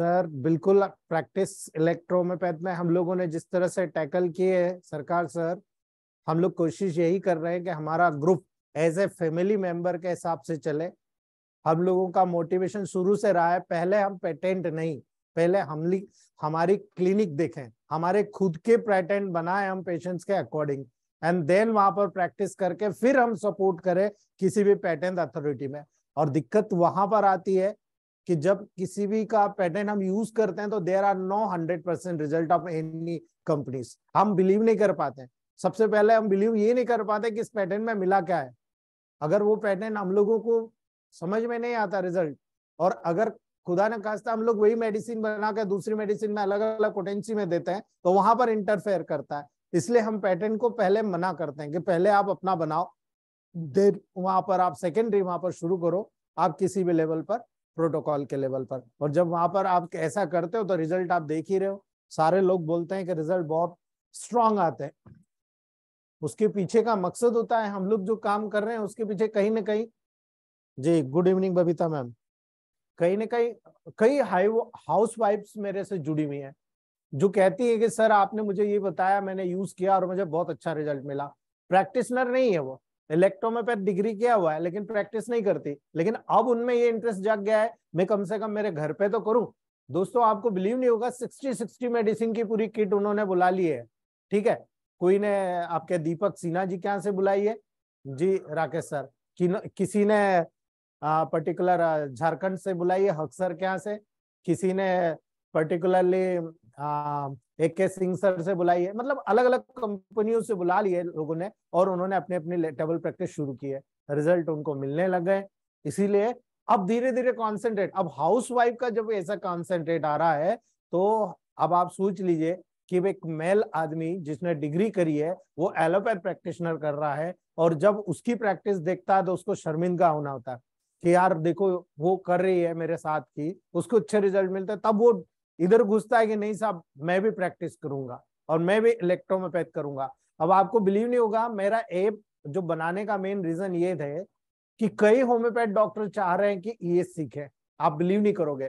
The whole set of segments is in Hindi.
सर बिल्कुल प्रैक्टिस इलेक्ट्रोमोपैथ में हम लोगों ने जिस तरह से टैकल किए है सरकार सर हम लोग कोशिश यही कर रहे हैं कि हमारा group as a family member के हिसाब से चले हम लोगों का मोटिवेशन शुरू से रहा है पहले हम पेटेंट नहीं पहले हम हमारी क्लिनिक देखें हमारे खुद के पैटेंट बनाए हम पेशेंट्स के अकॉर्डिंग एंड देन वहां पर प्रैक्टिस करके फिर हम सपोर्ट करें किसी भी पेटेंट अथॉरिटी में और दिक्कत वहां पर आती है कि जब किसी भी का पैटर्न हम यूज करते हैं तो there are no hundred percent result of any companies हम बिलीव नहीं कर पाते सबसे पहले हम बिलीव ये नहीं कर पाते कि इस पैटर्न में मिला क्या है अगर वो पैटर्न हम लोगों को समझ में नहीं आता रिजल्ट और अगर खुदा ने खास्ता हम लोग वही मेडिसिन बना के दूसरी मेडिसिन में अलग अलग पोटेंसी में देते हैं तो वहां पर इंटरफेयर करता है इसलिए हम पैटर्न को पहले मना करते हैं कि पहले आप अपना बनाओ देर वहां पर आप सेकेंडरी वहां पर शुरू करो आप किसी भी लेवल पर प्रोटोकॉल के लेवल पर और जब वहां पर आप ऐसा करते हो तो रिजल्ट आप देख ही रहे हो सारे लोग बोलते हैं कि रिजल्ट बहुत स्ट्रांग आते हैं उसके पीछे का मकसद होता है हम लोग जो काम कर रहे हैं उसके पीछे कहीं ना कहीं जी गुड इवनिंग बबीता मैम कहीं ना कहीं कई हाई हाउस वाइफ्स मेरे से जुड़ी हुई हैं जो कहती है कि सर आपने मुझे ये बताया मैंने यूज किया और मुझे बहुत अच्छा रिजल्ट मिला प्रैक्टिसनर नहीं है वो इलेक्ट्रोमोपैथ डिग्री किया हुआ है लेकिन प्रैक्टिस नहीं करती लेकिन अब उनमें ये इंटरेस्ट जग गया है मैं कम से कम मेरे घर पे तो करूं दोस्तों आपको बिलीव नहीं होगा सिक्सटी सिक्सटी मेडिसिन की पूरी किट उन्होंने बुला ली है ठीक है कोई ने आपके दीपक सिन्हा जी क्या से बुलाई है जी राकेश सर कि, किसी ने आ, पर्टिकुलर झारखंड से बुलाई है हक्सर क्या से किसी ने पर्टिकुलरली एक के सिंह सर से बुलाई है मतलब अलग अलग कंपनियों से बुला लिए लोगों ने और उन्होंने अपने अपने टेबल प्रैक्टिस शुरू की है रिजल्ट उनको मिलने लग गए इसीलिए अब धीरे धीरे कॉन्सेंट्रेट अब हाउस वाइफ का जब ऐसा कॉन्सेंट्रेट आ रहा है तो अब आप सोच लीजिए कि एक मेल आदमी जिसने डिग्री करी है वो एलोपैथ प्रैक्टिशनर कर रहा है और जब उसकी प्रैक्टिस देखता है तो उसको शर्मिंदा होना होता है कि यार देखो वो कर रही है मेरे साथ की उसको अच्छे रिजल्ट मिलते हैं तब वो इधर घुसता है कि नहीं साहब मैं भी प्रैक्टिस करूंगा और मैं भी इलेक्ट्रोमोपैथ करूंगा अब आपको बिलीव नहीं होगा मेरा एप जो बनाने का मेन रीजन ये थे कि कई होम्योपैथ डॉक्टर चाह रहे हैं कि ये सीखे आप बिलीव नहीं करोगे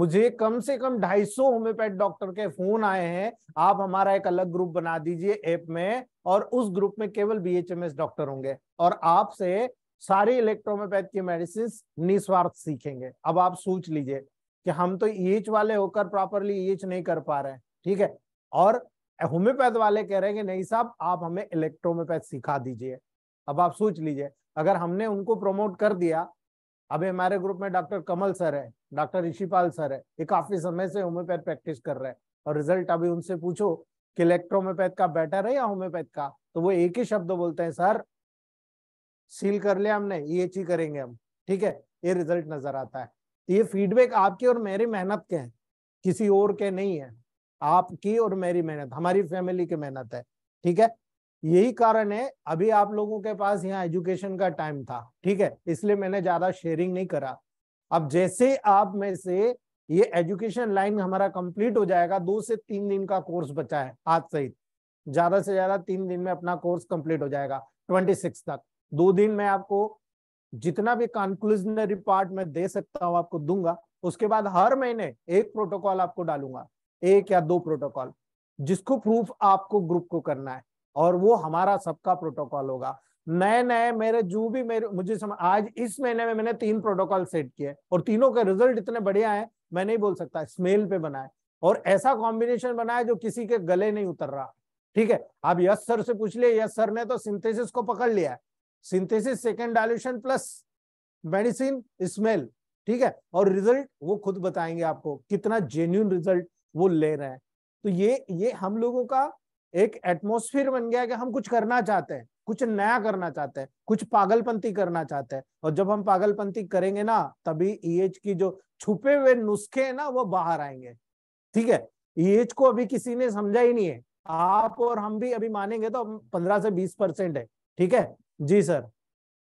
मुझे कम से कम 250 होम्योपैथ डॉक्टर के फोन आए हैं आप हमारा एक अलग ग्रुप बना दीजिए ऐप में और उस ग्रुप में केवल बीएचएमएस डॉक्टर होंगे और आपसे सारी इलेक्ट्रोमोपैथ की मेडिसिन निस्वार्थ सीखेंगे अब आप सोच लीजिए कि हम तो ईएच e वाले होकर प्रॉपरली एच e नहीं कर पा रहे हैं ठीक है और होम्योपैथ वाले कह रहे हैं कि नहीं साहब आप हमें इलेक्ट्रोमोपैथ सिखा दीजिए अब आप सोच लीजिए अगर हमने उनको प्रमोट कर दिया अभी हमारे ग्रुप में डॉक्टर कमल सर है डॉक्टर ऋषिपाल सर है ये काफी समय से होम्योपैथ प्रैक्टिस कर रहे हैं और रिजल्ट अभी उनसे पूछो कि इलेक्ट्रोमोपैथ का बेटर है या होम्योपैथ का तो वो एक ही शब्द बोलते हैं सर सील कर लिया हमने ये e चीज ही करेंगे हम ठीक है ये रिजल्ट नजर आता है तो ये फीडबैक आपकी और मेरी मेहनत के हैं किसी और के नहीं है आपकी और मेरी मेहनत हमारी फैमिली की मेहनत है ठीक है यही कारण है अभी आप लोगों के पास यहाँ एजुकेशन का टाइम था ठीक है इसलिए मैंने ज्यादा शेयरिंग नहीं करा अब जैसे आप में से ये एजुकेशन लाइन हमारा कंप्लीट हो जाएगा दो से तीन दिन का कोर्स बचा है आज सहित ज्यादा से ज्यादा तीन दिन में अपना कोर्स कंप्लीट हो जाएगा ट्वेंटी सिक्स तक दो दिन में आपको जितना भी कंक्लूजनरी पार्ट मैं दे सकता हूं आपको दूंगा उसके बाद हर महीने एक प्रोटोकॉल आपको डालूंगा एक या दो प्रोटोकॉल जिसको प्रूफ आपको ग्रुप को करना है और वो हमारा सबका प्रोटोकॉल होगा नए नए मेरे जो भी मेरे मुझे समझ आज इस महीने में मैंने तीन प्रोटोकॉल सेट किए और तीनों के रिजल्ट इतने बढ़िया है मैं नहीं बोल सकता स्मेल पे बनाए और ऐसा कॉम्बिनेशन बनाए जो किसी के गले नहीं उतर रहा ठीक है आप यस सर से पूछ लिए यस सर ने तो सिंथेसिस को पकड़ लिया है synthesis second dilution plus medicine smell ठीक है और रिजल्ट वो खुद बताएंगे आपको कितना जेन्यून रिजल्ट वो ले रहे हैं तो ये ये हम लोगों का एक एटमोस्फियर बन गया कि हम कुछ करना चाहते हैं कुछ नया करना चाहते हैं कुछ पागलपंती करना चाहते हैं और जब हम पागलपंती करेंगे ना तभी ईएच e की जो छुपे हुए नुस्खे हैं ना वो बाहर आएंगे ठीक है ईएच e को अभी किसी ने समझा ही नहीं है आप और हम भी अभी मानेंगे तो पंद्रह से बीस परसेंट है ठीक है जी सर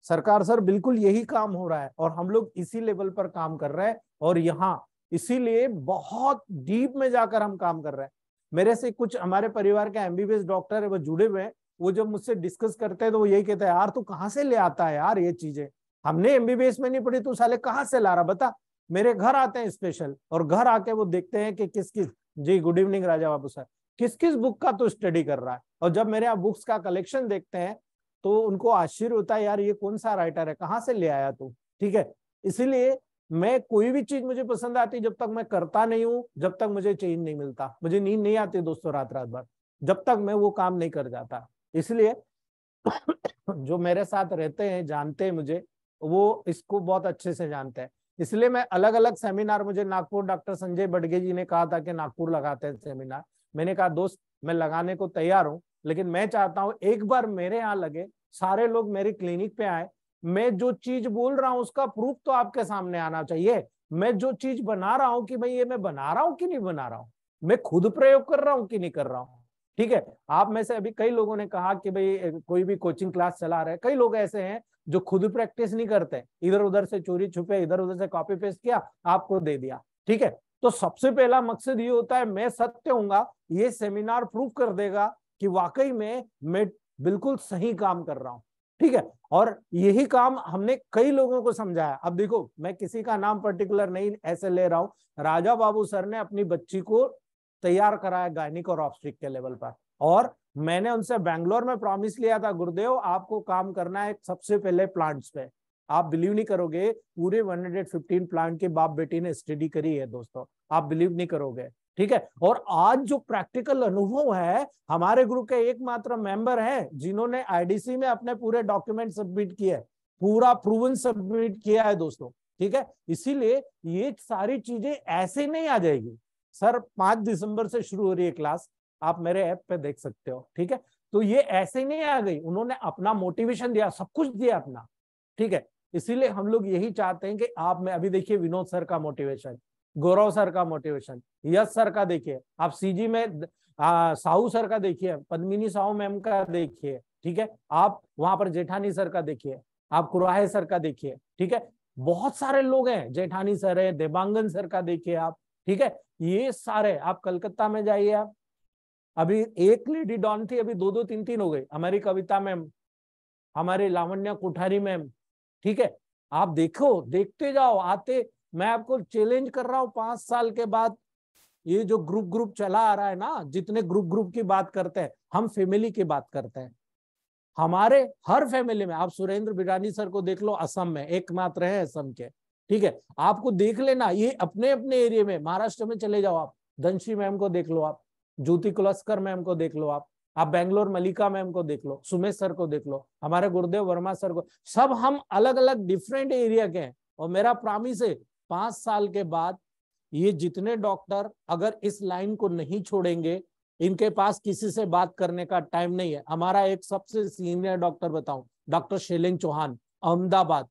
सरकार सर बिल्कुल यही काम हो रहा है और हम लोग इसी लेवल पर काम कर रहे हैं और यहाँ इसीलिए बहुत डीप में जाकर हम काम कर रहे हैं मेरे से कुछ हमारे परिवार के एमबीबीएस डॉक्टर है वो जुड़े हुए हैं वो जब मुझसे डिस्कस करते हैं तो वो यही कहते हैं यार तू कहाँ से ले आता है यार ये चीजें हमने एमबीबीएस में नहीं पढ़ी तू साले कहाँ से ला रहा बता मेरे घर आते हैं स्पेशल और घर आके वो देखते हैं कि किस किस जी good evening Raja Babu sir किस किस बुक का तू स्टडी कर रहा है और जब मेरे यहाँ बुक्स का कलेक्शन देखते हैं तो उनको आश्चर्य होता है यार ये कौन सा राइटर है कहाँ से ले आया तू ठीक है इसीलिए मैं कोई भी चीज मुझे पसंद आती जब तक मैं करता नहीं हूं जब तक मुझे चेंज नहीं मिलता मुझे नींद नहीं आती दोस्तों रात रात भर जब तक मैं वो काम नहीं कर जाता इसलिए जो मेरे साथ रहते हैं जानते हैं मुझे वो इसको बहुत अच्छे से जानते हैं इसलिए मैं अलग अलग सेमिनार मुझे नागपुर डॉक्टर संजय बडगे जी ने कहा था कि नागपुर लगाते हैं सेमिनार मैंने कहा दोस्त मैं लगाने को तैयार हूँ लेकिन मैं चाहता हूँ एक बार मेरे यहाँ लगे सारे लोग मेरी क्लिनिक पे आए मैं जो चीज बोल रहा हूँ उसका प्रूफ तो आपके सामने आना चाहिए मैं जो चीज बना रहा हूँ कि भाई ये मैं बना रहा हूँ कि नहीं बना रहा हूँ मैं खुद प्रयोग कर रहा हूँ कि नहीं कर रहा हूँ ठीक है आप में से अभी कई लोगों ने कहा कि भाई कोई भी कोचिंग क्लास चला रहे कई लोग ऐसे हैं जो खुद प्रैक्टिस नहीं करते इधर उधर से चोरी छुपे इधर उधर से कॉपी पेस्ट किया आपको दे दिया ठीक है तो सबसे पहला मकसद ये होता है मैं सत्य हूंगा ये सेमिनार प्रूव कर देगा कि वाकई में मैं बिल्कुल सही काम कर रहा हूं ठीक है और यही काम हमने कई लोगों को समझाया अब देखो मैं किसी का नाम पर्टिकुलर नहीं ऐसे ले रहा हूं राजा बाबू सर ने अपनी बच्ची को तैयार कराया गायनिक और ऑप्स्टिक के लेवल पर और मैंने उनसे बैंगलोर में प्रॉमिस लिया था गुरुदेव आपको काम करना है सबसे पहले प्लांट्स पे आप बिलीव नहीं करोगे पूरे 115 प्लांट के बाप बेटी ने स्टडी करी है दोस्तों आप बिलीव नहीं करोगे ठीक है और आज जो प्रैक्टिकल अनुभव है हमारे ग्रुप के एकमात्र मेंबर हैं जिन्होंने आईडीसी में अपने पूरे डॉक्यूमेंट सबमिट किया है पूरा प्रूवन सबमिट किया है दोस्तों ठीक है इसीलिए ये सारी चीजें ऐसे नहीं आ जाएगी सर पांच दिसंबर से शुरू हो रही है क्लास आप मेरे ऐप पे देख सकते हो ठीक है तो ये ऐसे नहीं आ गई उन्होंने अपना मोटिवेशन दिया सब कुछ दिया अपना ठीक है इसीलिए हम लोग यही चाहते हैं कि आप में अभी देखिए विनोद सर का मोटिवेशन गौरव सर का मोटिवेशन यश सर का देखिए आप सीजी में साहू सर का देखिए पद्मिनी साहू मैम का देखिए ठीक है आप वहां पर जेठानी सर का देखिए आप कुराहे सर का देखिए ठीक है बहुत सारे लोग हैं जेठानी सर है देवांगन सर का देखिए आप ठीक है ये सारे आप कलकत्ता में जाइए आप अभी एक लेडी डॉन थी अभी दो दो तीन तीन हो गई हमारी कविता मैम हमारे लावण्य कोठारी मैम ठीक है आप देखो देखते जाओ आते मैं आपको चैलेंज कर रहा हूँ पांच साल के बाद ये जो ग्रुप ग्रुप चला आ रहा है ना जितने ग्रुप ग्रुप की बात करते हैं हम फैमिली की बात करते हैं हमारे हर फैमिली में आप सुरेंद्र बिरानी सर को देख लो असम में एकमात्र है असम के ठीक है आपको देख लेना ये अपने अपने एरिया में महाराष्ट्र में चले जाओ आप दंशी मैम को देख लो आप ज्योति कुलस्कर मैम को देख लो आप आप बेंगलोर मलिका मैम को देख लो सुमेश सर को देख लो हमारे गुरुदेव वर्मा सर को सब हम अलग अलग डिफरेंट एरिया के हैं और मेरा प्रामिस है पांच साल के बाद ये जितने डॉक्टर अगर इस लाइन को नहीं छोड़ेंगे इनके पास किसी से बात करने का टाइम नहीं है हमारा एक सबसे सीनियर डॉक्टर बताऊं डॉक्टर शैलेंद्र चौहान अहमदाबाद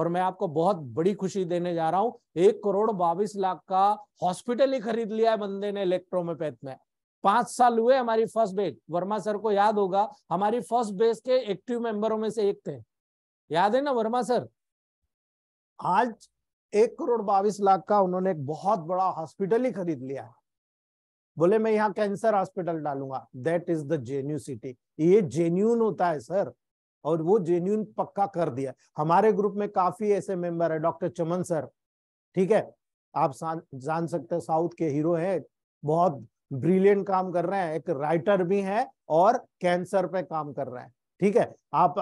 और मैं आपको बहुत बड़ी खुशी देने जा रहा हूं एक करोड़ बाविस लाख का हॉस्पिटल ही खरीद लिया है बंदे ने इलेक्ट्रोमोपैथ में पांच साल हुए हमारी फर्स्ट बेच वर्मा सर को याद होगा हमारी फर्स्ट बेच के एक्टिव मेंबरों में से एक थे याद है ना वर्मा सर आज एक करोड़ बाईस लाख का उन्होंने एक बहुत बड़ा हॉस्पिटल ही खरीद लिया बोले मैं यहाँ कैंसर हॉस्पिटल डालूंगा that is the genuine city ये जेन्यून होता है सर और वो जेन्यून पक्का कर दिया हमारे ग्रुप में काफी ऐसे मेंबर है डॉक्टर चमन सर ठीक है आप जान सकते हैं साउथ के हीरो हैं बहुत ब्रिलियंट काम कर रहे हैं एक राइटर भी हैं और कैंसर पे काम कर रहे हैं ठीक है आप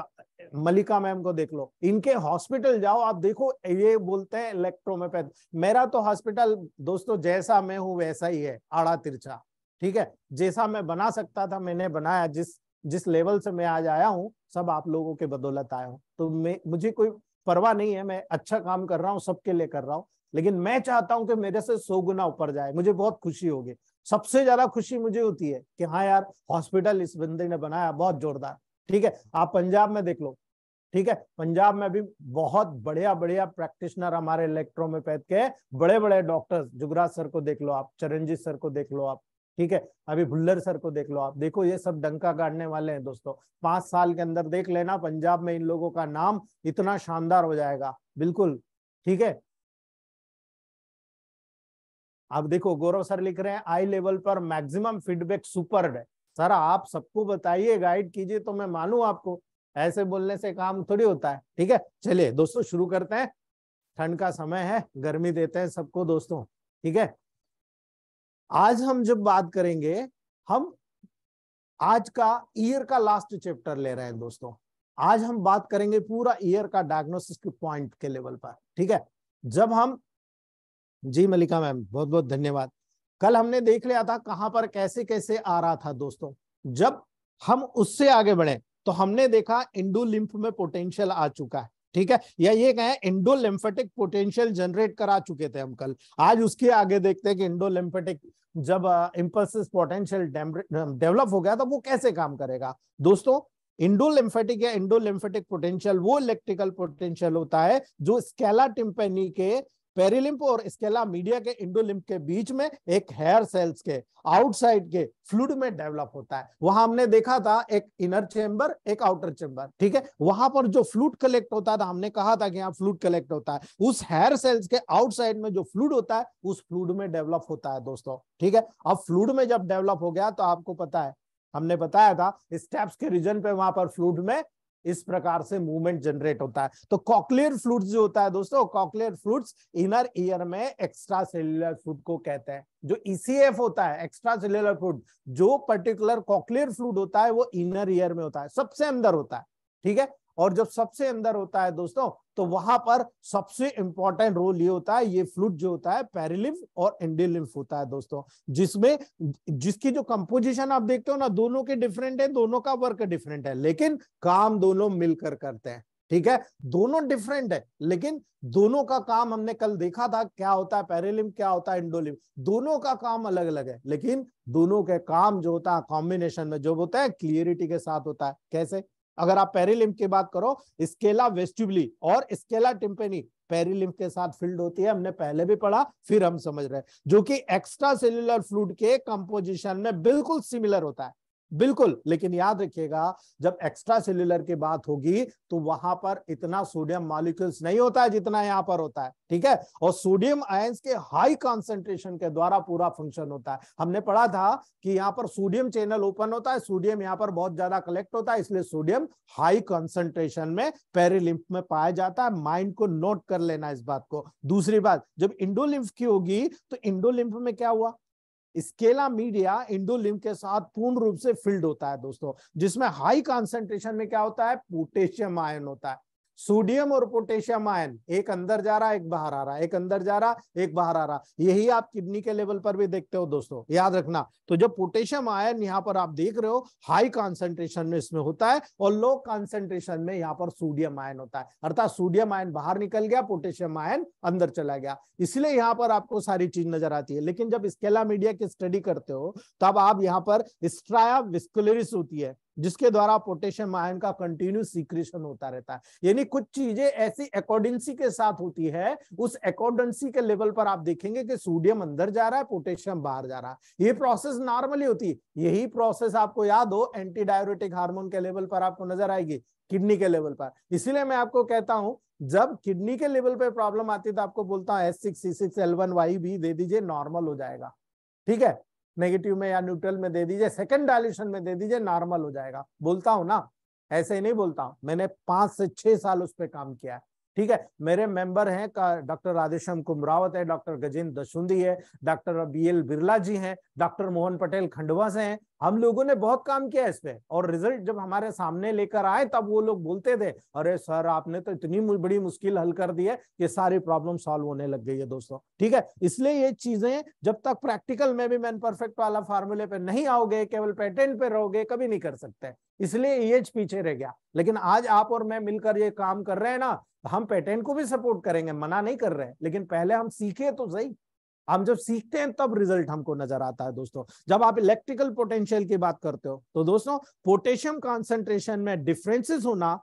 मलिका मैम को देख लो इनके हॉस्पिटल जाओ आप देखो ये बोलते हैं इलेक्ट्रोमोपैथ मेरा तो हॉस्पिटल दोस्तों जैसा मैं हूं वैसा ही है आड़ा तिरछा ठीक है जैसा मैं बना सकता था मैंने बनाया जिस जिस लेवल से मैं आज आया हूँ सब आप लोगों के बदौलत आया हूँ तो मैं मुझे कोई परवाह नहीं है मैं अच्छा काम कर रहा हूँ सबके लिए कर रहा हूँ लेकिन मैं चाहता हूँ कि मेरे से सौ गुना ऊपर जाए मुझे बहुत खुशी होगी सबसे ज्यादा खुशी मुझे होती है कि हाँ यार हॉस्पिटल इस बंदे ने बनाया बहुत जोरदार ठीक है आप पंजाब में देख लो ठीक है पंजाब में भी बहुत बढ़िया बढ़िया प्रैक्टिशनर हमारे इलेक्ट्रोमोपैथ के बड़े बड़े डॉक्टर्स जुगराज सर को देख लो आप चरणजीत सर को देख लो आप ठीक है अभी भुल्लर सर को देख लो आप देखो ये सब डंका गाड़ने वाले हैं दोस्तों पांच साल के अंदर देख लेना पंजाब में इन लोगों का नाम इतना शानदार हो जाएगा बिल्कुल ठीक है आप देखो गौरव सर लिख रहे हैं आई लेवल पर मैक्सिमम फीडबैक सुपर है सर आप सबको बताइए गाइड कीजिए तो मैं मानू आपको ऐसे बोलने से काम थोड़ी होता है ठीक है चलिए दोस्तों शुरू करते हैं ठंड का समय है गर्मी देते हैं सबको दोस्तों ठीक है आज हम जब बात करेंगे हम आज का ईयर का लास्ट चैप्टर ले रहे हैं दोस्तों आज हम बात करेंगे पूरा ईयर का डायग्नोसिस के पॉइंट के लेवल पर ठीक है जब हम जी मलिका मैम बहुत बहुत धन्यवाद कल हमने देख लिया था कहां पर कैसे कैसे आ रहा था दोस्तों जब हम उससे आगे बढ़े तो हमने देखा इंडो में पोटेंशियल आ चुका है ठीक है या ये कहें इंडो पोटेंशियल जनरेट करा चुके थे हम कल आज उसके आगे देखते हैं कि इंडो जब इम्पल्सिस पोटेंशियल डेवलप हो गया तो वो कैसे काम करेगा दोस्तों इंडोलिम्फेटिक या इंडोलिम्फेटिक पोटेंशियल वो इलेक्ट्रिकल पोटेंशियल होता है जो स्केला टिम्पेनी के पेरिलिम्प और स्केला मीडिया के इंडोलिम्प के बीच में एक हेयर सेल्स के आउटसाइड के फ्लूड में डेवलप होता है वहां हमने देखा था एक इनर चेंबर एक आउटर चेंबर ठीक है वहां पर जो फ्लूड कलेक्ट होता था हमने कहा था कि यहाँ फ्लूड कलेक्ट होता है उस हेयर सेल्स के आउटसाइड में जो फ्लूड होता है उस फ्लूड में डेवलप होता है दोस्तों ठीक है अब फ्लूड में जब डेवलप हो गया तो आपको पता है हमने बताया था स्टेप्स के रीजन पे वहां पर फ्लूड में इस प्रकार से मूवमेंट जनरेट होता है तो कॉकलियर फ्लूट जो होता है दोस्तों कॉकलियर फ्लूट्स इनर ईयर में एक्स्ट्रा सेल्युलर फ्लूट को कहते हैं जो ईसीएफ e होता है एक्स्ट्रा सेल्युलर फ्लूट जो पर्टिकुलर कॉकलियर फ्लूट होता है वो इनर ईयर में होता है सबसे अंदर होता है ठीक है और जब सबसे अंदर होता है दोस्तों तो वहां पर सबसे इंपॉर्टेंट रोल ये होता है ये फ्लूट जो होता है पेरिलिम्फ और एंडिलिम्फ होता है दोस्तों जिसमें जिसकी जो कंपोजिशन आप देखते हो ना दोनों के डिफरेंट है दोनों का वर्क डिफरेंट है लेकिन काम दोनों मिलकर करते हैं ठीक है दोनों डिफरेंट है लेकिन दोनों का काम हमने कल देखा था क्या होता है पेरेलिम क्या होता है इंडोलिम दोनों का काम अलग अलग है लेकिन दोनों के काम जो होता है कॉम्बिनेशन में जो होता है क्लियरिटी के साथ होता है कैसे अगर आप पेरीलिम्फ की बात करो स्केला वेस्टिबली और स्केला टिम्पेनी पेरीलिम्फ के साथ फील्ड होती है हमने पहले भी पढ़ा फिर हम समझ रहे हैं जो कि एक्स्ट्रा सेल्यूलर फ्लूड के कंपोजिशन में बिल्कुल सिमिलर होता है बिल्कुल लेकिन याद रखिएगा जब एक्स्ट्रा सेल्यूलर की बात होगी तो वहां पर इतना सोडियम मॉलिक्यूल्स नहीं होता है जितना यहां पर होता है ठीक है और सोडियम आयंस के हाई कॉन्सेंट्रेशन के द्वारा पूरा फंक्शन होता है हमने पढ़ा था कि यहाँ पर सोडियम चैनल ओपन होता है सोडियम यहाँ पर बहुत ज्यादा कलेक्ट होता है इसलिए सोडियम हाई कॉन्सेंट्रेशन में पेरिलिम्फ में पाया जाता है माइंड को नोट कर लेना इस बात को दूसरी बात जब इंडोलिम्फ की होगी तो इंडोलिम्फ में क्या हुआ स्केला मीडिया इंडोलिम के साथ पूर्ण रूप से फिल्ड होता है दोस्तों जिसमें हाई कॉन्सेंट्रेशन में क्या होता है पोटेशियम आयन होता है सोडियम और पोटेशियम आयन एक अंदर जा रहा एक बाहर आ रहा एक अंदर जा रहा एक बाहर आ रहा यही आप किडनी के लेवल पर भी देखते हो दोस्तों याद रखना तो जब पोटेशियम आयन यहाँ पर आप देख रहे हो हाई कॉन्सेंट्रेशन में इसमें होता है और लो कॉन्सेंट्रेशन में यहाँ पर सोडियम आयन होता है अर्थात सोडियम आयन बाहर निकल गया पोटेशियम आयन अंदर चला गया इसलिए यहाँ पर आपको सारी चीज नजर आती है लेकिन जब स्केला मीडिया की स्टडी करते हो तब आप यहाँ पर स्ट्राया विस्कुलरिस होती है जिसके द्वारा पोटेशियम आयन का कंटिन्यू सीक्रेशन होता रहता है यानी कुछ चीजें ऐसी अकॉर्डेंसी के साथ होती है उस अकॉर्डेंसी के लेवल पर आप देखेंगे कि सोडियम अंदर जा रहा है पोटेशियम बाहर जा रहा है ये प्रोसेस नॉर्मली होती है यही प्रोसेस आपको याद हो एंटी डायोरेटिक हार्मोन के लेवल पर आपको नजर आएगी किडनी के लेवल पर इसीलिए मैं आपको कहता हूं जब किडनी के लेवल पर प्रॉब्लम आती है तो आपको बोलता हूं S six C six L one Y भी दे दीजिए नॉर्मल हो जाएगा ठीक है नेगेटिव में या न्यूट्रल में दे दीजिए सेकेंड डायल्यूशन में दे दीजिए नॉर्मल हो जाएगा बोलता हूँ ना ऐसे ही नहीं बोलता हूँ मैंने पांच से छह साल उस पर काम किया है ठीक है मेरे मेंबर हैं डॉक्टर राधेश्याम कुमरावत है डॉक्टर गजेंद्र दशुंदी है doctor B L Birla ji हैं डॉक्टर मोहन पटेल खंडवा से हैं हम लोगों ने बहुत काम किया इस पे और रिजल्ट जब हमारे सामने लेकर आए तब वो लोग बोलते थे अरे सर आपने तो इतनी बड़ी मुश्किल हल कर दी है कि सारी प्रॉब्लम सॉल्व होने लग गई है दोस्तों ठीक है इसलिए ये चीजें जब तक प्रैक्टिकल में भी मैन परफेक्ट वाला फार्मूले पे नहीं आओगे केवल पेटेंट पे रहोगे कभी नहीं कर सकते इसलिए एज पीछे रह गया लेकिन आज आप और मैं मिलकर ये काम कर रहे हैं ना तो हम पेटेंट को भी सपोर्ट करेंगे मना नहीं कर रहे हैं लेकिन पहले हम सीखे तो सही हम जब सीखते हैं तब रिजल्ट हमको नजर आता है दोस्तों जब आप इलेक्ट्रिकल पोटेंशियल की बात करते हो तो दोस्तों पोटेशियम कॉन्सेंट्रेशन में डिफरेंसेस होना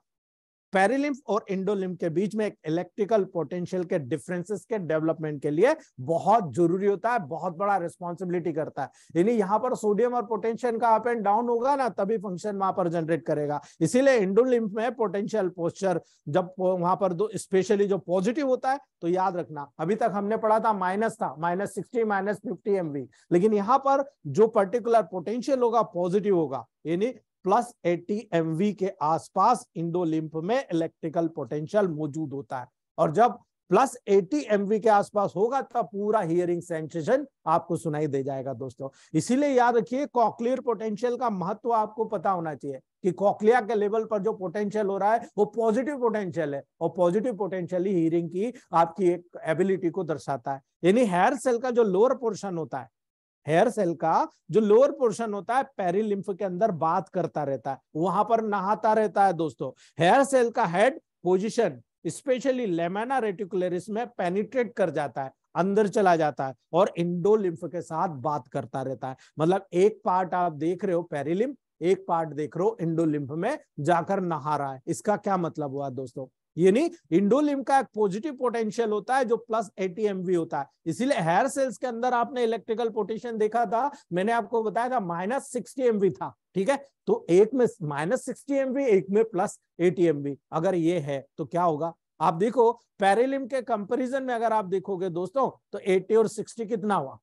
पेरिलिम्फ और इंडोलिम के बीच में एक इलेक्ट्रिकल पोटेंशियल के डिफरेंसेस के डेवलपमेंट के लिए बहुत जरूरी होता है बहुत बड़ा रिस्पॉन्सिबिलिटी करता है यानी यहाँ पर सोडियम और पोटेंशियल का अप एंड डाउन होगा ना तभी फंक्शन वहां पर जनरेट करेगा इसीलिए इंडोलिम्फ में पोटेंशियल पोस्टर जब वहां पर स्पेशली जो पॉजिटिव होता है तो याद रखना अभी तक हमने पढ़ा था माइनस था minus sixty minus fifty mV लेकिन यहाँ पर जो पर्टिकुलर पोटेंशियल होगा पॉजिटिव होगा यानी प्लस 80 एमवी के आसपास इंडोलिम्फ में इलेक्ट्रिकल पोटेंशियल मौजूद होता है और जब प्लस 80 एमवी के आसपास होगा तब पूरा हियरिंग सेंसेशन आपको सुनाई दे जाएगा दोस्तों इसीलिए याद रखिए कॉक्लियर पोटेंशियल का महत्व आपको पता होना चाहिए कि कॉकलिया के लेवल पर जो पोटेंशियल हो रहा है वो पॉजिटिव पोटेंशियल है और पॉजिटिव पोटेंशियल ही हियरिंग की आपकी एक एबिलिटी को दर्शाता है यानी हेयर सेल का जो लोअर पोर्शन होता है हेयर सेल का जो लोअर पोर्शन होता है पेरिलिम्फ के अंदर बात करता रहता है वहां पर नहाता रहता है दोस्तों हेयर सेल का head position specially lamina reticularis में पेनिट्रेट कर जाता है अंदर चला जाता है और इंडोलिम्फ के साथ बात करता रहता है मतलब एक पार्ट आप देख रहे हो पेरिलिम्फ एक पार्ट देख रहे हो इंडोलिम्फ में जाकर नहा रहा है इसका क्या मतलब हुआ दोस्तों यानी इंडोलिम का एक पॉजिटिव पोटेंशियल होता है जो प्लस एटी एमवी होता है इसीलिए हेयर सेल्स के अंदर आपने इलेक्ट्रिकल पोटेंशियल देखा था मैंने आपको बताया था माइनस सिक्सटी वी था ठीक है तो एक में माइनस सिक्सटी वी एक में प्लस एटी एमवी अगर ये है तो क्या होगा आप देखो पेरिलिम के कंपेरिजन में अगर आप देखोगे दोस्तों तो एटी और सिक्सटी कितना हुआ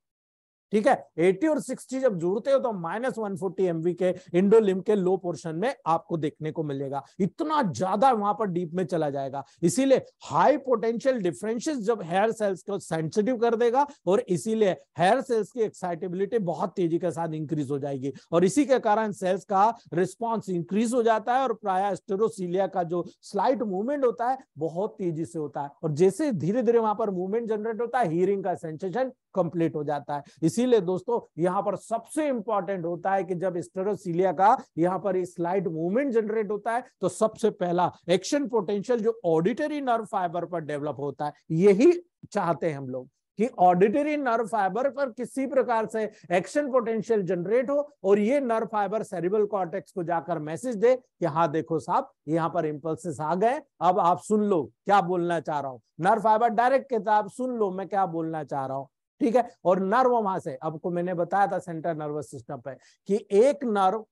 ठीक है 80 और 60 जब जुड़ते हो तो माइनस वन फोर्टी एमवी के इंडोलिम के लो पोर्शन में आपको देखने को मिलेगा इतना ज्यादा वहां पर डीप में चला जाएगा इसीलिए हाई पोटेंशियल डिफरेंशियस जब हेयर सेल्स को सेंसिटिव कर देगा और इसीलिए हेयर सेल्स की एक्साइटेबिलिटी बहुत तेजी के साथ इंक्रीज हो जाएगी और इसी के कारण सेल्स का रिस्पॉन्स इंक्रीज हो जाता है और प्राय स्टेरोसीलिया का जो स्लाइट मूवमेंट होता है बहुत तेजी से होता है और जैसे धीरे धीरे वहां पर मूवमेंट जनरेट होता है हियरिंग का सेंसेशन कंप्लीट हो जाता है इसीलिए दोस्तों यहाँ पर सबसे इंपॉर्टेंट होता है कि जब स्टेरोसिलिया का यहाँ पर स्लाइड मूवमेंट जनरेट होता है तो सबसे पहला एक्शन पोटेंशियल जो ऑडिटरी नर्व फाइबर पर डेवलप होता है यही चाहते हैं हम लोग कि ऑडिटरी नर्व फाइबर पर किसी प्रकार से एक्शन पोटेंशियल जनरेट हो और ये नर्व फाइबर सेरिबल कॉर्टेक्स को जाकर मैसेज दे कि हाँ देखो साहब यहाँ पर इम्पल्सिस आ गए अब आप सुन लो क्या बोलना चाह रहा हूं नर्व फाइबर डायरेक्ट कहता है आप सुन लो मैं क्या बोलना चाह रहा हूं ठीक है और नर्व वहां से आपको मैंने बताया था सेंट्रल नर्वस सिस्टम पे कि एक नर्व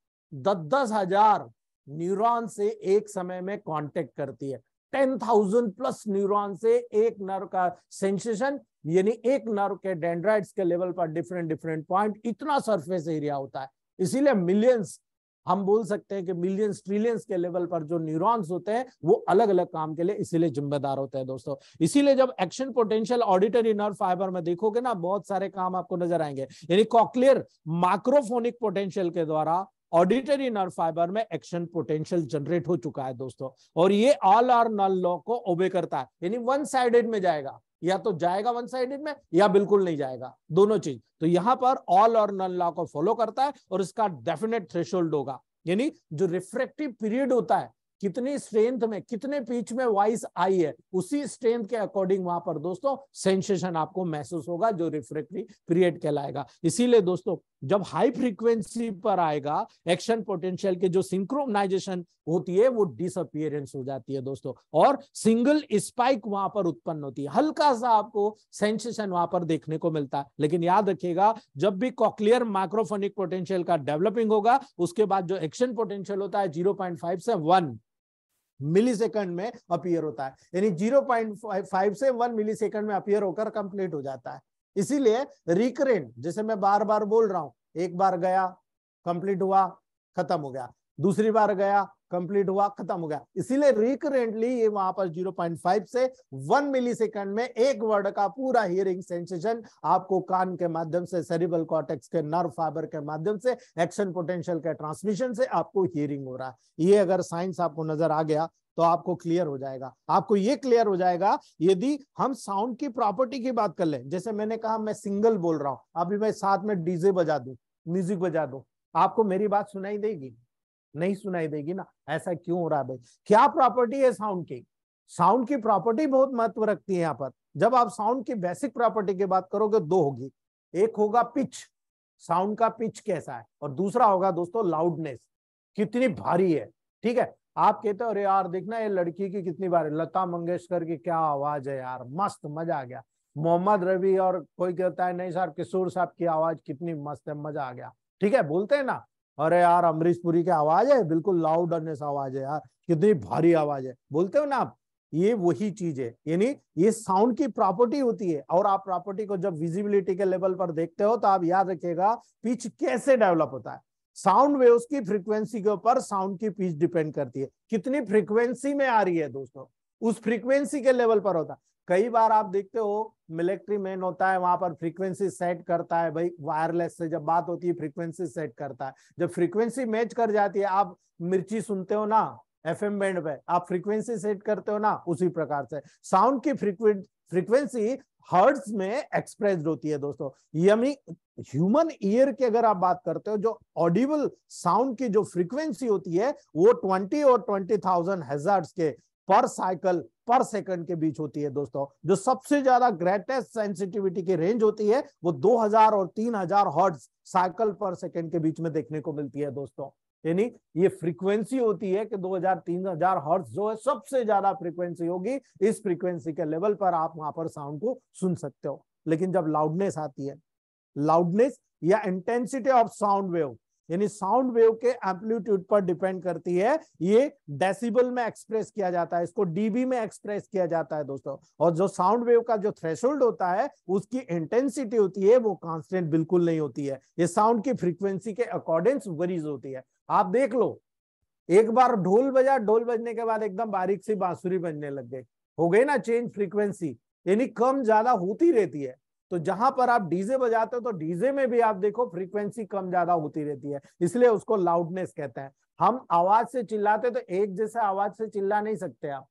दस दस हजार न्यूरॉन से एक समय में कांटेक्ट करती है टेन थाउजेंड प्लस न्यूरॉन से एक नर्व का सेंसेशन यानी एक नर्व के डेंड्राइड्स के लेवल पर डिफरेंट डिफरेंट पॉइंट इतना सरफेस एरिया होता है इसीलिए मिलियंस हम बोल सकते हैं कि मिलियंस ट्रिलियंस के लेवल पर जो न्यूरॉन्स होते हैं वो अलग अलग काम के लिए इसीलिए जिम्मेदार होते हैं दोस्तों इसीलिए जब action potential auditory nerve fibre में देखोगे ना बहुत सारे काम आपको नजर आएंगे यानी कॉक्लियर माइक्रोफोनिक पोटेंशियल के द्वारा ऑडिटरी नर्व फाइबर में एक्शन पोटेंशियल जनरेट हो चुका है दोस्तों और ये ऑल और नल लॉ को ओबे करता है यानी वन साइडेड में जाएगा या तो जाएगा वन साइडेड में या बिल्कुल नहीं जाएगा दोनों चीज तो यहां पर ऑल और नल लॉ को फॉलो करता है और इसका डेफिनेट थ्रेशोल्ड होगा यानी जो रिफ्रेक्टिव पीरियड होता है कितनी स्ट्रेंथ में कितने पीच में वॉइस आई है उसी स्ट्रेंथ के अकॉर्डिंग वहां पर दोस्तों सेंसेशन आपको महसूस होगा जो रिफ्रेक्टरी पीरियड कहलाएगा इसीलिए दोस्तों जब हाई फ्रीक्वेंसी पर आएगा एक्शन पोटेंशियल के जो सिंक्रोनाइजेशन होती है वो डिसअपियरेंस हो जाती है दोस्तों और सिंगल स्पाइक वहां पर उत्पन्न होती है हल्का सा आपको सेंसेशन वहां पर देखने को मिलता है लेकिन याद रखिएगा जब भी कॉक्लियर माइक्रोफोनिक पोटेंशियल का डेवलपिंग होगा उसके बाद जो एक्शन पोटेंशियल होता है जीरो से वन मिली सेकंड में अपियर होता है यानी जीरो पॉइंट फाइव से वन मिली सेकंड में अपियर होकर कंप्लीट हो जाता है इसीलिए रिकरेंट जैसे मैं बार बार बोल रहा हूं एक बार गया कंप्लीट हुआ खत्म हो गया दूसरी बार गया कंप्लीट हुआ खत्म हो गया इसीलिए रिकरेंटली ये वहां पर 0.5 से 1 मिलीसेकंड में एक वर्ड का पूरा हियरिंग सेंसेशन आपको कान के माध्यम से सेरिबल कॉटेक्स के नर्व फाइबर के माध्यम से एक्शन पोटेंशियल के ट्रांसमिशन से आपको हियरिंग हो रहा है ये अगर साइंस आपको नजर आ गया तो आपको क्लियर हो जाएगा आपको ये क्लियर हो जाएगा यदि हम साउंड की प्रॉपर्टी की बात कर लें जैसे मैंने कहा मैं सिंगल बोल रहा हूं अभी मैं साथ में डीजे बजा दू म्यूजिक बजा दू आपको मेरी बात सुनाई देगी नहीं सुनाई देगी ना ऐसा क्यों हो रहा है भाई क्या प्रॉपर्टी है साउंड की साउंड की प्रॉपर्टी बहुत महत्व रखती है यहाँ पर जब आप साउंड की बेसिक प्रॉपर्टी की बात करोगे दो होगी एक होगा पिच साउंड का पिच कैसा है और दूसरा होगा दोस्तों लाउडनेस कितनी भारी है ठीक है आप कहते हो अरे यार देखना ये लड़की की कितनी बार लता मंगेशकर की क्या आवाज है यार मस्त मजा आ गया मोहम्मद रवि और कोई कहता है नहीं सर किशोर साहब की आवाज कितनी मस्त है मजा आ गया ठीक है बोलते हैं ना अरे यार अमरीश पुरी की आवाज है बिल्कुल लाउड अनेस आवाज है यार कितनी भारी आवाज है बोलते हो ना आप ये वही चीज है यानी ये साउंड की प्रॉपर्टी होती है और आप प्रॉपर्टी को जब विजिबिलिटी के लेवल पर देखते हो तो आप याद रखिएगा पिच कैसे डेवलप होता है साउंड वेव्स की फ्रीक्वेंसी के ऊपर साउंड की पिच डिपेंड करती है कितनी फ्रीक्वेंसी में आ रही है दोस्तों उस फ्रीक्वेंसी के लेवल पर होता है कई बार आप देखते हो मिलिट्री मैन होता है वहां पर फ्रीक्वेंसी सेट करता है भाई वायरलेस से जब बात होती है फ्रीक्वेंसी सेट करता है जब फ्रीक्वेंसी मैच कर जाती है आप मिर्ची सुनते हो ना एफ एम बैंड पे आप फ्रीक्वेंसी सेट करते हो ना उसी प्रकार से साउंड की फ्रीक्वेंसी हर्ट्स में एक्सप्रेस होती है दोस्तों यानी ह्यूमन ईयर की अगर आप बात करते हो जो ऑडिबल साउंड की जो फ्रीक्वेंसी होती है वो 20 और 20,000 हजार्ड्स के पर साइकिल पर सेकंड के बीच होती है दोस्तों जो सबसे ज्यादा ग्रेटेस्ट सेंसिटिविटी की रेंज होती है वो 2000 और 3000 हर्ट साइकिल पर सेकंड के बीच में देखने को मिलती है दोस्तों यानी ये फ्रीक्वेंसी होती है कि 2000 3000 हर्ट्ज जो है सबसे ज्यादा फ्रीक्वेंसी होगी इस फ्रीक्वेंसी के लेवल पर आप वहां पर साउंड को सुन सकते हो लेकिन जब लाउडनेस आती है लाउडनेस या इंटेंसिटी ऑफ साउंड वेव यानी साउंड वेव के एम्पलीट्यूड पर डिपेंड करती है ये डेसिबल में एक्सप्रेस किया जाता है इसको डीबी में एक्सप्रेस किया जाता है दोस्तों और जो साउंड वेव का जो थ्रेशोल्ड होता है उसकी इंटेंसिटी होती है वो कांस्टेंट बिल्कुल नहीं होती है ये साउंड की फ्रीक्वेंसी के अकॉर्डिंग वरीज होती है आप देख लो एक बार ढोल बजा ढोल बजने के बाद एकदम बारीक सी बांसुरी बजने लग गई हो गई ना चेंज फ्रीक्वेंसी यानी कम ज्यादा होती रहती है तो जहां पर आप डीजे बजाते हो तो डीजे में भी आप देखो फ्रीक्वेंसी कम ज्यादा होती रहती है इसलिए उसको लाउडनेस कहते हैं हम आवाज से चिल्लाते तो एक जैसे आवाज से चिल्ला नहीं सकते आप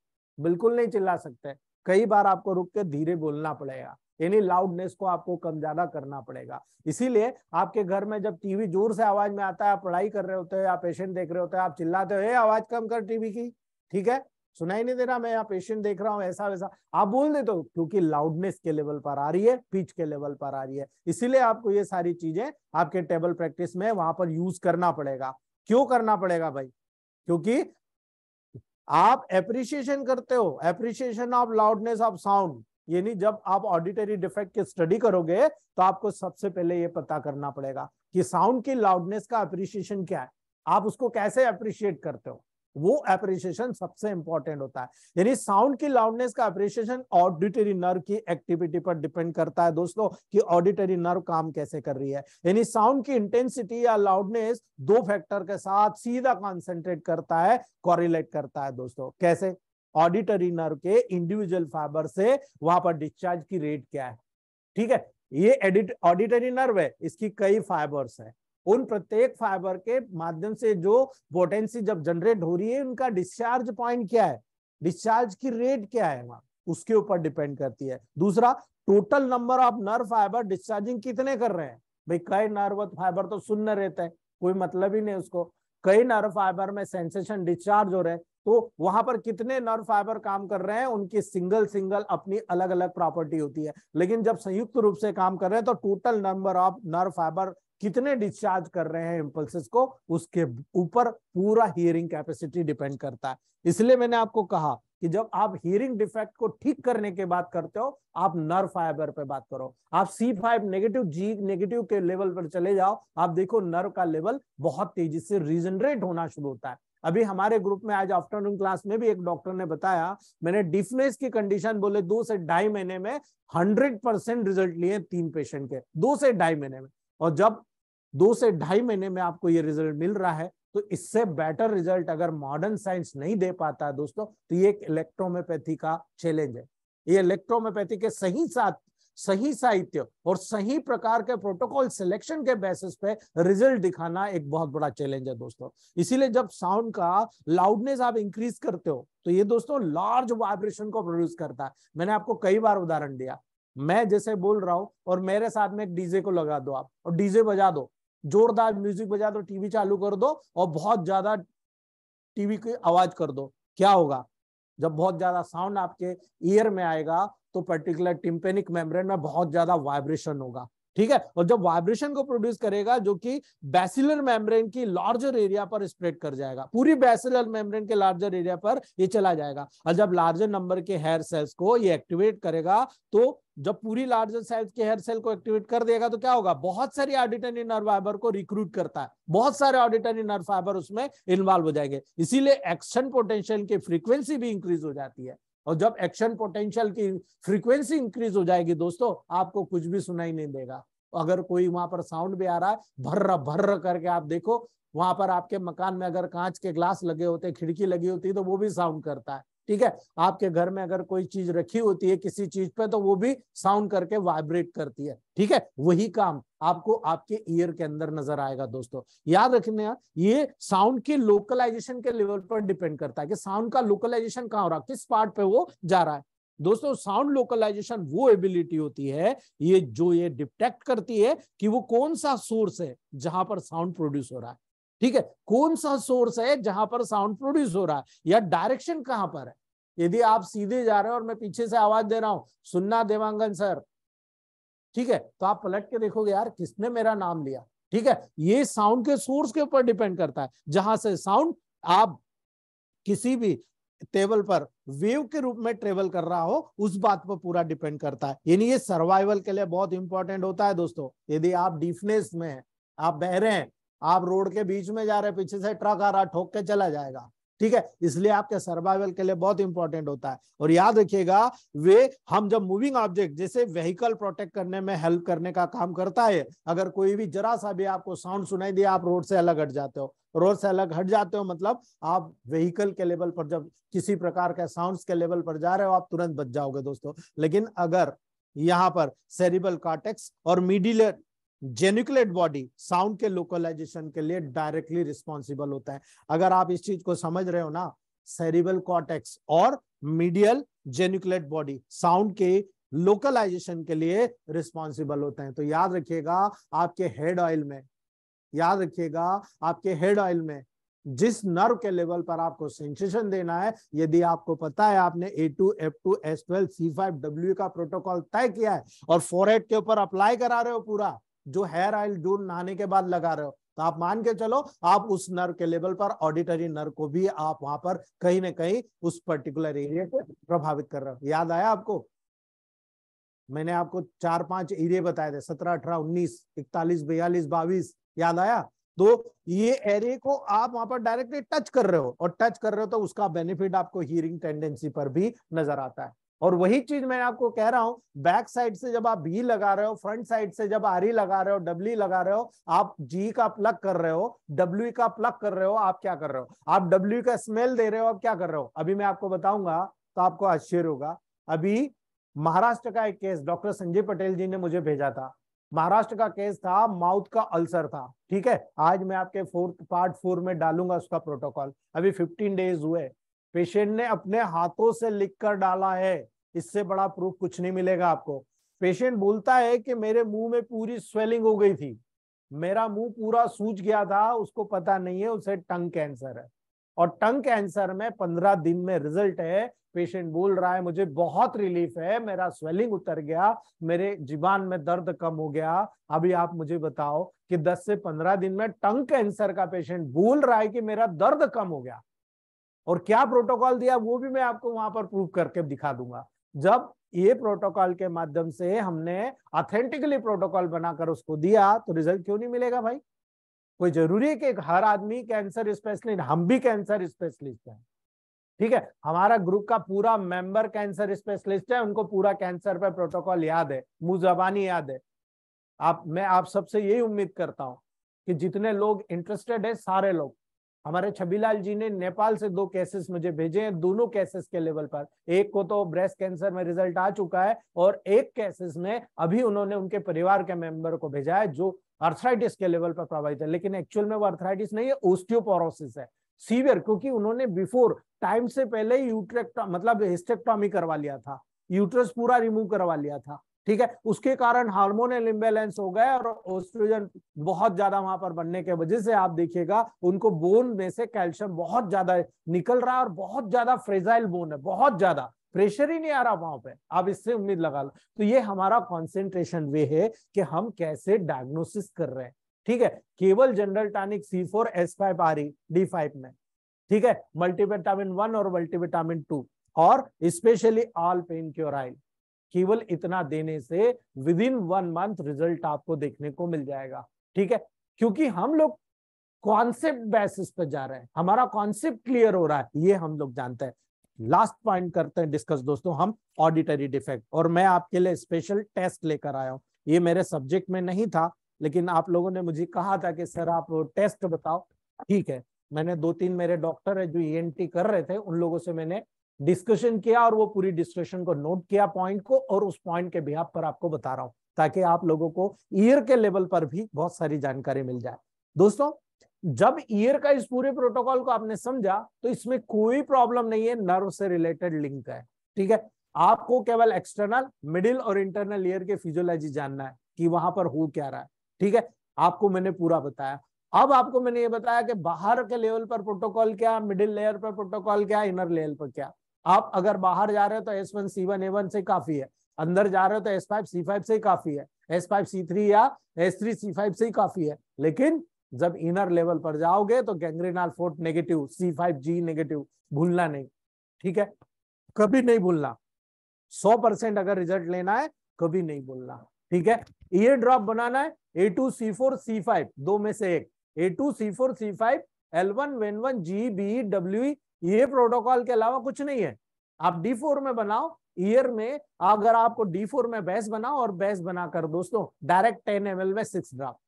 बिल्कुल नहीं चिल्ला सकते कई बार आपको रुक के धीरे बोलना पड़ेगा यानी लाउडनेस को आपको कम ज्यादा करना पड़ेगा इसीलिए आपके घर में जब टीवी जोर से आवाज में आता है आप पढ़ाई कर रहे होते हो या पेशेंट देख रहे होते हैं आप चिल्लाते हो आवाज कम कर टीवी की ठीक है सुनाई नहीं दे रहा मैं यहाँ पेशेंट देख रहा हूँ ऐसा वैसा आप बोल दे तो क्योंकि लाउडनेस के लेवल पर आ रही है पिच के लेवल पर आ रही है इसीलिए आपको ये सारी चीजें आपके टेबल प्रैक्टिस में वहां पर यूज करना पड़ेगा क्यों करना पड़ेगा भाई क्योंकि आप एप्रिशिएशन करते हो appreciation of loudness of sound यानी जब आप ऑडिटरी डिफेक्ट की स्टडी करोगे तो आपको सबसे पहले ये पता करना पड़ेगा कि साउंड की लाउडनेस का अप्रिशिएशन क्या है आप उसको कैसे अप्रिशिएट करते हो वो अप्रिसिएशन सबसे इंपॉर्टेंट होता है यानी साउंड की लाउडनेस का अप्रिसिएशन ऑडिटरी नर्व की एक्टिविटी पर डिपेंड करता है दोस्तों कि ऑडिटरी नर्व काम कैसे कर रही है यानी साउंड की इंटेंसिटी या लाउडनेस दो फैक्टर के साथ सीधा कॉन्सेंट्रेट करता है कॉरिलेट करता है दोस्तों कैसे ऑडिटरी नर्व के इंडिविजुअल फाइबर से वहां पर डिस्चार्ज की रेट क्या है ठीक है ये ऑडिटरी नर्व है इसकी कई फाइबर्स है उन प्रत्येक फाइबर के माध्यम से जो पोटेंसी जब जनरेट हो रही है उनका डिस्चार्ज पॉइंट क्या है डिस्चार्ज की रेट क्या है वहां उसके ऊपर डिपेंड करती है दूसरा total number of nerve fibre discharging कितने कर रहे हैं भाई कई नर्व फाइबर तो सुन्न रहता है कोई मतलब ही नहीं उसको कई नर्व फाइबर में सेंसेशन डिस्चार्ज हो रहे हैं तो वहां पर कितने नर्व फाइबर काम कर रहे हैं उनकी सिंगल सिंगल अपनी अलग अलग प्रॉपर्टी होती है लेकिन जब संयुक्त रूप से काम कर रहे हैं तो total number of nerve fibre कितने डिस्चार्ज कर रहे हैं इम्पल्सिस को उसके ऊपर पूरा हियरिंग कैपेसिटी डिपेंड करता है इसलिए मैंने आपको कहा कि जब आप हियरिंग डिफेक्ट को ठीक करने के बात करते हो आप नर्व फाइबर पे बात करो आप C five negative G negative के लेवल पर चले जाओ आप देखो नर्व का लेवल बहुत तेजी से रिजनरेट होना शुरू होता है अभी हमारे ग्रुप में आज आफ्टरनून क्लास में भी एक डॉक्टर ने बताया मैंने डिफनेस की कंडीशन बोले दो से ढाई महीने में हंड्रेड परसेंट रिजल्ट लिए तीन पेशेंट के दो से ढाई महीने में और जब दो से ढाई महीने में आपको ये रिजल्ट मिल रहा है तो इससे बेटर रिजल्ट अगर मॉडर्न साइंस नहीं दे पाता है दोस्तों तो ये एक इलेक्ट्रोमोपैथी का चैलेंज है ये इलेक्ट्रोमोपैथी के सही साथ सही साहित्य और सही प्रकार के प्रोटोकॉल सिलेक्शन के बेसिस पे रिजल्ट दिखाना एक बहुत बड़ा चैलेंज है दोस्तों इसीलिए जब साउंड का लाउडनेस आप इंक्रीज करते हो तो ये दोस्तों लार्ज वाइब्रेशन को प्रोड्यूस करता है मैंने आपको कई बार उदाहरण दिया मैं जैसे बोल रहा हूं और मेरे साथ में एक डीजे को लगा दो आप और डीजे बजा दो जोरदार म्यूजिक बजा दो टीवी चालू कर दो और बहुत ज्यादा टीवी की आवाज कर दो क्या होगा जब बहुत ज्यादा साउंड आपके ईयर में आएगा तो पर्टिकुलर टिम्पेनिक मेम्ब्रेन में बहुत ज्यादा वाइब्रेशन होगा ठीक है और जब वाइब्रेशन को प्रोड्यूस करेगा जो कि बैसिलर मेम्ब्रेन की लार्जर एरिया पर स्प्रेड कर जाएगा पूरी बैसिलर मेम्ब्रेन के लार्जर एरिया पर ये चला जाएगा और जब लार्जर नंबर के हेयर सेल्स को ये एक्टिवेट करेगा तो जब पूरी लार्जर साइज के हेयर सेल को एक्टिवेट कर देगा तो क्या होगा बहुत सारी ऑडिटरी नर्व फाइबर को रिक्रूट करता है बहुत सारे ऑडिटरी नर्व फाइबर उसमें इन्वॉल्व हो जाएंगे इसीलिए एक्शन पोटेंशियल की फ्रीक्वेंसी भी इंक्रीज हो जाती है और जब एक्शन पोटेंशियल की फ्रीक्वेंसी इंक्रीज हो जाएगी दोस्तों आपको कुछ भी सुनाई नहीं देगा अगर कोई वहां पर साउंड भी आ रहा है भर्र भर्र करके आप देखो वहां पर आपके मकान में अगर कांच के ग्लास लगे होते खिड़की लगी होती तो वो भी साउंड करता है ठीक है आपके घर में अगर कोई चीज रखी होती है किसी चीज पे तो वो भी साउंड करके वाइब्रेट करती है ठीक है वही काम आपको आपके ईयर के अंदर नजर आएगा दोस्तों याद रखना ये साउंड के लोकलाइजेशन के लेवल पर डिपेंड करता है कि साउंड का लोकलाइजेशन कहाँ हो रहा है किस पार्ट पे वो जा रहा है दोस्तों साउंड लोकलाइजेशन वो एबिलिटी होती है ये जो ये डिटेक्ट करती है कि वो कौन सा सोर्स है जहां पर साउंड प्रोड्यूस हो रहा है ठीक है कौन सा सोर्स है जहां पर साउंड प्रोड्यूस हो रहा है या डायरेक्शन कहां पर है यदि आप सीधे जा रहे हो और मैं पीछे से आवाज दे रहा हूँ सुनना देवांगन सर ठीक है तो आप पलट के देखोगे यार किसने मेरा नाम लिया ठीक है ये साउंड के सोर्स के ऊपर डिपेंड करता है जहां से साउंड आप किसी भी टेबल पर वेव के रूप में ट्रेवल कर रहा हो उस बात पर पूरा डिपेंड करता है यानी ये सर्वाइवल के लिए बहुत इंपॉर्टेंट होता है दोस्तों यदि आप डीफनेस में आप बह रहे हैं आप रोड के बीच में जा रहे हैं पीछे से ट्रक आ रहा ठोक के चला जाएगा ठीक है इसलिए आपके सर्वाइवल के लिए बहुत इंपॉर्टेंट होता है और याद रखिएगा वे हम जब मूविंग ऑब्जेक्ट जैसे व्हीकल प्रोटेक्ट करने में हेल्प करने का काम करता है अगर कोई भी जरा सा भी आपको साउंड सुनाई दिया आप रोड से अलग हट जाते हो रोड से अलग हट जाते हो मतलब आप व्हीकल के लेवल पर जब किसी प्रकार के साउंड के लेवल पर जा रहे हो आप तुरंत बच जाओगे दोस्तों लेकिन अगर यहाँ पर सेरिबल कार्टेक्स और मिडिल जेन्यूक्लेट बॉडी साउंड के लोकलाइजेशन के लिए डायरेक्टली रिस्पॉन्सिबल होता है अगर आप इस चीज को समझ रहे हो ना सेरिबल कॉटेक्स और मीडियल जेन्यूक्लेट बॉडी साउंड के लोकलाइजेशन के लिए रिस्पॉन्सिबल होते हैं तो याद रखिएगा आपके हेड ऑयल में याद रखिएगा आपके हेड ऑयल में जिस नर्व के लेवल पर आपको सेंसेशन देना है यदि आपको पता है आपने A2, F2, S12, C5, W का प्रोटोकॉल तय किया है और फोरहेड के ऊपर अप्लाई करा रहे हो पूरा जो हेयर ऑयल जून नहाने के बाद लगा रहे हो तो आप मान के चलो आप उस नर के लेवल पर ऑडिटरी नर को भी आप वहां पर कहीं ना कहीं उस पर्टिकुलर एरिया को प्रभावित कर रहे हो याद आया आपको मैंने आपको चार पांच एरिया बताए थे सत्रह अठारह उन्नीस इकतालीस बयालीस बाईस याद आया तो ये एरिया को आप वहां पर डायरेक्टली टच कर रहे हो और टच कर रहे हो तो उसका बेनिफिट आपको हियरिंग टेंडेंसी पर भी नजर आता है और वही चीज मैं आपको कह रहा हूं बैक साइड से जब आप बी लगा रहे हो फ्रंट साइड से जब आर e लगा रहे हो डब्ल्यू लगा रहे हो आप जी का प्लग कर रहे हो डब्ल्यू का प्लग कर रहे हो आप क्या कर रहे हो आप डब्ल्यू का स्मेल दे रहे हो आप क्या कर रहे हो अभी मैं आपको बताऊंगा तो आपको आश्चर्य होगा अभी महाराष्ट्र का एक केस डॉक्टर संजय पटेल जी ने मुझे भेजा था महाराष्ट्र का केस था माउथ का अल्सर था ठीक है आज मैं आपके फोर्थ पार्ट फोर में डालूंगा उसका प्रोटोकॉल अभी फिफ्टीन डेज हुए पेशेंट ने अपने हाथों से लिख कर डाला है इससे बड़ा प्रूफ कुछ नहीं मिलेगा आपको पेशेंट बोलता है कि मेरे मुंह में पूरी स्वेलिंग हो गई थी मेरा मुंह पूरा सूज गया था उसको पता नहीं है उसे टंग कैंसर है और टंग कैंसर में पंद्रह दिन में रिजल्ट है पेशेंट बोल रहा है मुझे बहुत रिलीफ है मेरा स्वेलिंग उतर गया मेरे जीवान में दर्द कम हो गया अभी आप मुझे बताओ कि 10 से 15 दिन में टंग कैंसर का पेशेंट बोल रहा है कि मेरा दर्द कम हो गया और क्या प्रोटोकॉल दिया वो भी मैं आपको वहां पर प्रूव करके दिखा दूंगा जब ये प्रोटोकॉल के माध्यम से हमने ऑथेंटिकली प्रोटोकॉल बनाकर उसको दिया तो रिजल्ट क्यों नहीं मिलेगा भाई कोई जरूरी है कि हर आदमी कैंसर स्पेशलिस्ट हम भी कैंसर स्पेशलिस्ट हैं ठीक है हमारा ग्रुप का पूरा मेंबर कैंसर स्पेशलिस्ट है उनको पूरा कैंसर पर प्रोटोकॉल याद है मुंह जबानी याद है आप मैं आप सबसे यही उम्मीद करता हूं कि जितने लोग इंटरेस्टेड है सारे लोग हमारे छबीलाल जी ने नेपाल से दो केसेस मुझे भेजे हैं दोनों केसेस के लेवल पर एक को तो ब्रेस्ट कैंसर में रिजल्ट आ चुका है और एक केसेस में अभी उन्होंने उनके परिवार के मेंबर को भेजा है जो अर्थराइटिस के लेवल पर प्रभावित है लेकिन एक्चुअल में वो अर्थराइटिस नहीं है ओस्टियोपोरोसिस है सीवियर क्योंकि उन्होंने बिफोर टाइम से पहले यूट्रेक्टा मतलब हिस्टेक्टॉमी करवा लिया था यूट्रस पूरा रिमूव करवा लिया था ठीक है उसके कारण हार्मोनल इम्बेलेंस हो गए और ऑस्ट्रोजन बहुत ज्यादा वहां पर बनने के वजह से आप देखिएगा उनको बोन में से कैल्शियम बहुत ज्यादा निकल रहा है और बहुत ज्यादा फ्रेजाइल बोन है बहुत ज्यादा प्रेशर ही नहीं आ रहा वहां पे आप इससे उम्मीद लगा लो तो ये हमारा कॉन्सेंट्रेशन वे है कि हम कैसे डायग्नोसिस कर रहे हैं ठीक है केवल general tonic C four S five आ रही डी फाइव में ठीक है मल्टीविटामिन वन और मल्टीविटामिन टू और स्पेशली ऑल पेन क्योराइल केवल इतना देने से within one month result आपको देखने को मिल जाएगा ठीक है क्योंकि हम लोग कॉन्सेप्ट बेसिस पर जा रहे हैं हमारा कॉन्सेप्ट क्लियर हो रहा है ये हम लोग जानते हैं लास्ट पॉइंट करते हैं डिस्कस दोस्तों हम ऑडिटरी डिफेक्ट और मैं आपके लिए स्पेशल टेस्ट लेकर आया हूँ ये मेरे सब्जेक्ट में नहीं था लेकिन आप लोगों ने मुझे कहा था कि सर आप टेस्ट बताओ ठीक है मैंने दो तीन मेरे डॉक्टर है जो ई e कर रहे थे उन लोगों से मैंने डिस्कशन किया और वो पूरी डिस्कशन को नोट किया पॉइंट को और उस पॉइंट के बिहार पर आपको बता रहा हूं ताकि आप लोगों को ईयर के लेवल पर भी बहुत सारी जानकारी मिल जाए दोस्तों जब ईयर का इस पूरे प्रोटोकॉल को आपने समझा तो इसमें कोई प्रॉब्लम नहीं है नर्व से रिलेटेड लिंक है ठीक है आपको केवल एक्सटर्नल मिडिल और इंटरनल ईयर के फिजियोलॉजी जानना है कि वहां पर हो क्या रहा है ठीक है आपको मैंने पूरा बताया अब आपको मैंने ये बताया कि बाहर के लेवल पर प्रोटोकॉल क्या मिडिल लेयर पर प्रोटोकॉल क्या इनर लेवल पर क्या आप अगर बाहर जा रहे हो तो S one C one A one से काफी है अंदर जा रहे हो तो एस फाइव सी फाइव से ही काफी है एस फाइव सी थ्री या एस थ्री सी फाइव से ही काफी है लेकिन जब इनर लेवल पर जाओगे तो गैंग्रेनाल फोर्ट negative C five G negative भूलना नहीं ठीक है कभी नहीं भूलना सौ परसेंट अगर रिजल्ट लेना है कभी नहीं भूलना ठीक है ईयर ड्रॉप बनाना है A two C four C five दो में से एक A two C four C five L one वेन वन जी बी डब्ल्यू ये प्रोटोकॉल के अलावा कुछ नहीं है आप डी फोर में बनाओ ईयर में अगर आपको डी फोर में बैस बनाओ और बैस बनाकर दोस्तों डायरेक्ट टेन एम में सिक्स ड्राप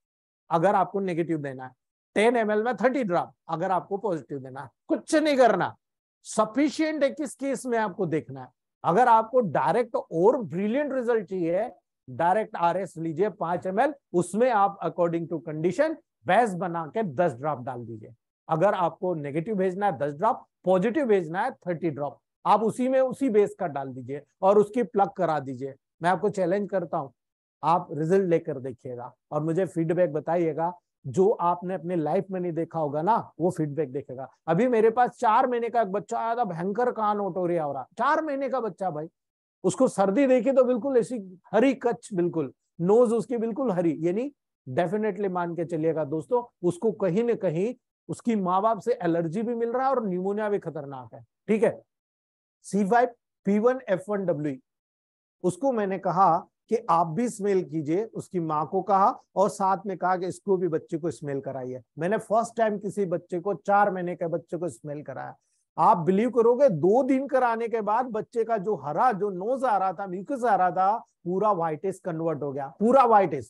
अगर आपको नेगेटिव देना है टेन एम में थर्टी ड्राप अगर आपको पॉजिटिव देना है कुछ नहीं करना सफिशियंट है किस केस में आपको देखना है अगर आपको डायरेक्ट और ब्रिलियंट रिजल्ट चाहिए डायरेक्ट आर एस लीजिए पांच एम उसमें आप अकॉर्डिंग टू कंडीशन बैस बना के दस ड्रॉप डाल दीजिए अगर आपको नेगेटिव भेजना है दस ड्रॉप पॉजिटिव भेजना है थर्टी ड्रॉप आप उसी में उसी बेस का डाल दीजिए और उसकी प्लग करा दीजिए मैं आपको चैलेंज करता हूँ आप रिजल्ट लेकर देखिएगा और मुझे फीडबैक बताइएगा जो आपने अपने लाइफ में नहीं देखा होगा ना वो फीडबैक देखेगा अभी मेरे पास चार महीने का एक बच्चा आया था भयंकर कान ओटोरिया हो रहा चार महीने का बच्चा भाई उसको सर्दी देखी तो बिल्कुल ऐसी हरी कच्छ बिल्कुल नोज उसकी बिल्कुल हरी यानी डेफिनेटली मान के चलिएगा दोस्तों उसको कहीं ना कहीं उसकी माँ बाप से एलर्जी भी मिल रहा है और न्यूमोनिया भी खतरनाक है ठीक है C five P one F one W उसको मैंने कहा कि आप भी स्मेल कीजिए उसकी माँ को कहा और साथ में कहा कि इसको भी बच्चे को स्मेल कराइए मैंने फर्स्ट टाइम किसी बच्चे को चार महीने के बच्चे को स्मेल कराया आप बिलीव करोगे दो दिन कराने के बाद बच्चे का जो हरा जो नोज आ रहा था म्यूकस आ रहा था पूरा व्हाइटिस कन्वर्ट हो गया पूरा व्हाइटिस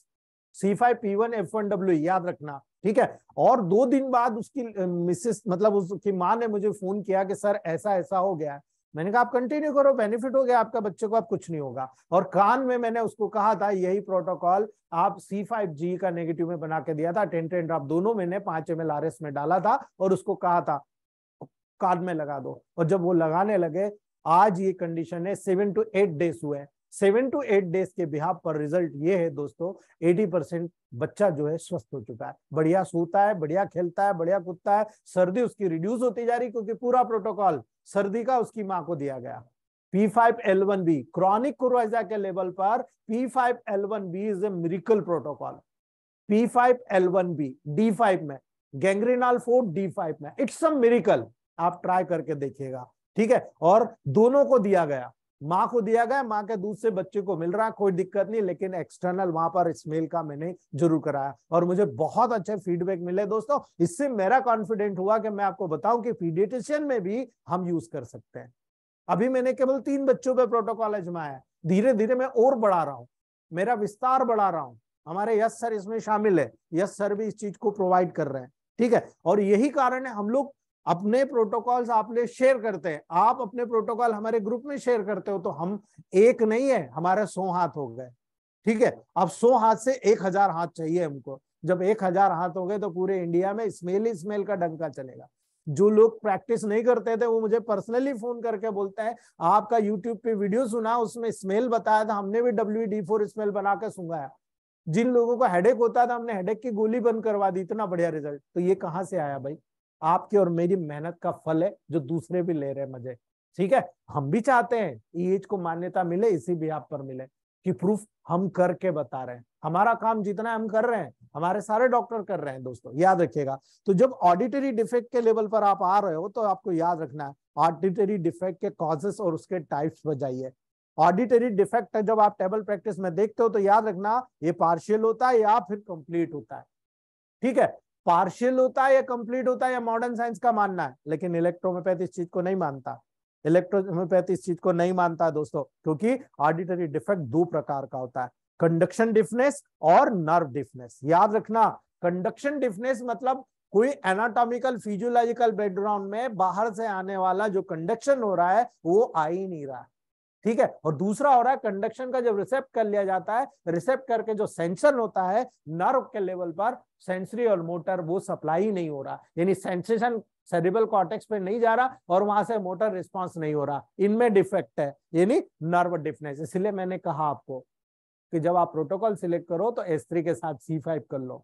C five P one F one W याद रखना ठीक है और दो दिन बाद उसकी मिसेस मतलब उसकी माँ ने मुझे फोन किया कि सर ऐसा ऐसा हो गया मैंने कहा आप कंटिन्यू करो बेनिफिट हो गया आपका बच्चे को आप कुछ नहीं होगा और कान में मैंने उसको कहा था यही प्रोटोकॉल आप सी फाइव जी का नेगेटिव में बना के दिया था टेन टेन ड्रॉप दोनों मैंने पांच एम एल आर एस में डाला था और उसको कहा था कान में लगा दो और जब वो लगाने लगे आज ये कंडीशन है सेवन टू एट डेज हुए सेवन टू एट डेज के बिहाफ पर रिजल्ट ये है दोस्तों एटी परसेंट बच्चा जो है स्वस्थ हो चुका है बढ़िया सोता है बढ़िया खेलता है बढ़िया कूदता है सर्दी उसकी रिड्यूस होती जा रही क्योंकि पूरा प्रोटोकॉल सर्दी का उसकी माँ को दिया गया P five L one B chronic कुरवाइजा के लेवल पर P five L one B is a miracle protocol P five L one B D five में गैंग्रीनाल फोर डी फाइव में इट्स अ मिरिकल आप ट्राई करके देखिएगा ठीक है और दोनों को दिया गया माँ को दिया गया माँ के दूध से बच्चे को मिल रहा कोई दिक्कत नहीं लेकिन एक्सटर्नल वहां पर स्मेल का मैंने जरूर कराया और मुझे बहुत अच्छे फीडबैक मिले दोस्तों इससे मेरा कॉन्फिडेंट हुआ कि मैं आपको बताऊं कि फीडिटिशियन में भी हम यूज कर सकते हैं अभी मैंने केवल तीन बच्चों पर प्रोटोकॉल अजमाया धीरे धीरे मैं और बढ़ा रहा हूँ मेरा विस्तार बढ़ा रहा हूँ हमारे यस सर इसमें शामिल है यस सर भी इस चीज को प्रोवाइड कर रहे हैं ठीक है और यही कारण है हम लोग अपने प्रोटोकॉल्स ले शेयर करते हैं आप अपने प्रोटोकॉल हमारे ग्रुप में शेयर करते हो तो हम एक नहीं है हमारे सौ हाथ हो गए ठीक है अब सौ हाथ से एक हजार हाथ चाहिए हमको जब एक हजार हाथ हो गए तो पूरे इंडिया में स्मेल ही स्मेल का डंका चलेगा जो लोग प्रैक्टिस नहीं करते थे वो मुझे पर्सनली फोन करके बोलता है आपका यूट्यूब पे वीडियो सुना उसमें स्मेल बताया था हमने भी डब्ल्यू डी फोर स्मेल बना के सुंगाया जिन लोगों को हेडेक होता था हमने हेडेक की गोली बंद करवा दी इतना बढ़िया रिजल्ट तो ये कहाँ से आया भाई आपके और मेरी मेहनत का फल है जो दूसरे भी ले रहे हैं मजे ठीक है हम भी चाहते हैं ईएच e को मान्यता मिले इसी भी आप पर मिले कि प्रूफ हम करके बता रहे हैं हमारा काम जितना हम कर रहे हैं हमारे सारे डॉक्टर कर रहे हैं दोस्तों याद रखिएगा तो जब ऑडिटरी डिफेक्ट के लेवल पर आप आ रहे हो तो आपको याद रखना है ऑडिटरी डिफेक्ट के कॉजेस और उसके टाइप्स बजाइए ऑडिटरी डिफेक्ट जब आप टेबल प्रैक्टिस में देखते हो तो याद रखना ये पार्शियल होता है या फिर कंप्लीट होता है ठीक है पार्शियल होता है या कंप्लीट होता है या मॉडर्न साइंस का मानना है लेकिन इलेक्ट्रोमोपैथ इस चीज को नहीं मानता इलेक्ट्रोमोपैथ इस चीज को नहीं मानता दोस्तों क्योंकि ऑडिटरी डिफेक्ट दो प्रकार का होता है कंडक्शन डिफनेस और नर्व डिफनेस याद रखना कंडक्शन डिफनेस मतलब कोई एनाटॉमिकल फिजियोलॉजिकल बैकग्राउंड में बाहर से आने वाला जो कंडक्शन हो रहा है वो आ ही नहीं रहा ठीक है और दूसरा हो रहा है कंडक्शन का जब रिसेप्ट कर लिया जाता है रिसेप्ट करके जो सेंसर होता है नर्व के लेवल पर सेंसरी और मोटर वो सप्लाई नहीं हो रहा यानी सेंसेशन सेरिबल कॉर्टेक्स पे नहीं जा रहा और वहां से मोटर रिस्पॉन्स नहीं हो रहा इनमें डिफेक्ट है यानी नर्व डिफनेस इसलिए मैंने कहा आपको कि जब आप प्रोटोकॉल सिलेक्ट करो तो एस के साथ सी कर लो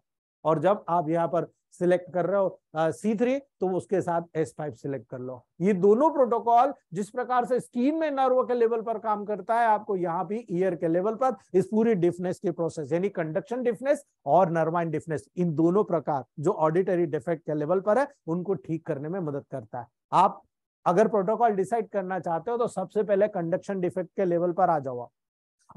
और जब आप यहाँ पर सिलेक्ट कर रहे हो सी थ्री तो उसके साथ एस फाइव सिलेक्ट कर लो ये दोनों प्रोटोकॉल जिस प्रकार से स्कीम में नर्व के लेवल पर काम करता है आपको यहाँ भी ईयर के लेवल पर इस पूरी डिफनेस की प्रोसेस यानी कंडक्शन डिफनेस और नर्वाइन डिफनेस इन दोनों प्रकार जो ऑडिटरी डिफेक्ट के लेवल पर है उनको ठीक करने में मदद करता है आप अगर प्रोटोकॉल डिसाइड करना चाहते हो तो सबसे पहले कंडक्शन डिफेक्ट के लेवल पर आ जाओ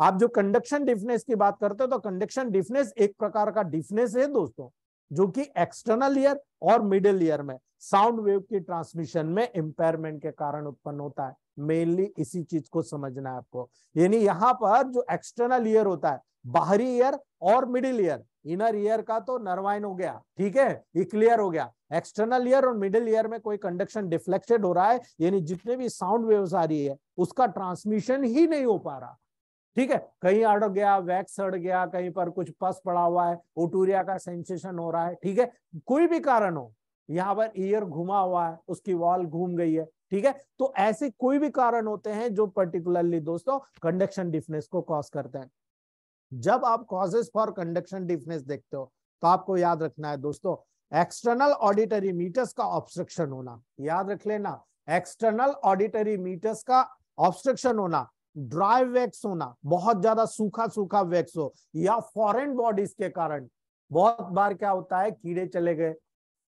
आप जो कंडक्शन डिफनेस की बात करते हो तो कंडक्शन डिफनेस एक प्रकार का डिफनेस है दोस्तों जो कि एक्सटर्नल ईयर और मिडिल ईयर में साउंड वेव की ट्रांसमिशन में इंपेयरमेंट के कारण उत्पन्न होता है मेनली इसी चीज को समझना है आपको यानी यहाँ पर जो एक्सटर्नल ईयर होता है बाहरी ईयर और मिडिल ईयर इनर ईयर का तो नरवाइन हो गया ठीक है ये क्लियर हो गया एक्सटर्नल ईयर और मिडिल ईयर में कोई कंडक्शन डिफ्लेक्टेड हो रहा है यानी जितने भी साउंड वेव्स आ रही है उसका ट्रांसमिशन ही नहीं हो पा रहा ठीक है कहीं अड़ गया वैक्स अड़ गया कहीं पर कुछ पस पड़ा हुआ है ओटूरिया का सेंसेशन हो रहा है ठीक है कोई भी कारण हो यहाँ पर ईयर घुमा हुआ है उसकी वॉल घूम गई है ठीक है तो ऐसे कोई भी कारण होते हैं जो पर्टिकुलरली दोस्तों कंडक्शन डिफनेस को कॉज करते हैं जब आप कॉजेस फॉर कंडक्शन डिफनेस देखते हो तो आपको याद रखना है दोस्तों एक्सटर्नल ऑडिटरी मीटर्स का ऑब्स्ट्रक्शन होना याद रख लेना एक्सटर्नल ऑडिटरी मीटर्स का ऑब्स्ट्रक्शन होना ड्राई वैक्स होना बहुत ज्यादा सूखा सूखा वैक्स हो या फॉरेन बॉडीज के कारण बहुत बार क्या होता है कीड़े चले गए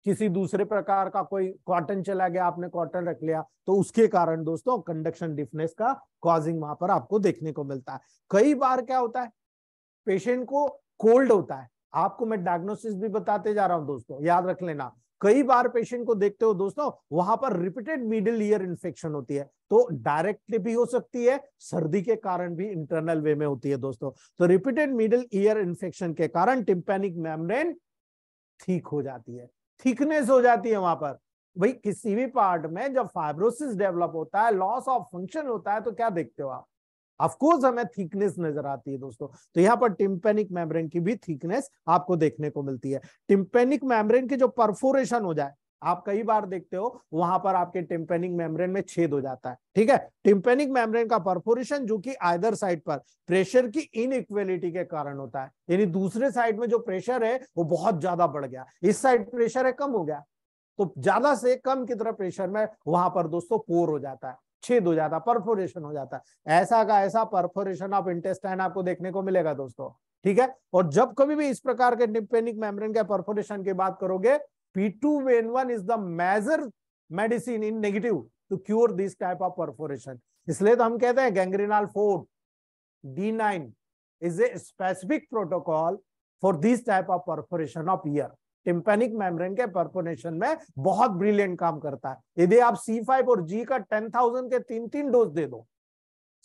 किसी दूसरे प्रकार का कोई कॉटन चला गया आपने कॉटन रख लिया तो उसके कारण दोस्तों कंडक्शन डिफनेस का कॉजिंग वहां पर आपको देखने को मिलता है कई बार क्या होता है पेशेंट को कोल्ड होता है आपको मैं डायग्नोसिस भी बताते जा रहा हूं दोस्तों याद रख लेना कई बार पेशेंट को देखते हो दोस्तों वहां पर रिपीटेड मिडिल ईयर इन्फेक्शन होती है तो डायरेक्टली भी हो सकती है सर्दी के कारण भी इंटरनल वे में होती है दोस्तों तो रिपीटेड मिडिल ईयर इन्फेक्शन के कारण टिम्पेनिक मेम्ब्रेन ठीक हो जाती है थीकनेस हो जाती है वहां पर भाई किसी भी पार्ट में जब फाइब्रोसिस डेवलप होता है लॉस ऑफ फंक्शन होता है तो क्या देखते हो आप ऑफकोर्स हमें थिकनेस नजर आती है दोस्तों तो यहाँ पर टिम्पेनिक मेम्ब्रेन की भी थिकनेस आपको देखने को मिलती है टिम्पेनिक मेम्ब्रेन के जो परफोरेशन हो जाए आप कई बार देखते हो वहां पर आपके टिम्पेनिक मेम्ब्रेन में छेद हो जाता है ठीक है टिम्पेनिक मेम्ब्रेन का परफोरेशन जो कि आइदर साइड पर प्रेशर की इनइक्वेलिटी के कारण होता है यानी दूसरे साइड में जो प्रेशर है वो बहुत ज्यादा बढ़ गया इस साइड प्रेशर है कम हो गया तो ज्यादा से कम की तरह प्रेशर में वहां पर दोस्तों पोर हो जाता है छेद हो जाता परफोरेशन हो जाता है ऐसा का ऐसा परफोरेशन ऑफ इंटेस्टाइन आपको देखने को मिलेगा दोस्तों ठीक है और जब कभी भी इस प्रकार के निपेनिक मेम्ब्रेन के परफोरेशन की बात करोगे P two when one is the major medicine in negative to cure this type of perforation इसलिए तो हम कहते हैं गैंग्रीनाल four D nine is a specific protocol for this type of perforation of ear tympanic membrane के परपोनेशन में बहुत ब्रिलियंट काम करता है यदि आप सी फाइव और जी का टेन थाउजेंड के तीन तीन डोज दे दो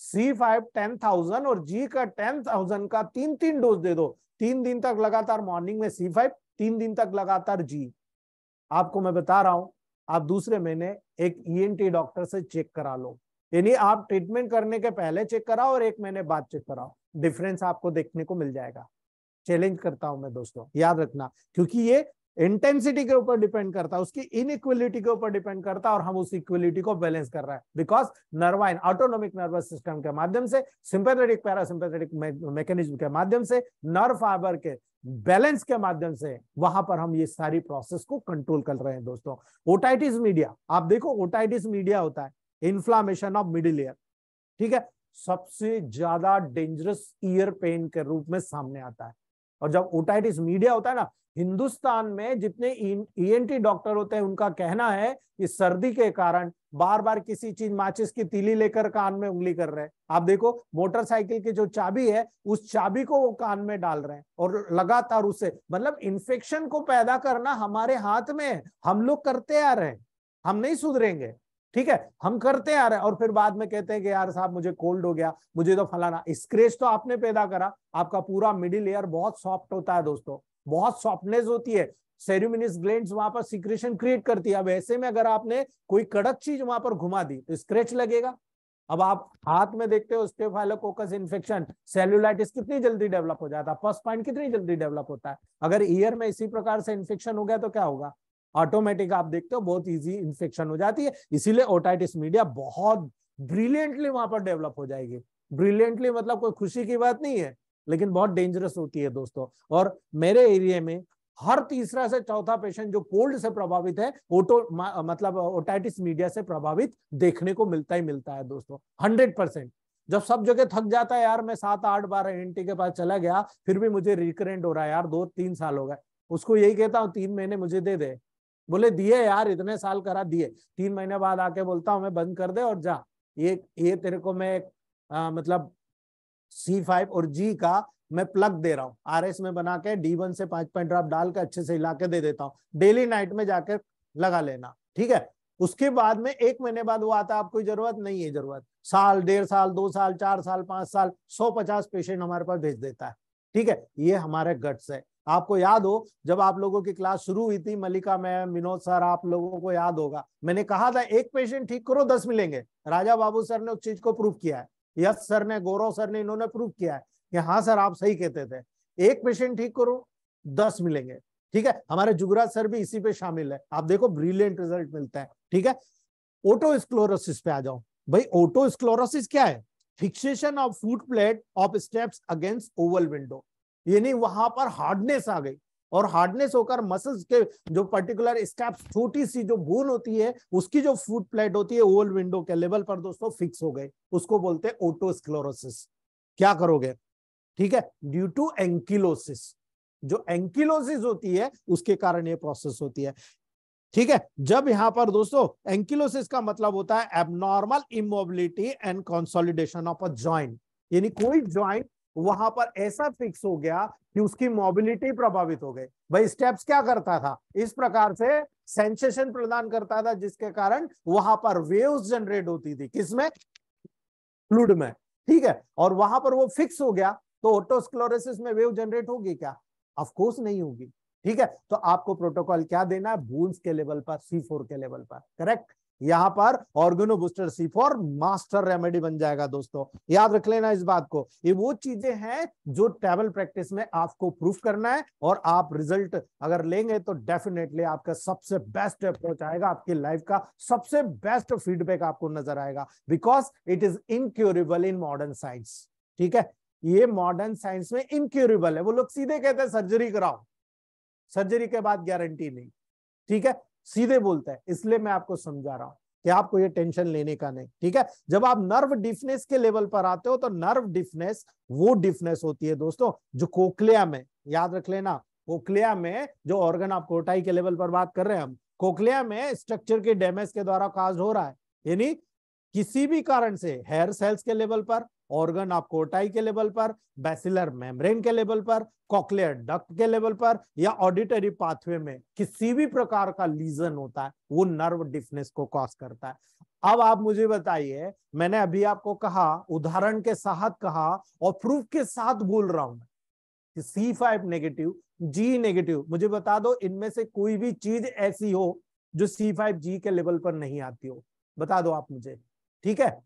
सी फाइव टेन थाउजेंड और जी का टेन थाउजेंड का तीन तीन डोज दे दो तीन दिन तक लगातार मॉर्निंग में सी फाइव तीन दिन तक लगातार जी आपको मैं बता रहा हूं आप दूसरे महीने एक ईएनटी e डॉक्टर से चेक करा लो यानी आप ट्रीटमेंट करने के पहले चेक कराओ और एक महीने बाद चेक कराओ डिफरेंस आपको देखने को मिल जाएगा चैलेंज करता हूं मैं दोस्तों याद रखना क्योंकि ये इंटेंसिटी के ऊपर डिपेंड करता है उसकी इनइक्वलिटी के ऊपर डिपेंड करता है और हम उस इक्वलिटी को बैलेंस कर रहे हैं because nervine autonomic nervous system के माध्यम से सिंपेथेटिक पैरासिंपेथेटिक मैकेनिज्म के माध्यम से नर्व फाइबर के बैलेंस के माध्यम से वहां पर हम ये सारी प्रोसेस को कंट्रोल कर रहे हैं दोस्तों ओटाइटिस मीडिया आप देखो ओटाइटिस मीडिया होता है इन्फ्लामेशन ऑफ मिडिल ईयर ठीक है सबसे ज्यादा डेंजरस ईयर पेन के रूप में सामने आता है और जब ओटाइटिस मीडिया होता है ना हिंदुस्तान में जितने ईएनटी e e डॉक्टर होते हैं उनका कहना है कि सर्दी के कारण बार बार किसी चीज माचिस की तीली लेकर कान में उंगली कर रहे हैं आप देखो मोटरसाइकिल की जो चाबी है उस चाबी को वो कान में डाल रहे हैं और लगातार उससे मतलब इन्फेक्शन को पैदा करना हमारे हाथ में है हम लोग करते आ रहे हैं हम नहीं सुधरेंगे ठीक है हम करते आ रहे हैं और फिर बाद में कहते हैं कि यार साहब मुझे कोल्ड हो गया मुझे तो फलाना स्क्रेच तो आपने पैदा करा आपका पूरा मिडिल एयर बहुत सॉफ्ट होता है दोस्तों बहुत सॉफ्टनेस होती है सेरुमिनिस ग्लैंड वहां पर सिक्रेशन क्रिएट करती है अब ऐसे में अगर आपने कोई कड़क चीज वहां पर घुमा दी तो स्क्रेच लगेगा अब आप हाथ में देखते हो स्टेफाइलोकोकस इन्फेक्शन सेल्यूलाइटिस कितनी जल्दी डेवलप हो जाता है फर्स्ट पॉइंट कितनी जल्दी डेवलप होता है अगर ईयर में इसी प्रकार से इन्फेक्शन हो गया तो क्या होगा ऑटोमेटिक आप देखते हो बहुत इजी इन्फेक्शन हो जाती है इसीलिए ओटाइटिस मीडिया बहुत ब्रिलियंटली वहां पर डेवलप हो जाएगी ब्रिलियंटली मतलब कोई खुशी की बात नहीं है लेकिन बहुत डेंजरस होती है दोस्तों और मेरे एरिया में हर तीसरा से चौथा पेशेंट जो कोल्ड से प्रभावित है ओटो मतलब ओटाइटिस मीडिया से प्रभावित देखने को मिलता ही मिलता है दोस्तों हंड्रेड परसेंट जब सब जगह थक जाता है यार मैं सात आठ बार एंटी के पास चला गया फिर भी मुझे रिकरेंट हो रहा है यार दो तीन साल हो गए उसको यही कहता हूँ तीन महीने मुझे दे दे बोले दिए यार इतने साल करा दिए तीन महीने बाद आके बोलता हूँ मैं बंद कर दे और जा ये ये तेरे को मैं आ, मतलब सी फाइव और जी का मैं प्लग दे रहा हूँ आर एस में बना के डी वन से पांच पॉइंट ड्राफ्ट डाल के अच्छे से हिला के दे देता हूँ डेली नाइट में जाकर लगा लेना ठीक है उसके बाद में एक महीने बाद वो आता है आपको जरूरत नहीं है जरूरत साल डेढ़ साल दो साल चार साल पांच साल सौ पचास पेशेंट हमारे पास भेज देता है ठीक है ये हमारे गट्स है आपको याद हो जब आप लोगों की क्लास शुरू हुई थी मलिका मैम विनोद सर आप लोगों को याद होगा मैंने कहा था एक पेशेंट ठीक करो दस मिलेंगे राजा बाबू सर ने उस चीज को प्रूफ किया है यश सर ने गौरव सर ने इन्होंने प्रूफ किया है कि हाँ सर आप सही कहते थे एक पेशेंट ठीक करो दस मिलेंगे ठीक है हमारे जुगराज सर भी इसी पे शामिल है आप देखो ब्रिलियंट रिजल्ट मिलता है ठीक है ओटो स्क्लोरोसिस पे आ जाओ भाई ओटो स्क्लोरोसिस क्या है fixation of foot plate of stapes against oval window यानी वहां पर हार्डनेस आ गई और हार्डनेस होकर मसल्स के जो पर्टिकुलर स्टेप्स छोटी सी जो बोन होती है उसकी जो फूड प्लेट होती है ओल विंडो के लेवल पर दोस्तों फिक्स हो गए उसको बोलते हैं ओटोस्क्लोरोसिस क्या करोगे ठीक है ड्यू टू एंकिलोसिस जो एंकिलोसिस होती है उसके कारण ये प्रोसेस होती है ठीक है जब यहां पर दोस्तों एंकिलोसिस का मतलब होता है abnormal immobility and consolidation of a joint यानी कोई ज्वाइंट वहां पर ऐसा फिक्स हो गया कि उसकी मोबिलिटी प्रभावित हो गई भाई स्टेप्स क्या करता था इस प्रकार से सेंसेशन प्रदान करता था जिसके कारण वहां पर वेव्स जनरेट होती थी किसमें फ्लूड में ठीक है और वहां पर वो फिक्स हो गया तो ऑटोस्क्लोरेसिस में वेव जनरेट होगी क्या ऑफकोर्स नहीं होगी ठीक है तो आपको प्रोटोकॉल क्या देना है बूल्स के लेवल पर सी फोर के लेवल पर करेक्ट यहां पर organo booster C four master remedy बन जाएगा दोस्तों याद रख लेना इस बात को ये वो चीजें हैं जो ट्रेवल प्रैक्टिस में आपको प्रूफ करना है और आप रिजल्ट अगर लेंगे तो डेफिनेटली आपका सबसे बेस्ट अप्रोच आएगा आपकी लाइफ का सबसे बेस्ट फीडबैक आपको नजर आएगा because it is incurable in modern science ठीक है ये मॉडर्न साइंस में इनक्योरेबल है वो लोग सीधे कहते हैं सर्जरी कराओ सर्जरी के बाद गारंटी नहीं ठीक है सीधे बोलता है इसलिए मैं आपको समझा रहा हूं कि आपको ये टेंशन लेने का नहीं ठीक है जब आप नर्व डिफनेस के लेवल पर आते हो तो नर्व डिफनेस वो डिफनेस होती है दोस्तों जो कोकलिया में याद रख लेना कोकलिया में जो ऑर्गन आप कोटाई के लेवल पर बात कर रहे हैं हम कोकलिया में स्ट्रक्चर के डैमेज के द्वारा काज हो रहा है यानी किसी भी कारण से हेयर सेल्स के लेवल पर ऑर्गन आप कोटाई के लेवल पर बेसिलर मेम्ब्रेन के लेवल पर कॉकलेयर डक्ट के लेवल पर या ऑडिटरी पाथवे में किसी भी प्रकार का लीजन होता है वो नर्व डिफनेस को कॉज करता है अब आप मुझे बताइए मैंने अभी आपको कहा उदाहरण के साथ कहा और प्रूफ के साथ बोल रहा हूं कि C five negative G negative मुझे बता दो इनमें से कोई भी चीज ऐसी हो जो सी फाइव जी के लेवल पर नहीं आती हो बता दो आप मुझे ठीक है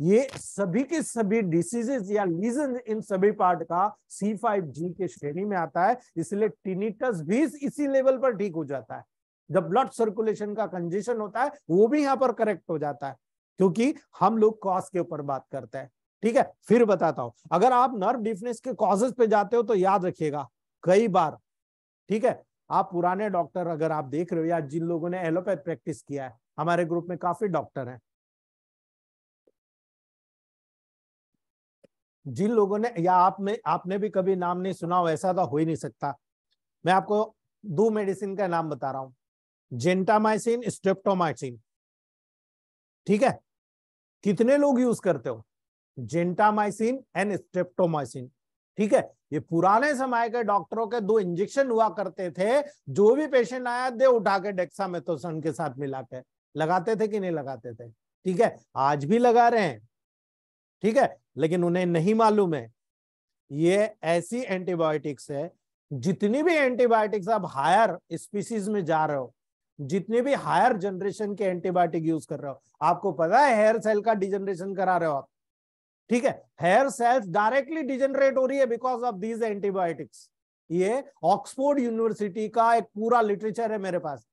ये सभी के सभी डिसीजेस या लीजन इन सभी पार्ट का सी फाइव जी के श्रेणी में आता है इसलिए टिनिटस भी इसी लेवल पर ठीक हो जाता है जब ब्लड सर्कुलेशन का कंजेशन होता है वो भी यहाँ पर करेक्ट हो जाता है क्योंकि हम लोग कॉज के ऊपर बात करते हैं ठीक है फिर बताता हूं अगर आप नर्व डिफनेस के कॉजेस पे जाते हो तो याद रखिएगा कई बार ठीक है आप पुराने डॉक्टर अगर आप देख रहे हो या जिन लोगों ने एलोपैथ प्रैक्टिस किया है हमारे ग्रुप में काफी डॉक्टर हैं जिन लोगों ने या आप में आपने भी कभी नाम नहीं सुना हो ऐसा तो हो ही नहीं सकता मैं आपको दो मेडिसिन का नाम बता रहा हूं जेंटामाइसिन स्ट्रेप्टोमाइसिन ठीक है कितने लोग यूज करते हो जेंटामाइसिन एंड स्ट्रेप्टोमाइसिन ठीक है ये पुराने समय के डॉक्टरों के दो इंजेक्शन हुआ करते थे जो भी पेशेंट आया दे उठा के डेक्सामेथोसन के साथ मिला के लगाते थे कि नहीं लगाते थे ठीक है आज भी लगा रहे हैं ठीक है लेकिन उन्हें नहीं मालूम है ये ऐसी एंटीबायोटिक्स है जितनी भी एंटीबायोटिक्स आप हायर स्पीसीज में जा रहे हो जितने भी हायर जनरेशन के एंटीबायोटिक यूज कर रहे हो आपको पता है हेयर सेल का डिजनरेशन करा रहे हो आप ठीक है हेयर सेल्स डायरेक्टली डिजनरेट हो रही है बिकॉज ऑफ दीज एंटीबायोटिक्स ये ऑक्सफोर्ड यूनिवर्सिटी का एक पूरा लिटरेचर है मेरे पास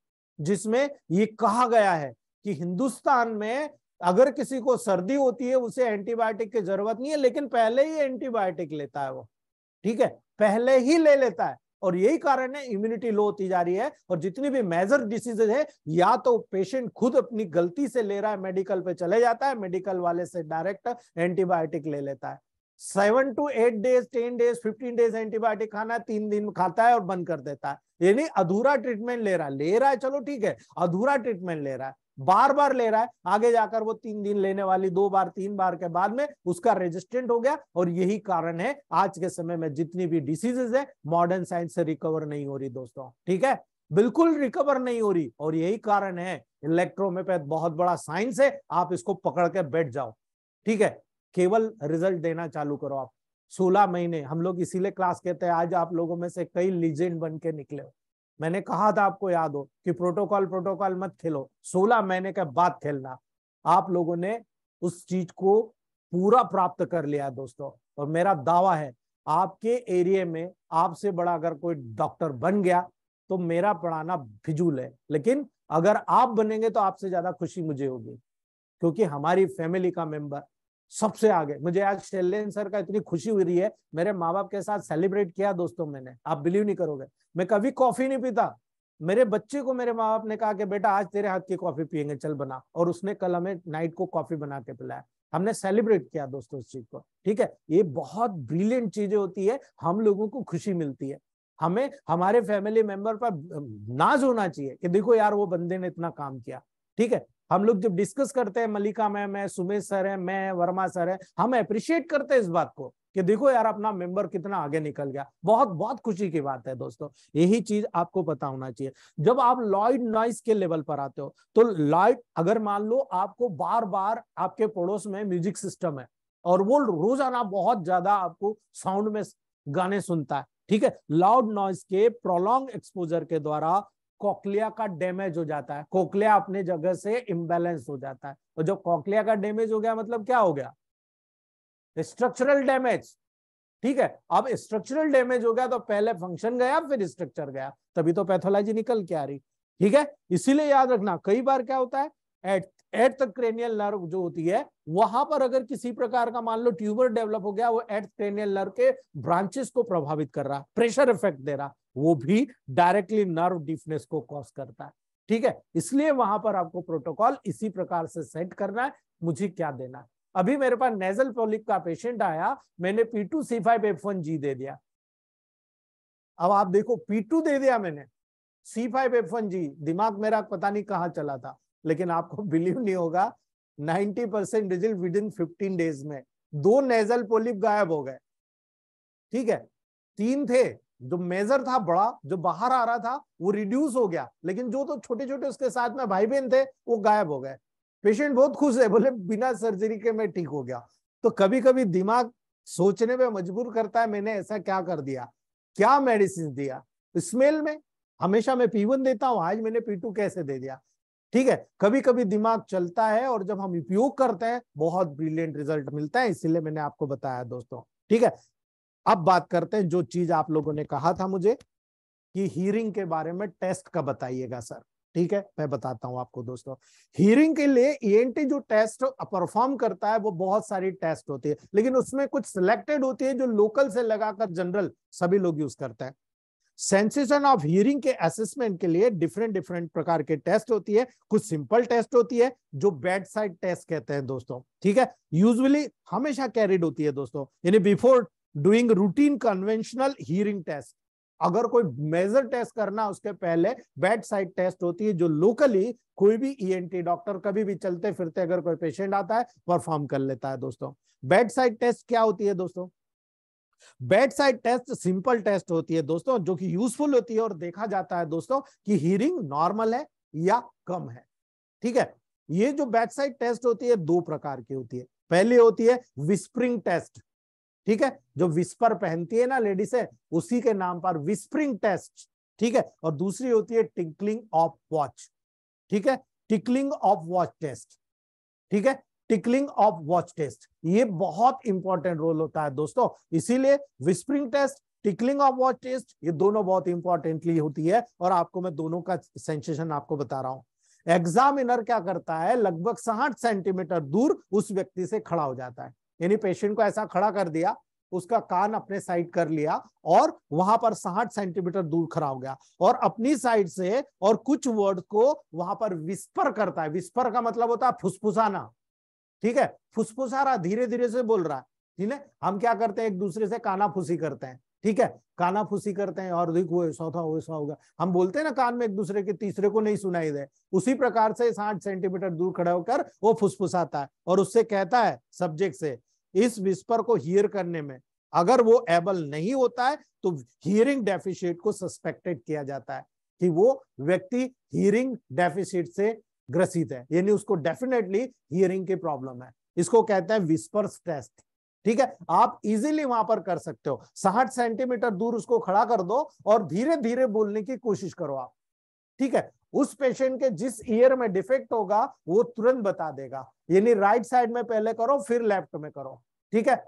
जिसमें ये कहा गया है कि हिंदुस्तान में अगर किसी को सर्दी होती है उसे एंटीबायोटिक की जरूरत नहीं है लेकिन पहले ही एंटीबायोटिक लेता है वो ठीक है पहले ही ले लेता है और यही कारण है इम्यूनिटी लो होती जा रही है और जितनी भी मेजर डिसीजेज है या तो पेशेंट खुद अपनी गलती से ले रहा है मेडिकल पे चले जाता है मेडिकल वाले से डायरेक्ट एंटीबायोटिक ले लेता है seven to eight days ten days fifteen days antibiotic खाना है तीन दिन खाता है और बंद कर देता है यानी अधूरा ट्रीटमेंट ले रहा है ले रहा है चलो ठीक है अधूरा ट्रीटमेंट ले रहा है बार बार ले रहा है आगे जाकर वो तीन दिन लेने वाली दो बार तीन बार के बाद में उसका रेजिस्टेंट हो गया और यही कारण है आज के समय में जितनी भी डिसीजेज है मॉडर्न साइंस से रिकवर नहीं हो रही दोस्तों ठीक है बिल्कुल रिकवर नहीं हो रही और यही कारण है इलेक्ट्रोमेपैथ बहुत बड़ा साइंस है आप इसको पकड़ के बैठ जाओ ठीक है केवल रिजल्ट देना चालू करो आप सोलह महीने हम लोग इसीलिए क्लास कहते हैं आज आप लोगों में से कई लीजेंड बन के निकले हो मैंने कहा था आपको याद हो कि प्रोटोकॉल प्रोटोकॉल मत खेलो सोलह महीने के बाद खेलना आप लोगों ने उस चीज को पूरा प्राप्त कर लिया दोस्तों और मेरा दावा है आपके एरिया में आपसे बड़ा अगर कोई डॉक्टर बन गया तो मेरा पढ़ाना फिजूल है लेकिन अगर आप बनेंगे तो आपसे ज्यादा खुशी मुझे होगी क्योंकि हमारी फैमिली का मेंबर सबसे आगे मुझे आज शैलेन सर का इतनी खुशी हुई रही है मेरे माँ बाप के साथ सेलिब्रेट किया दोस्तों मैंने आप बिलीव नहीं करोगे मैं कभी कॉफी नहीं पीता मेरे बच्चे को मेरे माँ बाप ने कहा कि बेटा आज तेरे हाथ की कॉफी पियेंगे चल बना और उसने कल हमें नाइट को कॉफी बना के पिलाया हमने सेलिब्रेट किया दोस्तों इस चीज को ठीक है ये बहुत ब्रिलियंट चीजें होती है हम लोगों को खुशी मिलती है हमें हमारे फैमिली मेंबर पर नाज होना चाहिए कि देखो यार वो बंदे ने इतना काम किया ठीक है हम लोग जब डिस्कस करते हैं मलिका मैम है सुमेश सर है मैं वर्मा सर है हम अप्रिशिएट करते हैं इस बात को कि देखो यार अपना मेंबर कितना आगे निकल गया बहुत बहुत खुशी की बात है दोस्तों यही चीज आपको पता होना चाहिए जब आप लॉइड नॉइस के लेवल पर आते हो तो लॉइड अगर मान लो आपको बार बार आपके पड़ोस में म्यूजिक सिस्टम है और वो रोजाना बहुत ज्यादा आपको साउंड में गाने सुनता है ठीक है लाउड नॉइस के प्रोलॉन्ग एक्सपोजर के द्वारा कोकलिया का डैमेज हो जाता है कोकलिया अपने जगह से इम्बेलेंस हो जाता है और जब कोकलिया का डैमेज हो गया मतलब क्या हो गया स्ट्रक्चरल डैमेज ठीक है अब स्ट्रक्चरल डैमेज हो गया तो पहले फंक्शन गया फिर स्ट्रक्चर गया तभी तो पैथोलॉजी निकल के आ रही ठीक है इसीलिए याद रखना कई बार क्या होता है एट एट तक क्रेनियल नर्व जो होती है वहां पर अगर किसी प्रकार का मान लो ट्यूबर डेवलप हो गया वो एट क्रेनियल नर्व के ब्रांचेस को प्रभावित कर रहा प्रेशर इफेक्ट दे रहा वो भी डायरेक्टली नर्व डीफनेस को कॉज करता है ठीक है इसलिए वहां पर आपको प्रोटोकॉल इसी प्रकार से सेट करना है मुझे क्या देना है अभी मेरे पास नेजल पॉलिक का पेशेंट आया मैंने P two C five F one G दे दिया अब आप देखो पी टू दे दिया मैंने C five F one G दिमाग मेरा पता नहीं कहां चला था लेकिन आपको बिलीव नहीं होगा 90 percent result within fifteen days में दो नेजल पोलिप गायब हो गए ठीक है तीन थे जो मेजर था बड़ा जो बाहर आ रहा था वो रिड्यूस हो गया लेकिन जो तो छोटे छोटे उसके साथ में भाई बहन थे वो गायब हो गए पेशेंट बहुत खुश है बोले बिना सर्जरी के मैं ठीक हो गया तो कभी कभी दिमाग सोचने में मजबूर करता है मैंने ऐसा क्या कर दिया क्या मेडिसिन दिया स्मेल में हमेशा मैं पी देता हूं आज मैंने पी कैसे दे दिया ठीक है कभी कभी दिमाग चलता है और जब हम उपयोग करते हैं बहुत ब्रिलियंट रिजल्ट मिलता है इसीलिए मैंने आपको बताया दोस्तों ठीक है अब बात करते हैं जो चीज आप लोगों ने कहा था मुझे कि हियरिंग के बारे में टेस्ट का बताइएगा सर ठीक है मैं बताता हूं आपको दोस्तों हियरिंग के लिए ईएनटी e जो टेस्ट परफॉर्म करता है वो बहुत सारी टेस्ट होती है लेकिन उसमें कुछ सिलेक्टेड होती है जो लोकल से लगाकर जनरल सभी लोग यूज करते हैं सेंसेशन ऑफ हियरिंग के असेसमेंट के लिए डिफरेंट डिफरेंट प्रकार के टेस्ट होती है कुछ सिंपल टेस्ट होती है जो बेड साइड टेस्ट कहते हैं दोस्तों ठीक है यूजली हमेशा कैरिड होती है दोस्तों यानी before doing routine conventional hearing test अगर कोई मेजर टेस्ट करना उसके पहले बेड साइड टेस्ट होती है जो लोकली कोई भी ईएनटी e डॉक्टर कभी भी चलते फिरते अगर कोई पेशेंट आता है परफॉर्म कर लेता है दोस्तों बेड साइड टेस्ट क्या होती है दोस्तों bedside test simple test होती है दोस्तों जो कि यूजफुल होती है और देखा जाता है दोस्तों कि हीरिंग नॉर्मल है या कम है ठीक है ये जो बेड साइड टेस्ट होती है दो प्रकार की होती है पहली होती है विस्प्रिंग टेस्ट ठीक है जो विस्पर पहनती है ना लेडीज है उसी के नाम पर विस्प्रिंग टेस्ट ठीक है और दूसरी होती है टिकलिंग ऑफ वॉच ठीक है टिकलिंग ऑफ वॉच टेस्ट ठीक है टिकलिंग ऑफ वॉच टेस्ट ये बहुत इंपॉर्टेंट रोल होता है दोस्तों इसीलिए whispering test tickling of watch test ये दोनों बहुत इंपॉर्टेंटली होती है और आपको मैं दोनों का सेंसेशन आपको बता रहा हूं एग्जामिनर क्या करता है लगभग साठ सेंटीमीटर दूर उस व्यक्ति से खड़ा हो जाता है यानी पेशेंट को ऐसा खड़ा कर दिया उसका कान अपने साइड कर लिया और वहां पर साठ सेंटीमीटर दूर खड़ा हो गया और अपनी साइड से और कुछ वर्ड को वहां पर विस्पर करता है विस्पर का मतलब होता है फुसफुसाना ठीक है फुसफुसा रहा धीरे धीरे से बोल रहा है ठीक है हम क्या करते हैं एक दूसरे से काना फूसी करते हैं ठीक है काना फूसी करते हैं और देखो ऐसा था वैसा होगा हम बोलते हैं ना कान में एक दूसरे के तीसरे को नहीं सुनाई दे उसी प्रकार से साठ सेंटीमीटर दूर खड़ा होकर वो फुसफुसाता है और उससे कहता है सब्जेक्ट से इस विस्पर को हियर करने में अगर वो एबल नहीं होता है तो हियरिंग डेफिशिएट को सस्पेक्टेड किया जाता है कि वो व्यक्ति हियरिंग डेफिशिएट से ग्रसित है यानी उसको डेफिनेटली हियरिंग की प्रॉब्लम है इसको कहते हैं विस्पर्स टेस्ट ठीक है आप इजीली वहां पर कर सकते हो साठ सेंटीमीटर दूर उसको खड़ा कर दो और धीरे धीरे बोलने की कोशिश करो आप ठीक है उस पेशेंट के जिस ईयर में डिफेक्ट होगा वो तुरंत बता देगा यानी राइट साइड में पहले करो फिर लेफ्ट में करो ठीक है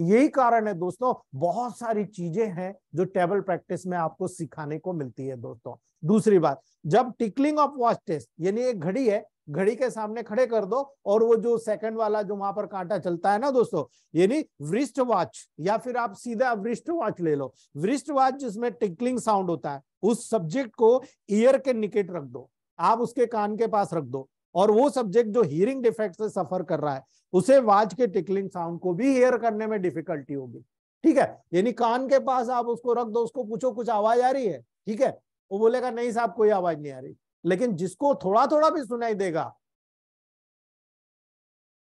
यही कारण है दोस्तों बहुत सारी चीजें हैं जो टेबल प्रैक्टिस में आपको सिखाने को मिलती है दोस्तों दूसरी बात जब टिकलिंग ऑफ वॉच टेस्ट यानी एक घड़ी है घड़ी के सामने खड़े कर दो और वो जो सेकंड वाला जो वहां पर कांटा चलता है ना दोस्तों यानी वृष्ट वॉच या फिर आप सीधा वृष्ट वॉच ले लो वृष्ट वॉच जिसमें टिकलिंग साउंड होता है उस सब्जेक्ट को ईयर के निकट रख दो आप उसके कान के पास रख दो और वो सब्जेक्ट जो हियरिंग डिफेक्ट से सफर कर रहा है उसे वाच के टिकलिंग साउंड को भी हेयर करने में डिफिकल्टी होगी ठीक है यानी कान के पास आप उसको रख दो उसको पूछो कुछ आवाज आ रही है ठीक है वो बोलेगा नहीं साहब कोई आवाज नहीं आ रही लेकिन जिसको थोड़ा थोड़ा भी सुनाई देगा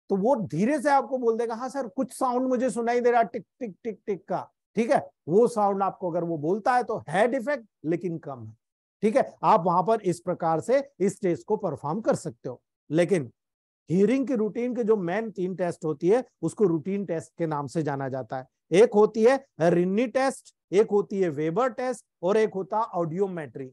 तो वो धीरे से आपको बोल देगा हाँ सर कुछ साउंड मुझे सुनाई दे रहा टिक टिक टिक टिक का ठीक है वो साउंड आपको अगर वो बोलता है तो है डिफेक्ट लेकिन कम है ठीक है आप वहां पर इस प्रकार से इस टेस्ट को परफॉर्म कर सकते हो लेकिन हियरिंग की रूटीन के जो मेन तीन टेस्ट होती है उसको रूटीन टेस्ट के नाम से जाना जाता है एक होती है रिन्नी टेस्ट एक होती है वेबर टेस्ट और एक होता है ऑडियोमेट्री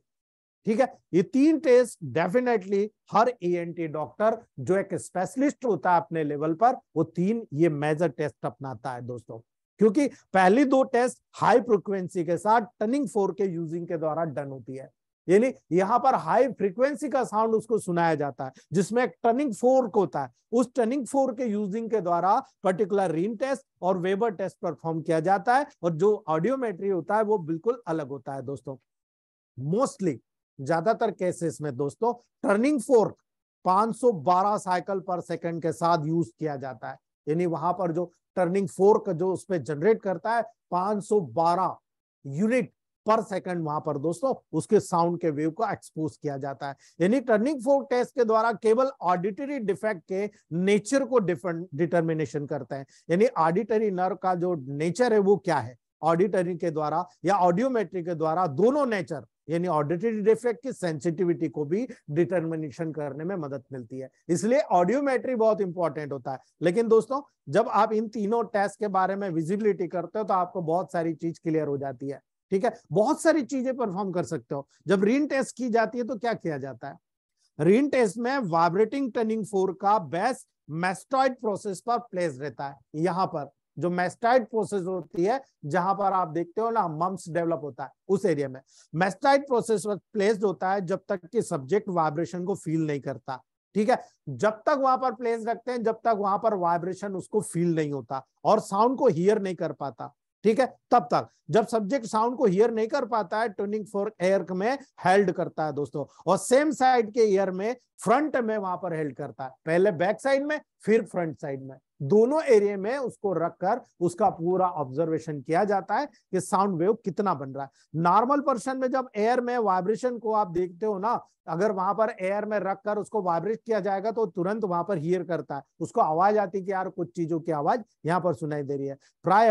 ठीक है ये तीन टेस्ट डेफिनेटली हर ए डॉक्टर जो एक स्पेशलिस्ट होता है अपने लेवल पर वो तीन ये मेजर टेस्ट अपनाता है दोस्तों क्योंकि पहली दो टेस्ट हाई फ्रिक्वेंसी के साथ टर्निंग फोर के यूजिंग के द्वारा डन होती है यानी यहाँ पर हाई फ्रीक्वेंसी का साउंड उसको सुनाया जाता है जिसमें एक टर्निंग फोर्क होता है उस टर्निंग फोर्क के यूजिंग के द्वारा पर्टिकुलर रीम टेस्ट और वेबर टेस्ट परफॉर्म किया जाता है और जो ऑडियोमेट्री होता है वो बिल्कुल अलग होता है दोस्तों मोस्टली ज्यादातर केसेस में दोस्तों tuning fork 512 cycle per second के साथ यूज किया जाता है यानी वहां पर जो टर्निंग फोर्क जो उस पर जनरेट करता है 512 यूनिट पर सेकंड वहां पर दोस्तों उसके साउंड के वेव को एक्सपोज किया जाता है यानी टर्निंग फोर्क टेस्ट के द्वारा केवल ऑडिटरी डिफेक्ट के नेचर को डिटर्मिनेशन करते हैं यानी ऑडिटरी नर्व का जो नेचर है वो क्या है ऑडिटरी के द्वारा या ऑडियोमेट्री के द्वारा दोनों नेचर यानी ऑडिटरी डिफेक्ट की सेंसिटिविटी को भी डिटर्मिनेशन करने में मदद मिलती है इसलिए ऑडियोमेट्री बहुत इंपॉर्टेंट होता है लेकिन दोस्तों जब आप इन तीनों टेस्ट के बारे में विजिबिलिटी करते हो तो आपको बहुत सारी चीज क्लियर हो जाती है ठीक है बहुत सारी चीजें परफॉर्म कर सकते हो जब रीन टेस्ट की जाती है तो क्या किया जाता है रीन टेस्ट में वाइब्रेटिंग टर्निंग फोर का बेस्ट मेस्टॉइड प्रोसेस पर प्लेस रहता है यहां पर जो मेस्टाइड प्रोसेस होती है जहां पर आप देखते हो ना मम्स डेवलप होता है उस एरिया में मेस्टाइड प्रोसेस प्लेस्ड होता है जब तक कि सब्जेक्ट वाइब्रेशन को फील नहीं करता ठीक है जब तक वहां पर प्लेस रखते हैं जब तक वहां पर वाइब्रेशन उसको फील नहीं होता और साउंड को हियर नहीं कर पाता ठीक है तब तक जब सब्जेक्ट साउंड को हियर नहीं कर पाता है ट्यूनिंग फोर एयर में हेल्ड करता है दोस्तों और सेम साइड के ईयर में फ्रंट में वहां पर हेल्ड करता है पहले बैक साइड में फिर फ्रंट साइड में दोनों एरिया में उसको रखकर उसका पूरा ऑब्जर्वेशन किया जाता है कि साउंड वेव कितना बन रहा है नॉर्मल पर्सन में जब एयर में वाइब्रेशन को आप देखते हो ना अगर वहां पर एयर में रखकर उसको वाइब्रेट किया जाएगा तो तुरंत वहां पर हियर करता है उसको आवाज आती है कि यार कुछ चीजों की आवाज यहाँ पर सुनाई दे रही है प्राय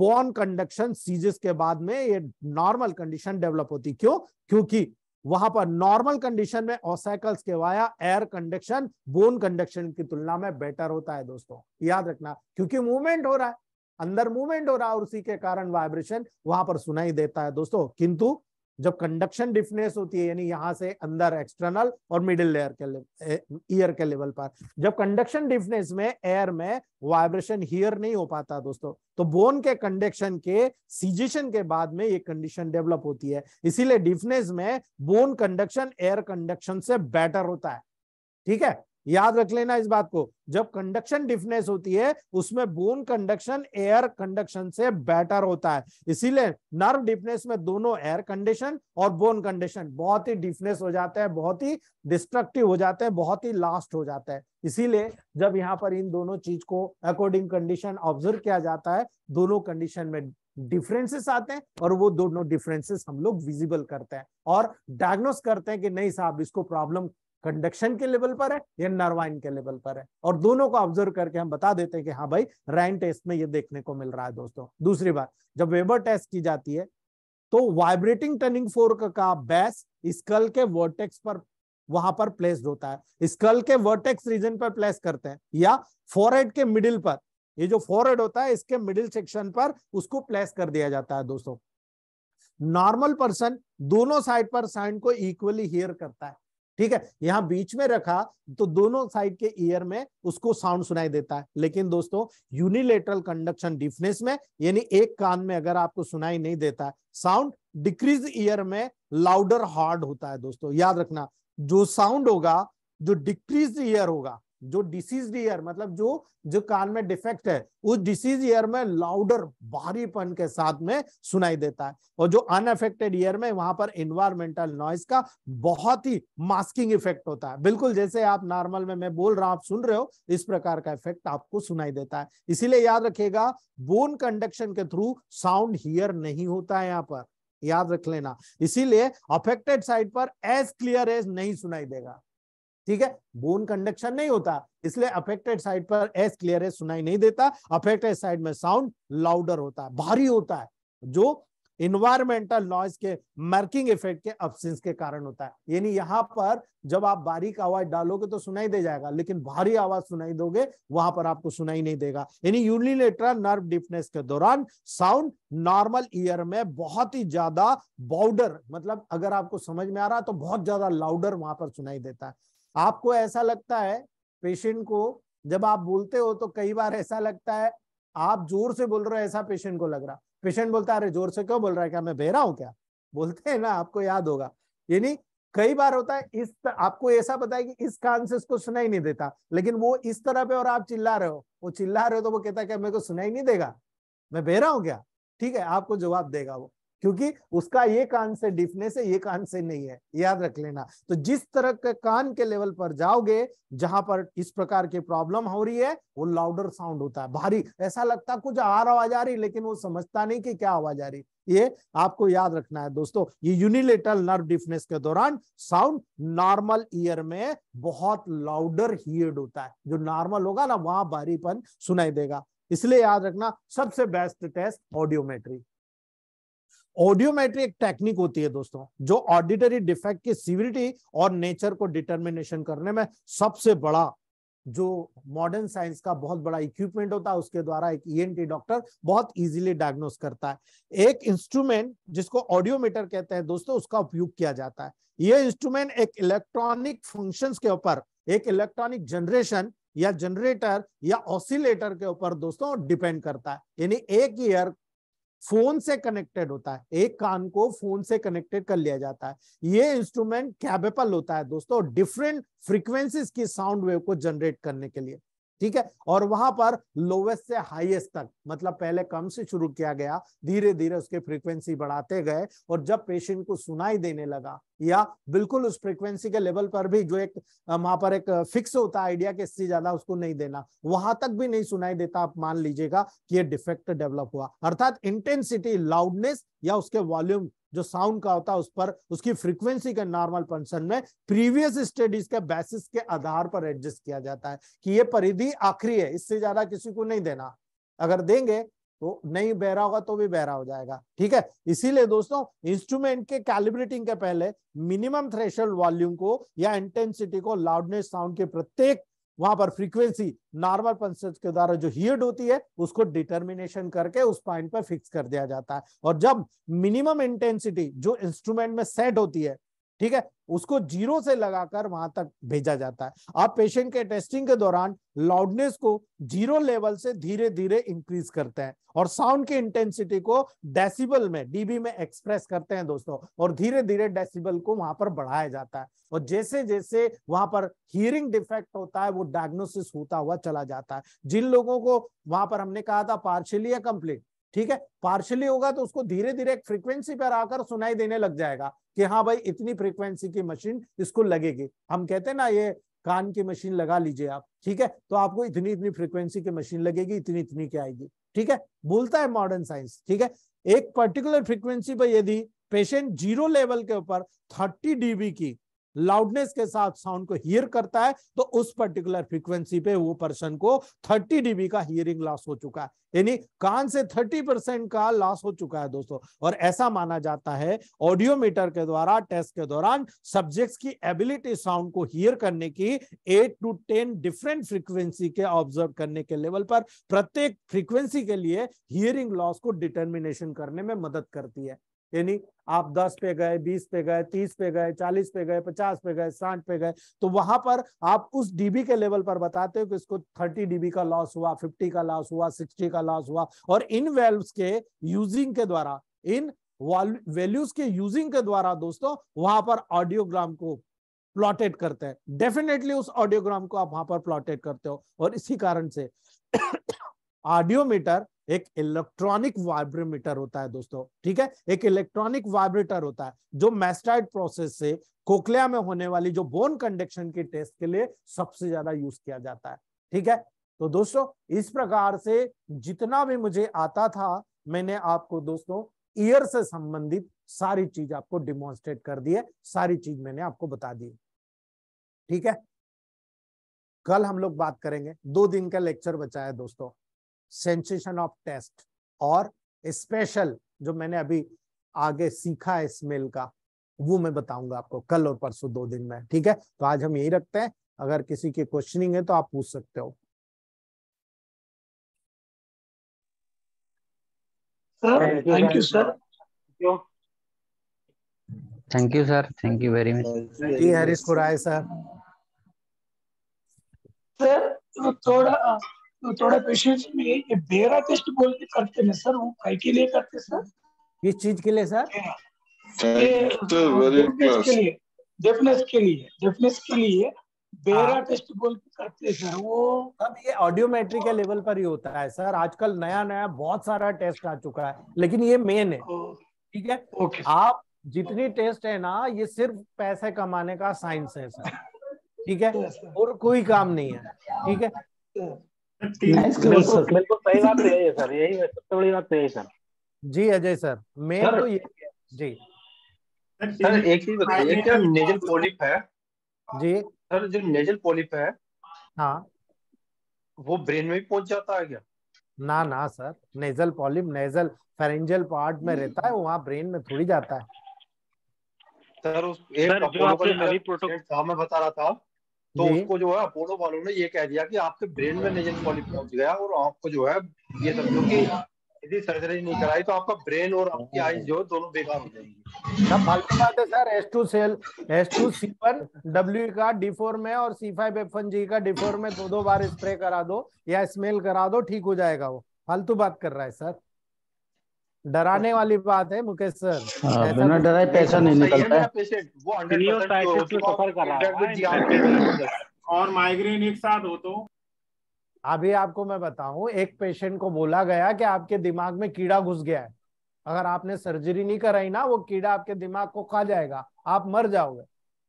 बॉर्न कंडक्शन सीजेस के बाद में ये नॉर्मल कंडीशन डेवलप होती क्यों क्योंकि वहां पर नॉर्मल कंडीशन में ओसाइकल्स के via air conduction bone conduction की तुलना में बेटर होता है दोस्तों याद रखना क्योंकि मूवमेंट हो रहा है अंदर मूवमेंट हो रहा है और उसी के कारण वाइब्रेशन वहां पर सुनाई देता है दोस्तों किंतु जब कंडक्शन डिफनेस होती है यानी यहाँ से अंदर एक्सटर्नल और मिडिल लेयर के ईयर के लेवल पर जब कंडक्शन डिफनेस में एयर में वाइब्रेशन हियर नहीं हो पाता दोस्तों तो बोन के कंडक्शन के सीजेशन के बाद में ये कंडीशन डेवलप होती है इसीलिए डिफनेस में बोन कंडक्शन एयर कंडक्शन से बेटर होता है ठीक है याद रख लेना इस बात को जब कंडक्शन डिफनेस होती है उसमें बोन कंडक्शन एयर कंडक्शन से बेटर होता है इसीलिए नर्व डिफनेस में दोनों एयर कंडीशन और बोन कंडीशन बहुत ही डिफनेस हो जाते हैं बहुत ही डिस्ट्रक्टिव हो जाते हैं बहुत ही लास्ट हो जाता है इसीलिए जब यहाँ पर इन दोनों चीज को अकॉर्डिंग कंडीशन ऑब्जर्व किया जाता है दोनों कंडीशन में डिफरेंसेस आते हैं और वो दोनों डिफरेंसेस हम लोग विजिबल करते हैं और डायग्नोस करते हैं कि नहीं साहब इसको प्रॉब्लम कंडक्शन के लेवल पर है या नर्वाइन के लेवल पर है और दोनों को ऑब्जर्व करके हम बता देते हैं कि हाँ भाई रैन टेस्ट में ये देखने को मिल रहा है दोस्तों दूसरी बात जब वेबर टेस्ट की जाती है तो वाइब्रेटिंग टर्निंग फोर्क का बैस स्कल के वर्टेक्स पर वहां पर प्लेस्ड होता है स्कल के वर्टेक्स रीजन पर प्लेस करते हैं या फॉरहेड के मिडिल पर ये जो फॉरहेड होता है इसके मिडिल सेक्शन पर उसको प्लेस कर दिया जाता है दोस्तों नॉर्मल पर्सन दोनों साइड पर साइन को इक्वली हियर करता है ठीक है यहाँ बीच में रखा तो दोनों साइड के ईयर में उसको साउंड सुनाई देता है लेकिन दोस्तों यूनिलेटरल कंडक्शन डिफनेस में यानी एक कान में अगर आपको सुनाई नहीं देता है साउंड डिक्रीज ईयर में लाउडर हार्ड होता है दोस्तों याद रखना जो साउंड होगा जो डिक्रीज ईयर होगा जो डिसीज ईयर मतलब जो जो कान में डिफेक्ट है उस डिसीज ईयर में लाउडर भारीपन के साथ में सुनाई देता है और जो अनअफेक्टेड ईयर में वहां पर इन्वायरमेंटल नॉइज का बहुत ही मास्किंग इफेक्ट होता है बिल्कुल जैसे आप नॉर्मल में मैं बोल रहा हूं आप सुन रहे हो इस प्रकार का इफेक्ट आपको सुनाई देता है इसीलिए याद रखेगा बोन कंडक्शन के थ्रू साउंड हियर नहीं होता है यहाँ पर याद रख लेना इसीलिए अफेक्टेड साइड पर एज क्लियर एज नहीं सुनाई देगा ठीक है बोन कंडक्शन नहीं होता इसलिए अफेक्टेड साइड पर एस क्लियर एस सुनाई नहीं देता अफेक्टेड साइड में साउंड लाउडर होता है भारी होता है जो इन्वायरमेंटल नॉइज के मार्किंग इफेक्ट के अब्सेंस के कारण होता है यानी यहां पर जब आप बारीक आवाज डालोगे तो सुनाई दे जाएगा लेकिन भारी आवाज सुनाई दोगे वहां पर आपको सुनाई नहीं देगा यानी यूनिलेटरल नर्व डिफनेस के दौरान साउंड नॉर्मल ईयर में बहुत ही ज्यादा बाउडर मतलब अगर आपको समझ में आ रहा है तो बहुत ज्यादा लाउडर वहां पर सुनाई देता है आपको ऐसा लगता है पेशेंट को जब आप बोलते हो तो कई बार ऐसा लगता है आप जोर से बोल रहे हो ऐसा पेशेंट को लग रहा पेशेंट बोलता है अरे जोर से क्यों बोल रहा है क्या मैं बहरा हूं क्या बोलते हैं ना आपको याद होगा यानी कई बार होता है इस तर, आपको ऐसा पता है कि इस कान से उसको सुनाई नहीं देता लेकिन वो इस तरह पे और आप चिल्ला रहे हो वो चिल्ला रहे हो तो वो कहता है क्या मेरे को सुनाई नहीं देगा मैं बहरा हूं क्या ठीक है आपको जवाब देगा वो क्योंकि उसका ये कान से डिफनेस है ये कान से नहीं है याद रख लेना तो जिस तरह के कान के लेवल पर जाओगे जहां पर इस प्रकार की प्रॉब्लम हो रही है वो लाउडर साउंड होता है भारी ऐसा लगता कुछ आर आवाज आ रही लेकिन वो समझता नहीं कि क्या आवाज आ रही ये आपको याद रखना है दोस्तों ये यूनिलेटल नर्व डिफनेस के दौरान साउंड नॉर्मल ईयर में बहुत लाउडर हियर्ड होता है जो नॉर्मल होगा ना वहां भारीपन सुनाई देगा इसलिए याद रखना सबसे best test audiometry audiometric technique होती है दोस्तों जो ऑडिटरी डिफेक्ट की सिविरिटी और नेचर को डिटर्मिनेशन करने में सबसे बड़ा जो मॉडर्न साइंस का बहुत बड़ा इक्विपमेंट होता है उसके द्वारा एक ईएनटी e डॉक्टर बहुत इजीली डायग्नोस करता है एक इंस्ट्रूमेंट जिसको ऑडियोमीटर कहते हैं दोस्तों उसका उपयोग किया जाता है यह इंस्ट्रूमेंट एक इलेक्ट्रॉनिक फंक्शंस के ऊपर एक इलेक्ट्रॉनिक जनरेशन या जनरेटर या ऑसिलेटर के ऊपर दोस्तों डिपेंड करता है यानी एक ईयर फोन से कनेक्टेड होता है एक कान को फोन से कनेक्टेड कर लिया जाता है ये इंस्ट्रूमेंट कैपेबल होता है दोस्तों डिफरेंट फ्रीक्वेंसीज की साउंड वेव को जनरेट करने के लिए ठीक है और वहां पर लोवेस्ट से हाईएस्ट तक मतलब पहले कम से शुरू किया गया धीरे धीरे उसके फ्रीक्वेंसी बढ़ाते गए और जब पेशेंट को सुनाई देने लगा या बिल्कुल उस फ्रीक्वेंसी के लेवल पर भी जो एक वहां पर एक फिक्स होता है आइडिया के इससे ज्यादा उसको नहीं देना वहां तक भी नहीं सुनाई देता आप मान लीजिएगा कि ये डिफेक्ट डेवलप हुआ अर्थात इंटेंसिटी लाउडनेस या उसके वॉल्यूम जो साउंड का होता है उस पर उसकी फ्रीक्वेंसी के नॉर्मल फंक्शन में प्रीवियस स्टडीज के बेसिस के आधार पर एडजस्ट किया जाता है कि ये परिधि आखिरी है इससे ज्यादा किसी को नहीं देना अगर देंगे तो नहीं बहरा होगा तो भी बहरा हो जाएगा ठीक है इसीलिए दोस्तों इंस्ट्रूमेंट के कैलिब्रेटिंग के पहले मिनिमम थ्रेशल वॉल्यूम को या इंटेंसिटी को लाउडनेस साउंड के प्रत्येक वहां पर फ्रीक्वेंसी नॉर्मल पल्सेस के द्वारा जो हीट होती है उसको डिटर्मिनेशन करके उस पॉइंट पर फिक्स कर दिया जाता है और जब मिनिमम इंटेंसिटी जो इंस्ट्रूमेंट में सेट होती है ठीक है उसको जीरो से लगाकर वहां तक भेजा जाता है आप पेशेंट के टेस्टिंग के दौरान लाउडनेस को जीरो लेवल से धीरे धीरे इंक्रीज करते हैं और साउंड की इंटेंसिटी को डेसिबल में डीबी में एक्सप्रेस करते हैं दोस्तों और धीरे धीरे डेसिबल को वहां पर बढ़ाया जाता है और जैसे जैसे वहां पर हियरिंग डिफेक्ट होता है वो डायग्नोसिस होता हुआ चला जाता है जिन लोगों को वहां पर हमने कहा था पार्शलिया या कंप्लीट ठीक है पार्शली होगा तो उसको धीरे धीरे फ्रीक्वेंसी पर आकर सुनाई देने लग जाएगा कि हाँ भाई इतनी फ्रीक्वेंसी की मशीन इसको लगेगी हम कहते हैं ना ये कान की मशीन लगा लीजिए आप ठीक है तो आपको इतनी इतनी फ्रीक्वेंसी की मशीन लगेगी इतनी इतनी की आएगी ठीक है बोलता है मॉडर्न साइंस ठीक है एक पर्टिकुलर फ्रीक्वेंसी पर यदि पेशेंट जीरो लेवल के ऊपर थर्टी डीबी की लाउडनेस के साथ साउंड को हियर करता है तो उस पर्टिकुलर फ्रीक्वेंसी पे वो पर्सन को 30 डीबी का हियरिंग लॉस हो चुका है यानी कान से 30 परसेंट का लॉस हो चुका है दोस्तों और ऐसा माना जाता है ऑडियोमीटर के द्वारा टेस्ट के दौरान सब्जेक्ट्स की एबिलिटी साउंड को हियर करने की 8 टू 10 डिफरेंट फ्रीक्वेंसी के ऑब्जर्व करने के लेवल पर प्रत्येक फ्रीक्वेंसी के लिए हियरिंग लॉस को डिटर्मिनेशन करने में मदद करती है यानी आप 10 पे गए 20 पे गए 30 पे गए 40 पे गए 50 पे गए 60 पे गए तो वहां पर आप उस डीबी के लेवल पर बताते हो कि इसको 30 डीबी का लॉस हुआ 50 का लॉस हुआ 60 का लॉस हुआ और इन वैल्यूज के यूजिंग के द्वारा इन वैल्यूज के यूजिंग के द्वारा दोस्तों वहां पर ऑडियोग्राम को प्लॉटेड करते हैं डेफिनेटली उस ऑडियोग्राम को आप वहां पर प्लॉटेड करते हो और इसी कारण से ऑडियोमीटर एक इलेक्ट्रॉनिक वाइब्रोमीटर होता है दोस्तों ठीक है एक इलेक्ट्रॉनिक वाइब्रेटर होता है जो मैस्टाइड प्रोसेस से कोकलिया में होने वाली जो बोन कंडक्शन के टेस्ट के लिए सबसे ज्यादा यूज किया जाता है ठीक है तो दोस्तों इस प्रकार से जितना भी मुझे आता था मैंने आपको दोस्तों ईयर से संबंधित सारी चीज आपको डिमोन्स्ट्रेट कर दी है सारी चीज मैंने आपको बता दी ठीक है कल हम लोग बात करेंगे दो दिन का लेक्चर बचा है दोस्तों सेंसेशन ऑफ टेस्ट और स्पेशल जो मैंने अभी आगे सीखा है स्मेल का वो मैं बताऊंगा आपको कल और परसों दो दिन में ठीक है तो आज हम यही रखते हैं अगर किसी के क्वेश्चनिंग है तो आप पूछ सकते हो thank you sir thank you sir thank you very much ji Harish Khuraye sir sir थोड़ा तो थोड़ा पेशेंस में ये बेरा टेस्ट बोल के करते हैं सर वो काय के लिए करते सर किस चीज के लिए सर डेफनेस हाँ। तो के लिए डेफनेस के लिए बेरा टेस्ट हाँ। बोल के करते सर वो अब ये ऑडियोमेट्री के लेवल पर ही होता है सर आजकल नया नया बहुत सारा टेस्ट आ चुका है लेकिन ये मेन है ठीक है ओके आप जितनी टेस्ट है ना ये सिर्फ पैसे कमाने का साइंस है सर ठीक है और कोई काम नहीं है ठीक है जी अजय सर मैं तो ये जी सर एक चीज बताइए क्या तो नेजल पॉलिप है जी सर जो नेजल पॉलिप है हाँ वो ब्रेन में भी पहुंच जाता है क्या ना ना sir nasal polyp nasal pharyngeal part में रहता है वहाँ ब्रेन में थोड़ी जाता है सर उस एक सर, जो आपने अभी प्रोटोकॉल में बता रहा था तो उसको जो है अपोलो वालों ने ये कह दिया कि आपके ब्रेन में नेजल पॉलिप पहुंच गया और आपको जो है ये समझो कि यदि सर्जरी नहीं कराई तो आपका ब्रेन और आपकी हाँ। आईज जो दोनों बेकार हो जाएंगी सब अच्छा, फालतू बात है sir S two cell S two C one W का डी फोर में और C five F one G का डी फोर में दो दो बार स्प्रे करा दो या स्मेल करा दो ठीक हो जाएगा वो फालतू बात कर रहा है सर डराने वाली बात है मुकेश सर हाँ, बिना डराए पैसा नहीं निकलता तो तो और माइग्रेन एक साथ हो तो अभी आपको मैं बताऊं एक पेशेंट को बोला गया कि आपके दिमाग में कीड़ा घुस गया है अगर आपने सर्जरी नहीं कराई ना वो कीड़ा आपके दिमाग को खा जाएगा आप मर जाओगे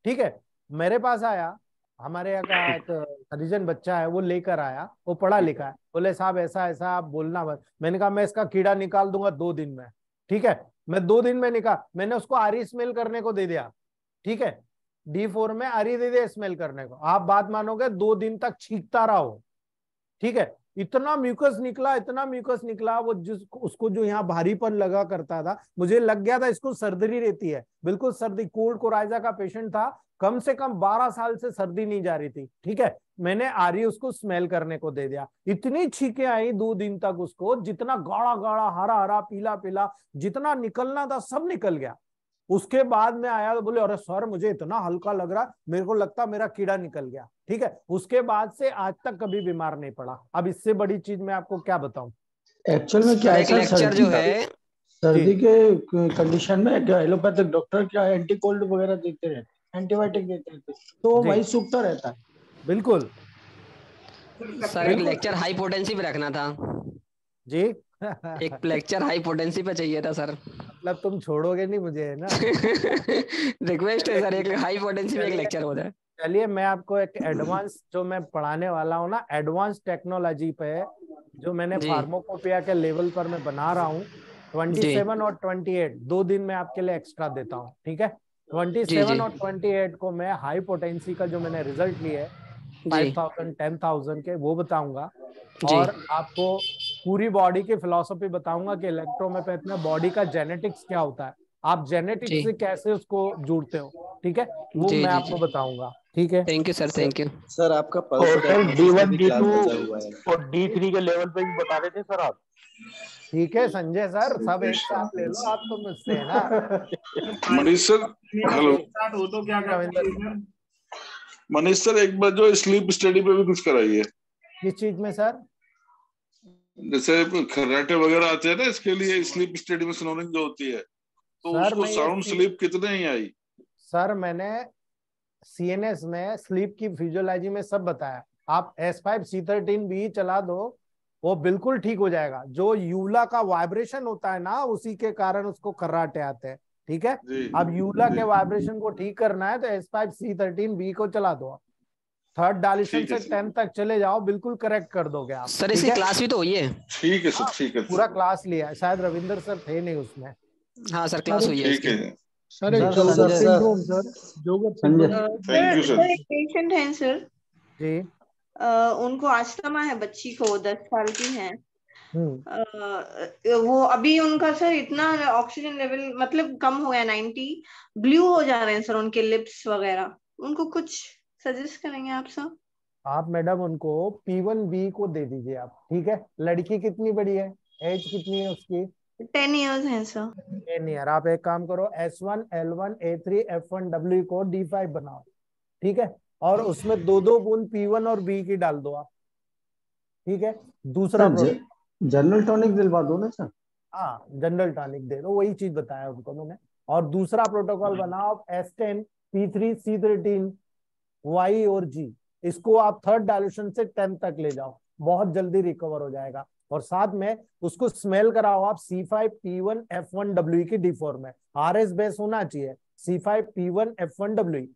ठीक है मेरे पास आया हमारे यहाँ का एक हरिजन बच्चा है वो लेकर आया वो पढ़ा लिखा है बोले साहब ऐसा ऐसा आप बोलना बस मैंने कहा मैं इसका कीड़ा निकाल दूंगा दो दिन में ठीक है मैं दो दिन में निकाल मैंने उसको आरी स्मेल करने को दे दिया ठीक है डी फोर में आरी दे दिया स्मेल करने को आप बात मानोगे दो दिन तक छींकता रहा हो ठीक है इतना म्यूकस निकला इतना म्यूकस निकला वो जिस उसको जो यहाँ भारीपन लगा करता था मुझे लग गया था इसको सर्दी रहती है बिल्कुल सर्दी कोल्ड कोराइजा का पेशेंट था कम से कम 12 साल से सर्दी नहीं जा रही थी ठीक है मैंने आरी उसको स्मेल करने को दे दिया इतनी छीके आई दो दिन तक उसको जितना गाढ़ा गाढ़ा हरा हरा पीला पीला जितना निकलना था सब निकल गया उसके बाद में आया तो बोले अरे सर मुझे इतना हल्का लग रहा मेरे को लगता मेरा कीड़ा निकल गया ठीक है उसके बाद से आज तक कभी बीमार नहीं पड़ा अब इससे बड़ी चीज मैं आपको क्या बताऊं एक्चुअल में क्या ऐसा सर्दी जो है सर्दी के कंडीशन में एलोपैथिक डॉक्टर क्या एंटी कोल्ड वगैरह देते हैं एंटीबायोटिक देते हैं तो वही सूखता रहता है बिल्कुल सर लेक्चर हाई पोटेंसी पे रखना था जी एक लेक्चर हाई पोटेंसी पे चाहिए था सर मतलब तुम छोड़ोगे नहीं मुझे है ना रिक्वेस्ट है सर एक हाई पोटेंसी पे एक लेक्चर हो जाए चलिए मैं आपको एक एडवांस जो मैं पढ़ाने वाला हूँ ना एडवांस टेक्नोलॉजी पे जो मैंने फार्मोकोपिया के लेवल पर मैं बना रहा हूँ ट्वेंटी सेवन और ट्वेंटी एट दो दिन में आपके लिए एक्स्ट्रा देता हूँ ठीक है ट्वेंटी सेवन और ट्वेंटी एट को मैं हाई पोटेंसी का जो मैंने रिजल्ट लिया है फाइव थाउजेंड टेन थाउजेंड के वो बताऊंगा और आपको पूरी बॉडी की फिलोसफी बताऊंगा कि इलेक्ट्रोमैपेथ में बॉडी का जेनेटिक्स क्या होता है आप जेनेटिक्स से कैसे उसको जुड़ते हो ठीक है वो जी, मैं जी, आपको बताऊंगा ठीक है thank you sir thank you sir आपका डी डी वन टू और डी थ्री के लेवल पे भी बता रहे थे सर आप ठीक है संजय सर सब एक साथ ले लो आप तो मुझसे है ना मनीष सर हेलो हो तो क्या मनीष सर एक बार जो स्लीप स्टडी पे भी कुछ कराइए किस चीज में सर जैसे कराटे वगैरह आते हैं ना इसके लिए स्लीप स्टडी में स्नोरिंग जो होती है तो उसको साउंड स्लीप कितने ही आई सर मैंने सीएनएस में स्लीप की फिजियोलॉजी में सब बताया आप S five C thirteen B चला दो वो बिल्कुल ठीक हो जाएगा जो यूला का वाइब्रेशन होता है ना उसी के कारण उसको कराटे आते हैं ठीक है अब यूला के वाइब्रेशन को ठीक करना है तो S five C thirteen B को चला दो आप थर्ड डायलिशन से टेन तक चले जाओ बिल्कुल करेक्ट कर दोगे आप सर इसकी क्लास भी तो हुई है ठीक है सर हाँ, ठीक है पूरा क्लास लिया है शायद रविंदर सर थे नहीं उसमें हाँ सर क्लास हुई है सर एक पेशेंट है सर जी उनको आस्थमा है बच्ची को दस साल की है हम्म। वो अभी उनका सर इतना ऑक्सीजन लेवल मतलब कम हो गया नाइनटी ब्लू हो जा रहे हैं सर उनके लिप्स वगैरह उनको कुछ सजेस्ट करेंगे आप सब आप मैडम उनको पी वन बी को दे दीजिए आप ठीक है लड़की कितनी बड़ी है एज कितनी है उसकी टेन इयर्स है सर टेन ईयर आप एक काम करो S one L one A three F one W को डी फाइव बनाओ ठीक है और उसमें दो दो बूंद पी वन और बी की डाल दो आप ठीक है दूसरा जनरल टॉनिक दिलवा दो ना सर हाँ जनरल टॉनिक दे दो वही चीज बताया उनको मैंने और दूसरा प्रोटोकॉल बनाओ S ten P three C thirteen Y और जी इसको आप थर्ड डायलूशन से टेंथ तक ले जाओ बहुत जल्दी रिकवर हो जाएगा और साथ में उसको स्मेल कराओ आप C five P one F one W की डी में आर एस बेस होना चाहिए C five P one F one W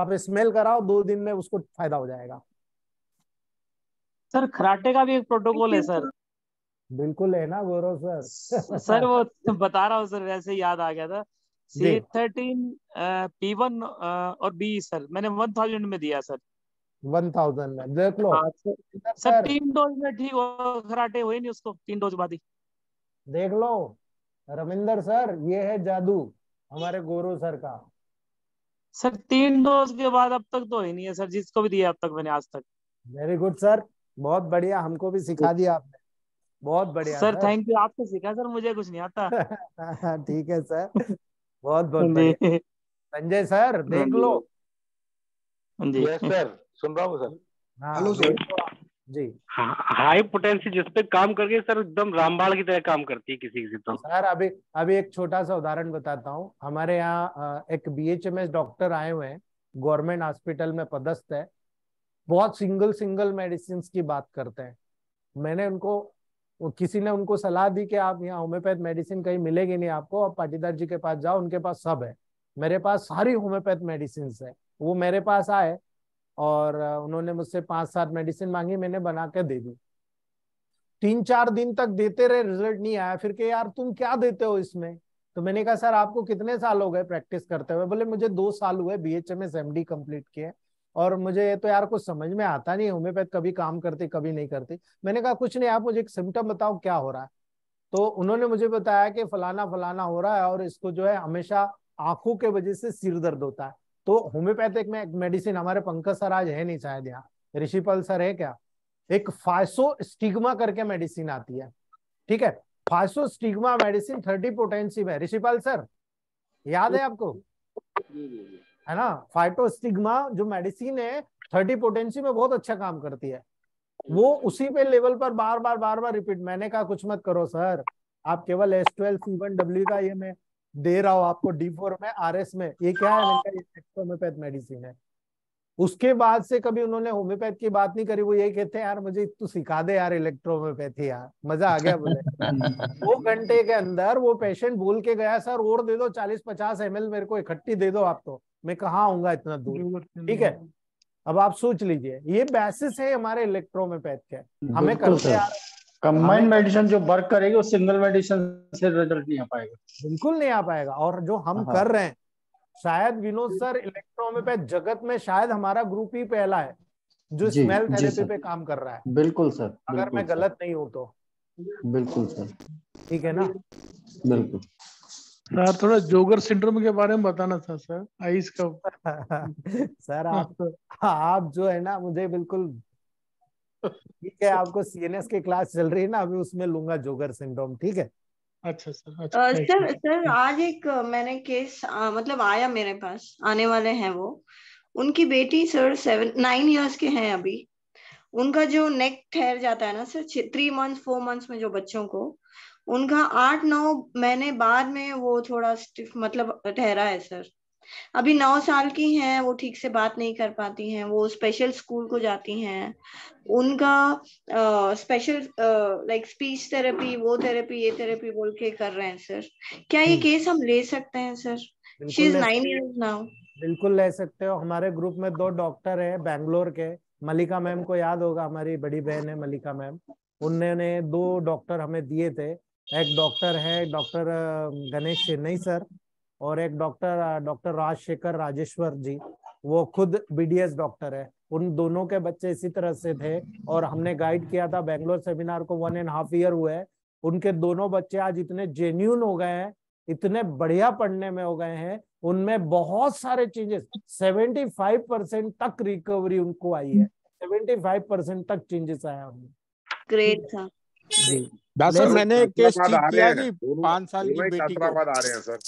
आप स्मेल कराओ दो दिन में उसको फायदा हो जाएगा सर खराटे का भी एक प्रोटोकॉल है सर बिल्कुल है ना गौरव तो सर सर वो तो बता रहा हूँ सर वैसे याद आ गया था सी थर्टीन पी और बी सर मैंने वन थाउजेंड में दिया सर वन थाउजेंड में देख लो हाँ, सर, तीन डोज में ठीक हो खराटे हुए नहीं उसको तीन डोज बाद ही देख लो रविंदर सर ये है जादू हमारे गोरू सर का सर तीन डोज के बाद अब तक तो ही नहीं है सर जिसको भी दिया अब तक मैंने आज तक वेरी गुड सर बहुत बढ़िया हमको भी सिखा दिया आपने बहुत बढ़िया सर थैंक यू आपसे सिखा सर मुझे कुछ नहीं आता हाँ, ठीक है सर बहुत बहुत हाँ संजय सर हाँ देख लो हाँ सर सुन रहा हूँ sir hello sir ji high potency जिस पे काम करके सर एकदम रामबाल की तरह काम करती है किसी किसी तो सर अभी अभी एक छोटा सा उदाहरण बताता हूँ हमारे यहाँ एक बीएचएमएस डॉक्टर आए हुए हैं गवर्नमेंट हॉस्पिटल में पदस्थ है बहुत सिंगल सिंगल मेडिसिन की बात करते हैं मैंने उनको वो किसी ने उनको सलाह दी कि आप यहाँ होम्योपैथ मेडिसिन कहीं मिलेगी नहीं आपको आप पाटीदार जी के पास जाओ उनके पास सब है मेरे पास सारी होम्योपैथ मेडिसिन है वो मेरे पास आए और उन्होंने मुझसे पांच सात मेडिसिन मांगी मैंने बना के दे दी तीन चार दिन तक देते रहे रिजल्ट नहीं आया फिर के यार तुम क्या देते हो इसमें तो मैंने कहा सर आपको कितने साल हो गए प्रैक्टिस करते हुए बोले मुझे दो साल हुए B H M S M D complete किए और मुझे ये तो यार कुछ समझ में आता नहीं होम्योपैथ कभी काम करती कभी नहीं करती मैंने कहा कुछ नहीं आप मुझे एक सिम्टम बताओ क्या हो रहा है तो उन्होंने मुझे बताया कि फलाना फलाना हो रहा है और इसको जो है हमेशा आंखों के वजह से सिर दर्द होता है तो होम्योपैथिक में एक मेडिसिन हमारे पंकज सर आज है नहीं शायद यहाँ ऋषिपाल सर है क्या एक फाइसो स्टिग्मा करके मेडिसिन आती है ठीक है फाइसो स्टिग्मा मेडिसिन थर्टी पोटेंसी में ऋषिपाल सर याद है आपको जी जी जी है ना फाइटोस्टिग्मा जो मेडिसिन है थर्टी पोटेंसी में बहुत अच्छा काम करती है वो हम्म। उसी पे लेवल पर बार बार बार बार रिपीट मैंने कहा कुछ मत करो सर आप केवल S twelve C one W का ये मैं दे रहा हूँ आपको डी फोर में आर एस में ये क्या है होम्योपैथ मेडिसिन है उसके बाद से कभी उन्होंने होम्योपैथ की बात नहीं करी वो ये कहते हैं यार मुझे तू सिखा दे यार इलेक्ट्रोहोम्योपैथी यार मजा आ गया बोले दो घंटे के अंदर वो पेशेंट बोल के गया सर और दे दो चालीस पचास एम मेरे को इकट्ठी दे दो आप तो मैं कहा आऊंगा इतना दूर ठीक है अब आप सोच लीजिए ये बेसिस है हमारे पैथ के हमें करते कंबाइंड मेडिसिन जो वर्क करेगी वो सिंगल मेडिसिन से रिजल्ट नहीं आ पाएगा बिल्कुल नहीं आ पाएगा और जो हम हाँ। कर रहे हैं शायद विनोद सर इलेक्ट्रोमोपैथ जगत में शायद हमारा ग्रुप ही पहला है जो स्मेल थेरेपी पे काम कर रहा है बिल्कुल सर अगर बिल्कुल मैं गलत नहीं हूँ तो बिल्कुल सर ठीक है ना बिल्कुल सर थोड़ा जोगर सिंड्रोम के बारे में बताना था सर आइस का सर आप तो आप जो है ना मुझे बिल्कुल ठीक है आपको सीएनएस के क्लास चल रही है ना अभी उसमें लूंगा जोगर सिंड्रोम ठीक है अच्छा सर अच्छा uh, सर सर आज एक मैंने केस आ, मतलब आया मेरे पास आने वाले हैं वो उनकी बेटी सर सेवन नाइन इयर्स के हैं अभी उनका जो नेक ठहर जाता है ना sir three month four months में जो बच्चों को उनका आठ नौ महीने बाद में वो थोड़ा स्टिफ मतलब ठहरा है सर अभी नौ साल की हैं वो ठीक से बात नहीं कर पाती हैं वो स्पेशल स्कूल को जाती हैं उनका आ, स्पेशल लाइक स्पीच थेरेपी वो थेरेपी ये थेरेपी बोल के कर रहे हैं सर क्या ये केस हम्म। हम ले सकते हैं sir she is nine years now बिल्कुल ले सकते हो हमारे ग्रुप में दो डॉक्टर है बैंगलोर के मलिका मैम को याद होगा हमारी बड़ी बहन है मलिका मैम उन्होंने दो डॉक्टर हमें दिए थे एक डॉक्टर है डॉक्टर गणेश चेन्नई सर और एक डॉक्टर डॉक्टर राजशेखर राजेश्वर जी वो खुद बीडीएस डॉक्टर है उन दोनों के बच्चे इसी तरह से थे और हमने गाइड किया था बेंगलोर सेमिनार को वन एंड हाफ ईयर हुए उनके दोनों बच्चे आज इतने जेन्यून हो गए हैं इतने बढ़िया पढ़ने में हो गए हैं उनमें बहुत सारे चेंजेस 75 परसेंट तक रिकवरी उनको आई है 75 परसेंट तक चेंजेस आया उनमें ग्रेट था सर मैंने एक केस ठीक किया कि पांच साल की बेटी को आ रहे हैं सर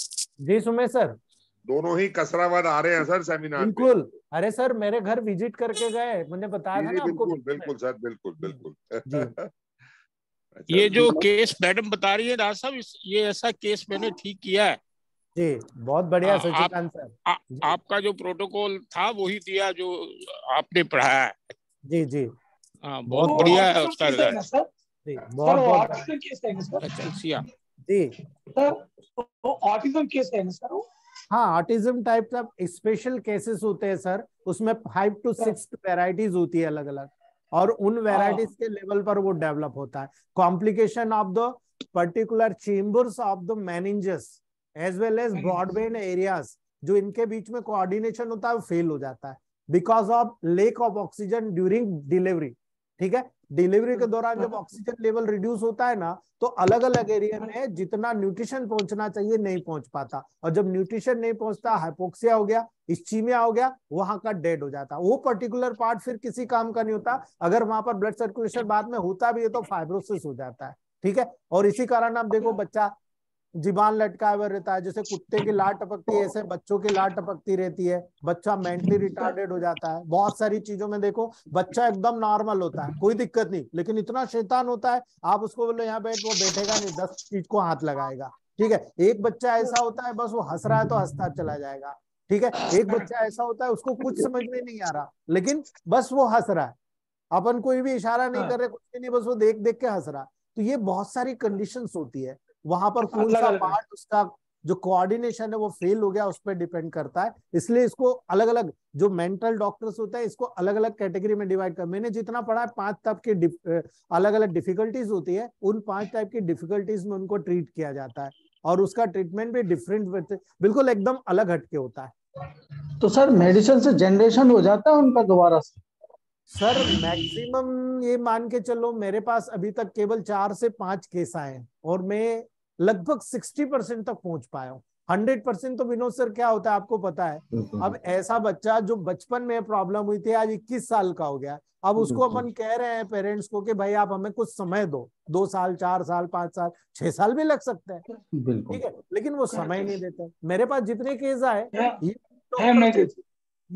जी सुमे सर दोनों ही कसराबाद आ रहे हैं सर सेमिनार बिल्कुल अरे सर मेरे घर विजिट करके गए मुझे बताया था ना आपको बिल्कुल सर बिल्कुल बिल्कुल अच्छा, ये जो केस मैडम बता रही है राज साहब ये ऐसा केस मैंने ठीक किया है जी बहुत बढ़िया सचिकांत सर आ, आपका जो प्रोटोकॉल था वही दिया जो आपने पढ़ाया जी जी आ, हाँ, बहुत बढ़िया है उसका स्पेशल केसेस अच्छा, अच्छा, अच्छा, हाँ, होते हैं सर उसमें फाइव टू सिक्स वेराइटीज होती है अलग अलग और उन वेराइटीज हाँ। के लेवल पर वो डेवलप होता है complication of the particular chambers of the managers as well as broadband areas जो इनके बीच में कोऑर्डिनेशन होता है वो फेल हो जाता है because of lack of oxygen during delivery ठीक है डिलीवरी के हम्म, दौरान जब ऑक्सीजन लेवल रिड्यूस होता है ना तो अलग अलग एरिया में जितना न्यूट्रिशन पहुंचना चाहिए नहीं पहुंच पाता और जब न्यूट्रिशन नहीं पहुंचता हाइपोक्सिया हो गया इस्चीमिया हो गया वहां का डेड हो जाता वो पर्टिकुलर पार्ट फिर किसी काम का नहीं होता अगर वहां पर ब्लड सर्कुलेशन बाद में होता भी है तो फाइब्रोसिस हो जाता है ठीक है और इसी कारण आप देखो हाँ। बच्चा जीबान लटकाए हुआ रहता है जैसे कुत्ते की लाट टपकती है ऐसे बच्चों की लाट टपकती रहती है बच्चा मेंटली रिटार्डेड हो जाता है बहुत सारी चीजों में देखो बच्चा एकदम नॉर्मल होता है कोई दिक्कत नहीं लेकिन इतना शैतान होता है आप उसको बोलो यहाँ बैठ वो बैठेगा नहीं दस चीज को हाथ लगाएगा ठीक है एक बच्चा ऐसा होता है बस वो हंस रहा है तो हंसता चला जाएगा ठीक है एक बच्चा ऐसा होता है उसको कुछ समझ में नहीं आ रहा लेकिन बस वो हंस रहा है अपन कोई भी इशारा नहीं हाँ। कर रहे कुछ नहीं बस वो देख देख के हंस रहा है तो ये बहुत सारी कंडीशन होती है वहां पर कौन सा पार्ट उसका जो कोऑर्डिनेशन है वो फेल हो गया उस पर डिपेंड करता है इसलिए इसको अलग अलग जो मेंटल डॉक्टर्स होते हैं इसको अलग अलग कैटेगरी में डिवाइड कर मैंने जितना पढ़ा है पांच टाइप की अलग अलग डिफिकल्टीज होती है उन पांच टाइप की डिफिकल्टीज में उनको ट्रीट किया जाता है और उसका ट्रीटमेंट भी डिफरेंट बिल्कुल एकदम अलग हटके होता है तो सर मेडिसिन से जनरेशन हो जाता है उनका दोबारा से सर मैक्सिमम ये मान के चलो मेरे पास अभी तक केवल चार से पांच केस आए और मैं लगभग सिक्सटी परसेंट तक पहुंच पाया हूँ हंड्रेड परसेंट तो विनोद सर क्या होता है आपको पता है अब ऐसा बच्चा जो बचपन में प्रॉब्लम हुई थी आज इक्कीस साल का हो गया अब उसको अपन कह रहे हैं पेरेंट्स को कि भाई आप हमें कुछ समय दो दो साल चार साल पांच साल छह साल भी लग सकते हैं ठीक है लेकिन वो समय नहीं देते मेरे पास जितने केस आए ये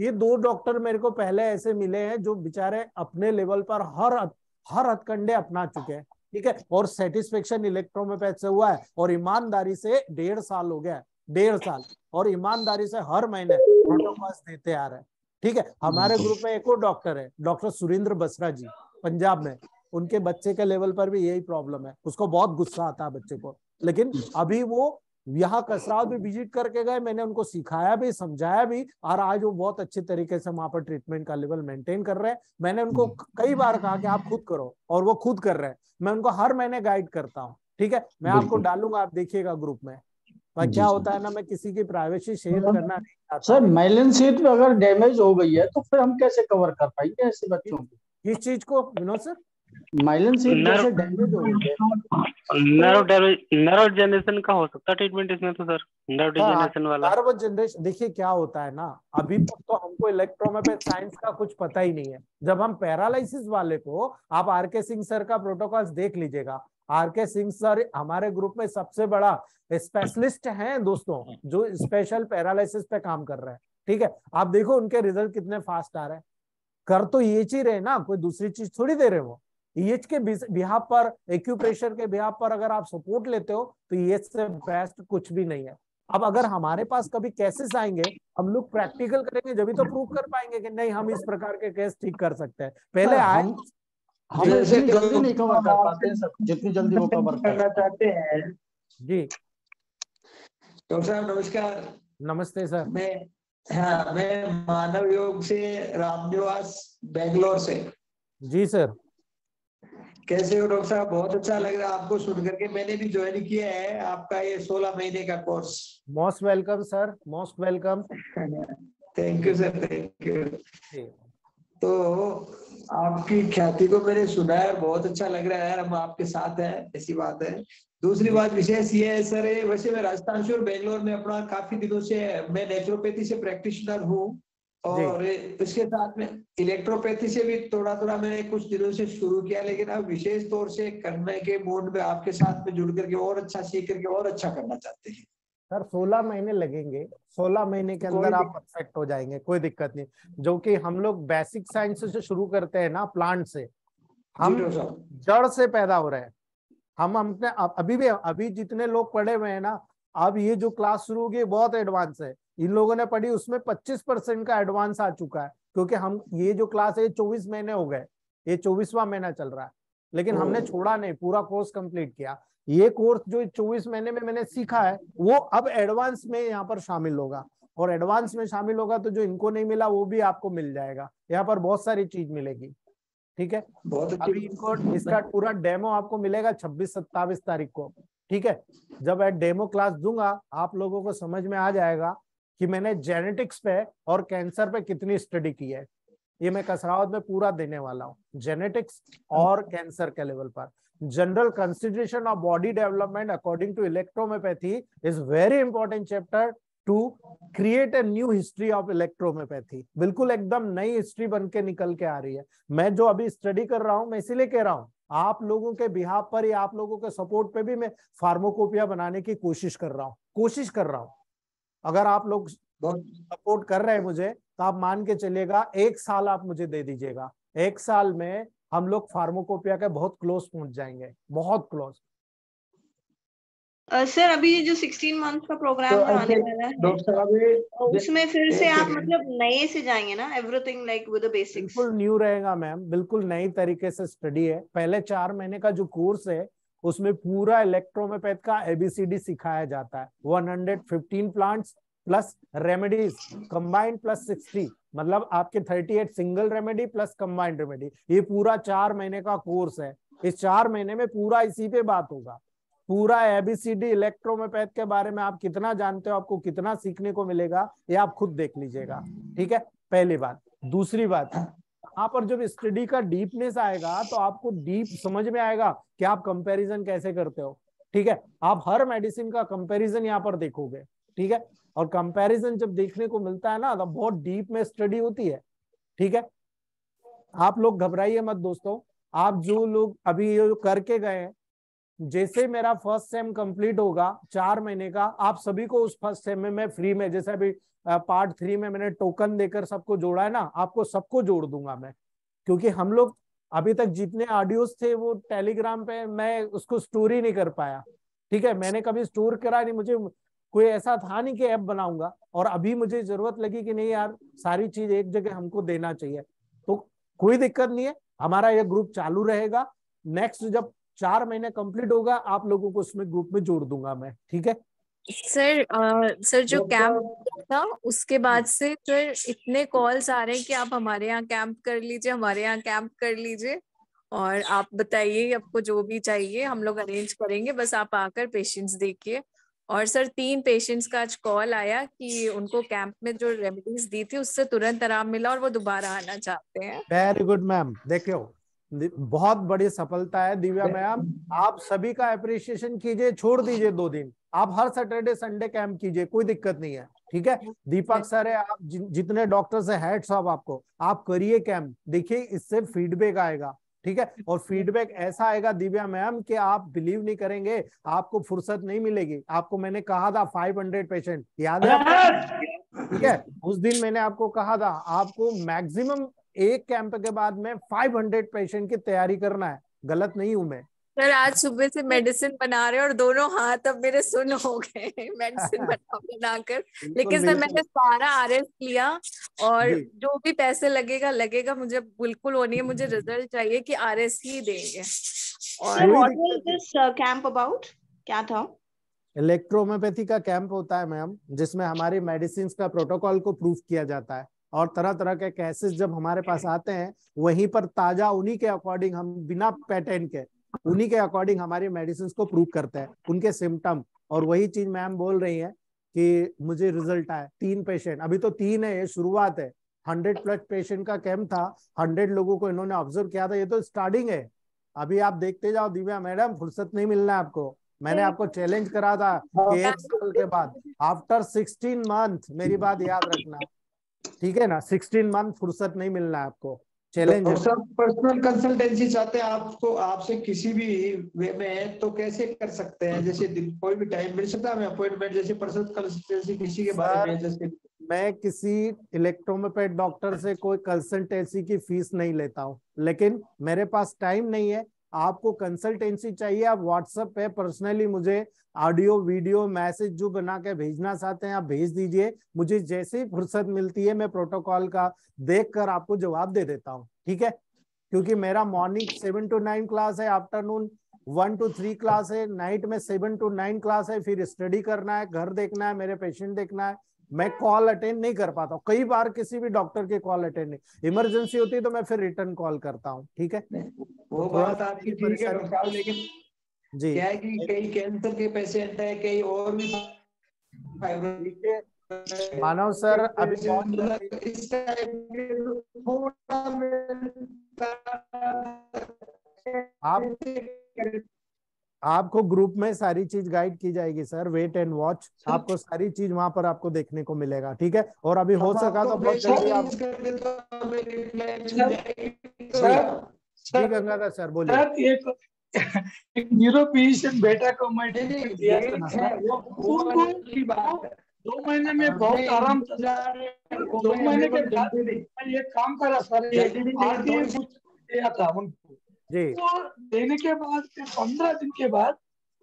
ये दो डॉक्टर मेरे को पहले ऐसे मिले हैं जो बेचारे अपने लेवल पर हर हर हथकंडे अपना चुके हैं ठीक है और सेटिस्फेक्शन इलेक्ट्रोमोपैथ से हुआ है और ईमानदारी से डेढ़ साल हो गया है डेढ़ साल और ईमानदारी से हर महीने प्रोटोकॉल देते आ रहे हैं ठीक है हमारे ग्रुप में एक और डॉक्टर है डॉक्टर सुरेंद्र बसरा जी पंजाब में उनके बच्चे के लेवल पर भी यही प्रॉब्लम है उसको बहुत गुस्सा आता है बच्चे को लेकिन हम्म। अभी वो यहाँ हाँ, कसराव तो भी विजिट करके गए मैंने उनको सिखाया भी समझाया भी और आज वो बहुत अच्छे तरीके से वहां पर ट्रीटमेंट का लेवल मेंटेन कर रहे हैं मैंने उनको हम्म। कई बार कहा कि आप खुद करो और वो खुद कर रहे हैं मैं उनको हर महीने गाइड करता हूँ ठीक है मैं आपको डालूंगा आप देखिएगा ग्रुप में पर क्या होता है ना मैं किसी की प्राइवेसी हाँ, शेयर हाँ। करना नहीं चाहता सर बैलेंस अगर डैमेज हो गई है तो फिर हम कैसे कवर कर पाएंगे ऐसे बच्चों को किस चीज को विनोद सर माइलन सीट कैसे डैमेज हो गया नर्व जनरेशन का हो सकता है ट्रीटमेंट इसमें तो सर नर्व जनरेशन वाला नर्व जनरेशन देखिए क्या होता है ना अभी तक तो हमको इलेक्ट्रोमैप साइंस का कुछ पता ही नहीं है जब हम पैरालिसिस वाले को आप आर के सिंह सर का प्रोटोकॉल देख लीजिएगा आर के सिंह सर हमारे ग्रुप में सबसे बड़ा स्पेशलिस्ट हैं दोस्तों जो स्पेशल पैरालिसिस पे काम कर रहे हैं ठीक है आप देखो उनके रिजल्ट कितने फास्ट आ रहे हैं कर तो ये चीज रहे ना कोई दूसरी चीज थोड़ी दे रहे वो ईएच e के बिहार पर एक्यूप्रेशर के बिहार पर अगर आप सपोर्ट लेते हो तो ईएच e से बेस्ट कुछ भी नहीं है अब अगर हमारे पास कभी केसेस आएंगे हम लोग प्रैक्टिकल करेंगे जब तो प्रूव कर पाएंगे कि नहीं हम इस प्रकार के केस ठीक कर सकते हैं पहले हाँ, आए हम तो- जल्दी नहीं कवर कर पाते जितनी जल्दी वो कवर करना चाहते हैं जी डॉक्टर साहब नमस्कार नमस्ते सर मैं हाँ मैं मानव योग से रामनिवास बेंगलोर से जी सर कैसे हो डॉक्टर साहब बहुत अच्छा लग रहा है आपको सुन करके मैंने भी ज्वाइन किया है आपका ये सोलह महीने का course most welcome sir most welcome thank you sir thank you तो आपकी ख्याति को मैंने सुना है बहुत अच्छा लग रहा है यार हम आपके साथ हैं ऐसी बात है दूसरी बात विशेष ये है सर वैसे मैं राजस्थान से और बेंगलोर में अपना काफी दिनों से मैं नेचुरोपैथी से प्रैक्टिशनर हूँ और इसके साथ में इलेक्ट्रोपैथी से भी थोड़ा थोड़ा मैंने कुछ दिनों से शुरू किया लेकिन अब विशेष तौर से करने के मोड में आपके साथ में जुड़ करके और अच्छा सीख करके और अच्छा करना चाहते हैं सर सोलह महीने लगेंगे सोलह महीने के अंदर आप परफेक्ट हो जाएंगे कोई दिक्कत नहीं जो कि हम लोग बेसिक साइंस से शुरू करते हैं ना प्लांट से हम जड़ से पैदा हो रहे हैं हम हमने अभी भी अभी जितने लोग पढ़े हुए हैं ना अब ये जो क्लास शुरू होगी बहुत एडवांस है इन लोगों ने पढ़ी उसमें 25 परसेंट का एडवांस आ चुका है क्योंकि हम ये जो क्लास है ये चौबीस महीने हो गए ये चौबीसवा महीना चल रहा है लेकिन हमने छोड़ा नहीं पूरा कोर्स कंप्लीट किया ये कोर्स जो चौबीस महीने में मैंने सीखा है वो अब एडवांस में यहाँ पर शामिल होगा और एडवांस में शामिल होगा तो जो इनको नहीं मिला वो भी आपको मिल जाएगा यहाँ पर बहुत सारी चीज मिलेगी ठीक है बहुत अभी इनको इसका पूरा डेमो आपको मिलेगा छब्बीस सत्ताईस तारीख को ठीक है जब मैं डेमो क्लास दूंगा आप लोगों को समझ में आ जाएगा कि मैंने जेनेटिक्स पे और कैंसर पे कितनी स्टडी की है ये मैं कसरावत में पूरा देने वाला हूँ जेनेटिक्स और कैंसर के लेवल पर general consideration of body development according to electrohomeopathy is very important chapter to create a new history of electrohomeopathy बिल्कुल एकदम नई हिस्ट्री बन के निकल के आ रही है मैं जो अभी स्टडी कर रहा हूँ मैं इसीलिए कह रहा हूँ आप लोगों के बिहाब पर या आप लोगों के सपोर्ट पे भी मैं फार्मोकोपिया बनाने की कोशिश कर रहा हूँ कोशिश कर रहा हूँ अगर आप लोग सपोर्ट कर रहे हैं मुझे तो आप मान के चलिएगा एक साल आप मुझे दे दीजिएगा एक साल में हम लोग फार्मोकोपिया के बहुत क्लोज पहुंच जाएंगे बहुत क्लोज सर अभी ये जो सिक्सटीन मंथ का प्रोग्राम तो आने वाला है तो उसमें फिर से आप मतलब नए से जाएंगे ना एवरीथिंग लाइक विद बेसिक्स बिल्कुल न्यू रहेगा मैम बिल्कुल नई तरीके से स्टडी है पहले चार महीने का जो कोर्स है उसमें पूरा इलेक्ट्रोमोपैथ का एबीसीडी सिखाया जाता है 115 plants plus remedies combined plus 60 मतलब आपके 38 single remedy plus combined remedy ये पूरा चार महीने का कोर्स है इस चार महीने में पूरा इसी पे बात होगा पूरा एबीसीडी इलेक्ट्रोमोपैथ के बारे में आप कितना जानते हो आपको कितना सीखने को मिलेगा ये आप खुद देख लीजिएगा ठीक है पहली बात दूसरी बात यहाँ पर जब स्टडी का डीपनेस आएगा तो आपको डीप समझ में आएगा कि आप कंपैरिजन कैसे करते हो ठीक है आप हर मेडिसिन का कंपैरिजन यहाँ पर देखोगे ठीक है और कंपैरिजन जब देखने को मिलता है ना तो बहुत डीप में स्टडी होती है ठीक है आप लोग घबराइए मत दोस्तों आप जो लोग अभी ये करके गए हैं जैसे मेरा फर्स्ट सेम कंप्लीट होगा चार महीने का आप सभी को उस फर्स्ट सेम में मैं फ्री में जैसे अभी पार्ट थ्री में मैंने टोकन देकर सबको जोड़ा है ना आपको सबको जोड़ दूंगा मैं क्योंकि हम लोग अभी तक जितने ऑडियोस थे वो टेलीग्राम पे मैं उसको स्टोर ही नहीं कर पाया ठीक है मैंने कभी स्टोर करा नहीं मुझे कोई ऐसा था नहीं कि ऐप बनाऊंगा और अभी मुझे जरूरत लगी कि नहीं यार सारी चीज एक जगह हमको देना चाहिए तो कोई दिक्कत नहीं है हमारा यह ग्रुप चालू रहेगा नेक्स्ट जब चार महीना कंप्लीट होगा आप लोगों को उसमें ग्रुप में जोड़ दूंगा मैं ठीक है सर आ, सर जो तो कैंप था उसके बाद हम्म। से सर इतने कॉल्स आ रहे हैं कि आप हमारे यहाँ कैंप कर लीजिए हमारे यहाँ कैंप कर लीजिए और आप बताइए आपको जो भी चाहिए हम लोग अरेंज करेंगे बस आप आकर पेशेंट्स देखिए और सर तीन पेशेंट्स का आज कॉल आया कि उनको कैंप में जो रेमेडीज दी थी उससे तुरंत आराम मिला और वो दोबारा आना चाहते हैं वेरी गुड मैम देखियो बहुत बड़ी सफलता है दिव्या मैम आप सभी का अप्रिशिएशन कीजिए छोड़ दीजिए दो दिन आप हर सैटरडे संडे कैंप कीजिए कोई दिक्कत नहीं है ठीक है दीपक सर है आप जि, जितने डॉक्टर्स है हेड्स ऑफ आपको आप करिए कैंप देखिए इससे फीडबैक आएगा ठीक है और फीडबैक ऐसा आएगा दिव्या मैम कि आप बिलीव नहीं करेंगे आपको फुर्सत नहीं मिलेगी आपको मैंने कहा था 500 पेशेंट याद है ठीक है उस दिन मैंने आपको कहा था आपको मैक्सिमम एक कैंप के बाद में 500 पेशेंट की तैयारी करना है गलत नहीं हूं मैं सर आज सुबह से मेडिसिन बना रहे और दोनों हाथ अब मेरे सुन हो गए मेडिसिन बना बनाकर लेकिन सर मैंने सारा आर लिया और जो भी पैसे लगेगा लगेगा मुझे बिल्कुल वो नहीं है मुझे रिजल्ट हम्म। चाहिए कि आर ही देंगे और कैंप अबाउट uh, क्या था इलेक्ट्रोमोपैथी का कैंप होता है मैम जिसमें हमारी मेडिसिन का प्रोटोकॉल को प्रूफ किया जाता है और तरह तरह के केसेस जब हमारे पास आते हैं वहीं पर ताजा उन्हीं के अकॉर्डिंग हम बिना पैटर्न के उन्हीं के अकॉर्डिंग हमारी मेडिसिन को प्रूव करते हैं उनके सिम्टम और वही चीज मैम बोल रही है कि मुझे रिजल्ट आया तीन पेशेंट अभी तो तीन है ये शुरुआत है हंड्रेड प्लस पेशेंट का कैम्प था हंड्रेड लोगों को इन्होंने ऑब्जर्व किया था ये तो स्टार्टिंग है अभी आप देखते जाओ दिव्या मैडम फुर्सत नहीं मिलना है आपको मैंने आपको चैलेंज करा था कि हाँ। एक साल के बाद आफ्टर सिक्सटीन मंथ मेरी बात याद रखना ठीक है ना सिक्सटीन मंथ फुर्सत नहीं मिलना आपको चैलेंज तो सर पर्सनल कंसल्टेंसी चाहते हैं आपको आपसे किसी भी वे में तो कैसे कर सकते हैं जैसे कोई भी टाइम मिल सकता है अपॉइंटमेंट जैसे पर्सनल कंसल्टेंसी किसी के बारे में जैसे मैं किसी इलेक्ट्रोमोपैथ डॉक्टर से कोई कंसल्टेंसी की फीस नहीं लेता हूं लेकिन मेरे पास टाइम नहीं है आपको कंसल्टेंसी चाहिए आप व्हाट्सएप पे पर्सनली मुझे ऑडियो वीडियो मैसेज जो बना के भेजना चाहते हैं आप भेज दीजिए मुझे जैसे ही फुर्सत मिलती है मैं प्रोटोकॉल का देख कर आपको जवाब दे देता हूँ ठीक है क्योंकि मेरा morning seven to nine class है afternoon one two three class है नाइट में सेवन टू नाइन क्लास है फिर स्टडी करना है घर देखना है मेरे पेशेंट देखना है मैं कॉल अटेंड नहीं कर पाता हूँ कई बार किसी भी डॉक्टर के कॉल अटेंड नहीं इमरजेंसी होती है तो मैं फिर रिटर्न कॉल करता हूँ ठीक है वो बात आपकी ठीक है लेकिन जी क्या है कि कई कैंसर के पेशेंट है कई और भी मानव सर अभी मतलब तो आप आपको ग्रुप में सारी चीज गाइड की जाएगी सर वेट एंड वॉच आपको सारी चीज वहां पर आपको देखने को मिलेगा ठीक है और अभी हो हाँ, सका तो, तो बहुत जल्दी आप तो सर ठीक है सर बोलिए यूरोपियन बेटा को मैं दो महीने में बहुत आराम से जा रहे दो महीने के बाद मैं ये काम करा सर कुछ दिया था उनको तो देने के बाद फिर पंद्रह दिन के बाद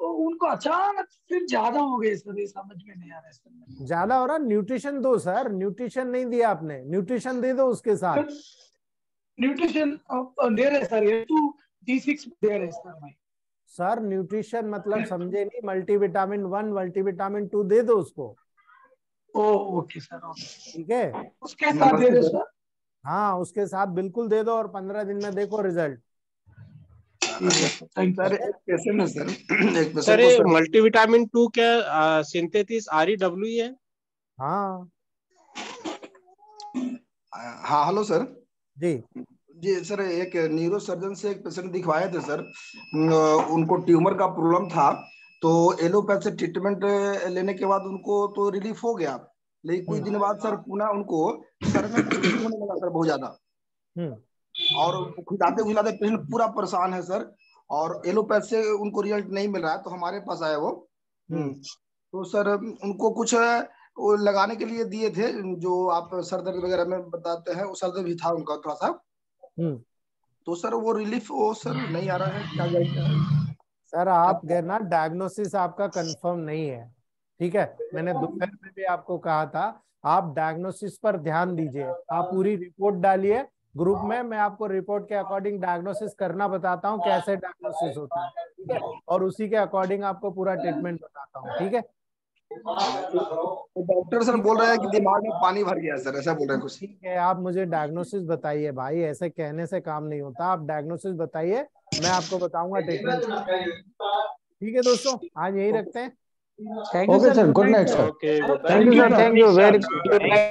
तो उनको अचानक फिर ज्यादा हो गए सर ये समझ में नहीं आ रहा सर ज्यादा हो रहा न्यूट्रिशन दो सर न्यूट्रिशन नहीं दिया आपने न्यूट्रिशन दे दो उसके साथ न्यूट्रिशन दे रहे सर ये तू सर न्यूट्रिशन मतलब समझे नहीं मल्टीविटामिन वन मल्टीविटामिन टू दे दो उसको ओ ओके सर ठीक है उसके साथ दे दो सर हाँ उसके साथ बिल्कुल दे दो और पंद्रह दिन में देखो रिजल्ट सर मल्टीविटामिन टू क्या सिंथेटिस आर ई डब्ल्यू है हाँ हाँ hello sir ji ji sir एक न्यूरो सर्जन से एक पेशेंट दिखवाए थे सर उनको ट्यूमर का प्रॉब्लम था तो एलोपैथ से ट्रीटमेंट लेने के बाद उनको तो रिलीफ हो गया लेकिन कुछ हम्म। दिन बाद सर पुनः उनको सर में होने लगा सर बहुत ज्यादा हम्म। और खुजाते खुजाते पेशेंट पूरा परेशान है सर और एलोपैथ से उनको रिजल्ट नहीं मिल रहा है तो हमारे पास आए वो हम्म। तो सर उनको कुछ लगाने के लिए दिए थे जो आप सर दर्द वगैरह में बताते हैं वो सर दर्द भी था उनका थोड़ा सा हम्म। तो सर वो रिलीफ वो सर नहीं आ रहा है क्या सर आप ना डायग्नोसिस आपका कंफर्म नहीं है ठीक है मैंने दोपहर में भी आपको कहा था आप डायग्नोसिस पर ध्यान दीजिए आप पूरी रिपोर्ट डालिए ग्रुप में मैं आपको रिपोर्ट के अकॉर्डिंग डायग्नोसिस करना बताता हूँ कैसे डायग्नोसिस होता है ठीक है और उसी के अकॉर्डिंग आपको पूरा ट्रीटमेंट बताता हूँ ठीक है तो डॉक्टर सर बोल रहे हैं कि दिमाग में पानी भर गया सर ऐसा बोल रहे हैं कुछ ठीक है आप मुझे डायग्नोसिस बताइए भाई ऐसे कहने से काम नहीं होता आप डायग्नोसिस बताइए मैं आपको बताऊंगा ट्रीटमेंट ठीक है दोस्तों आज यही रखते हैं thank you sir good night sir thank you sir thank you very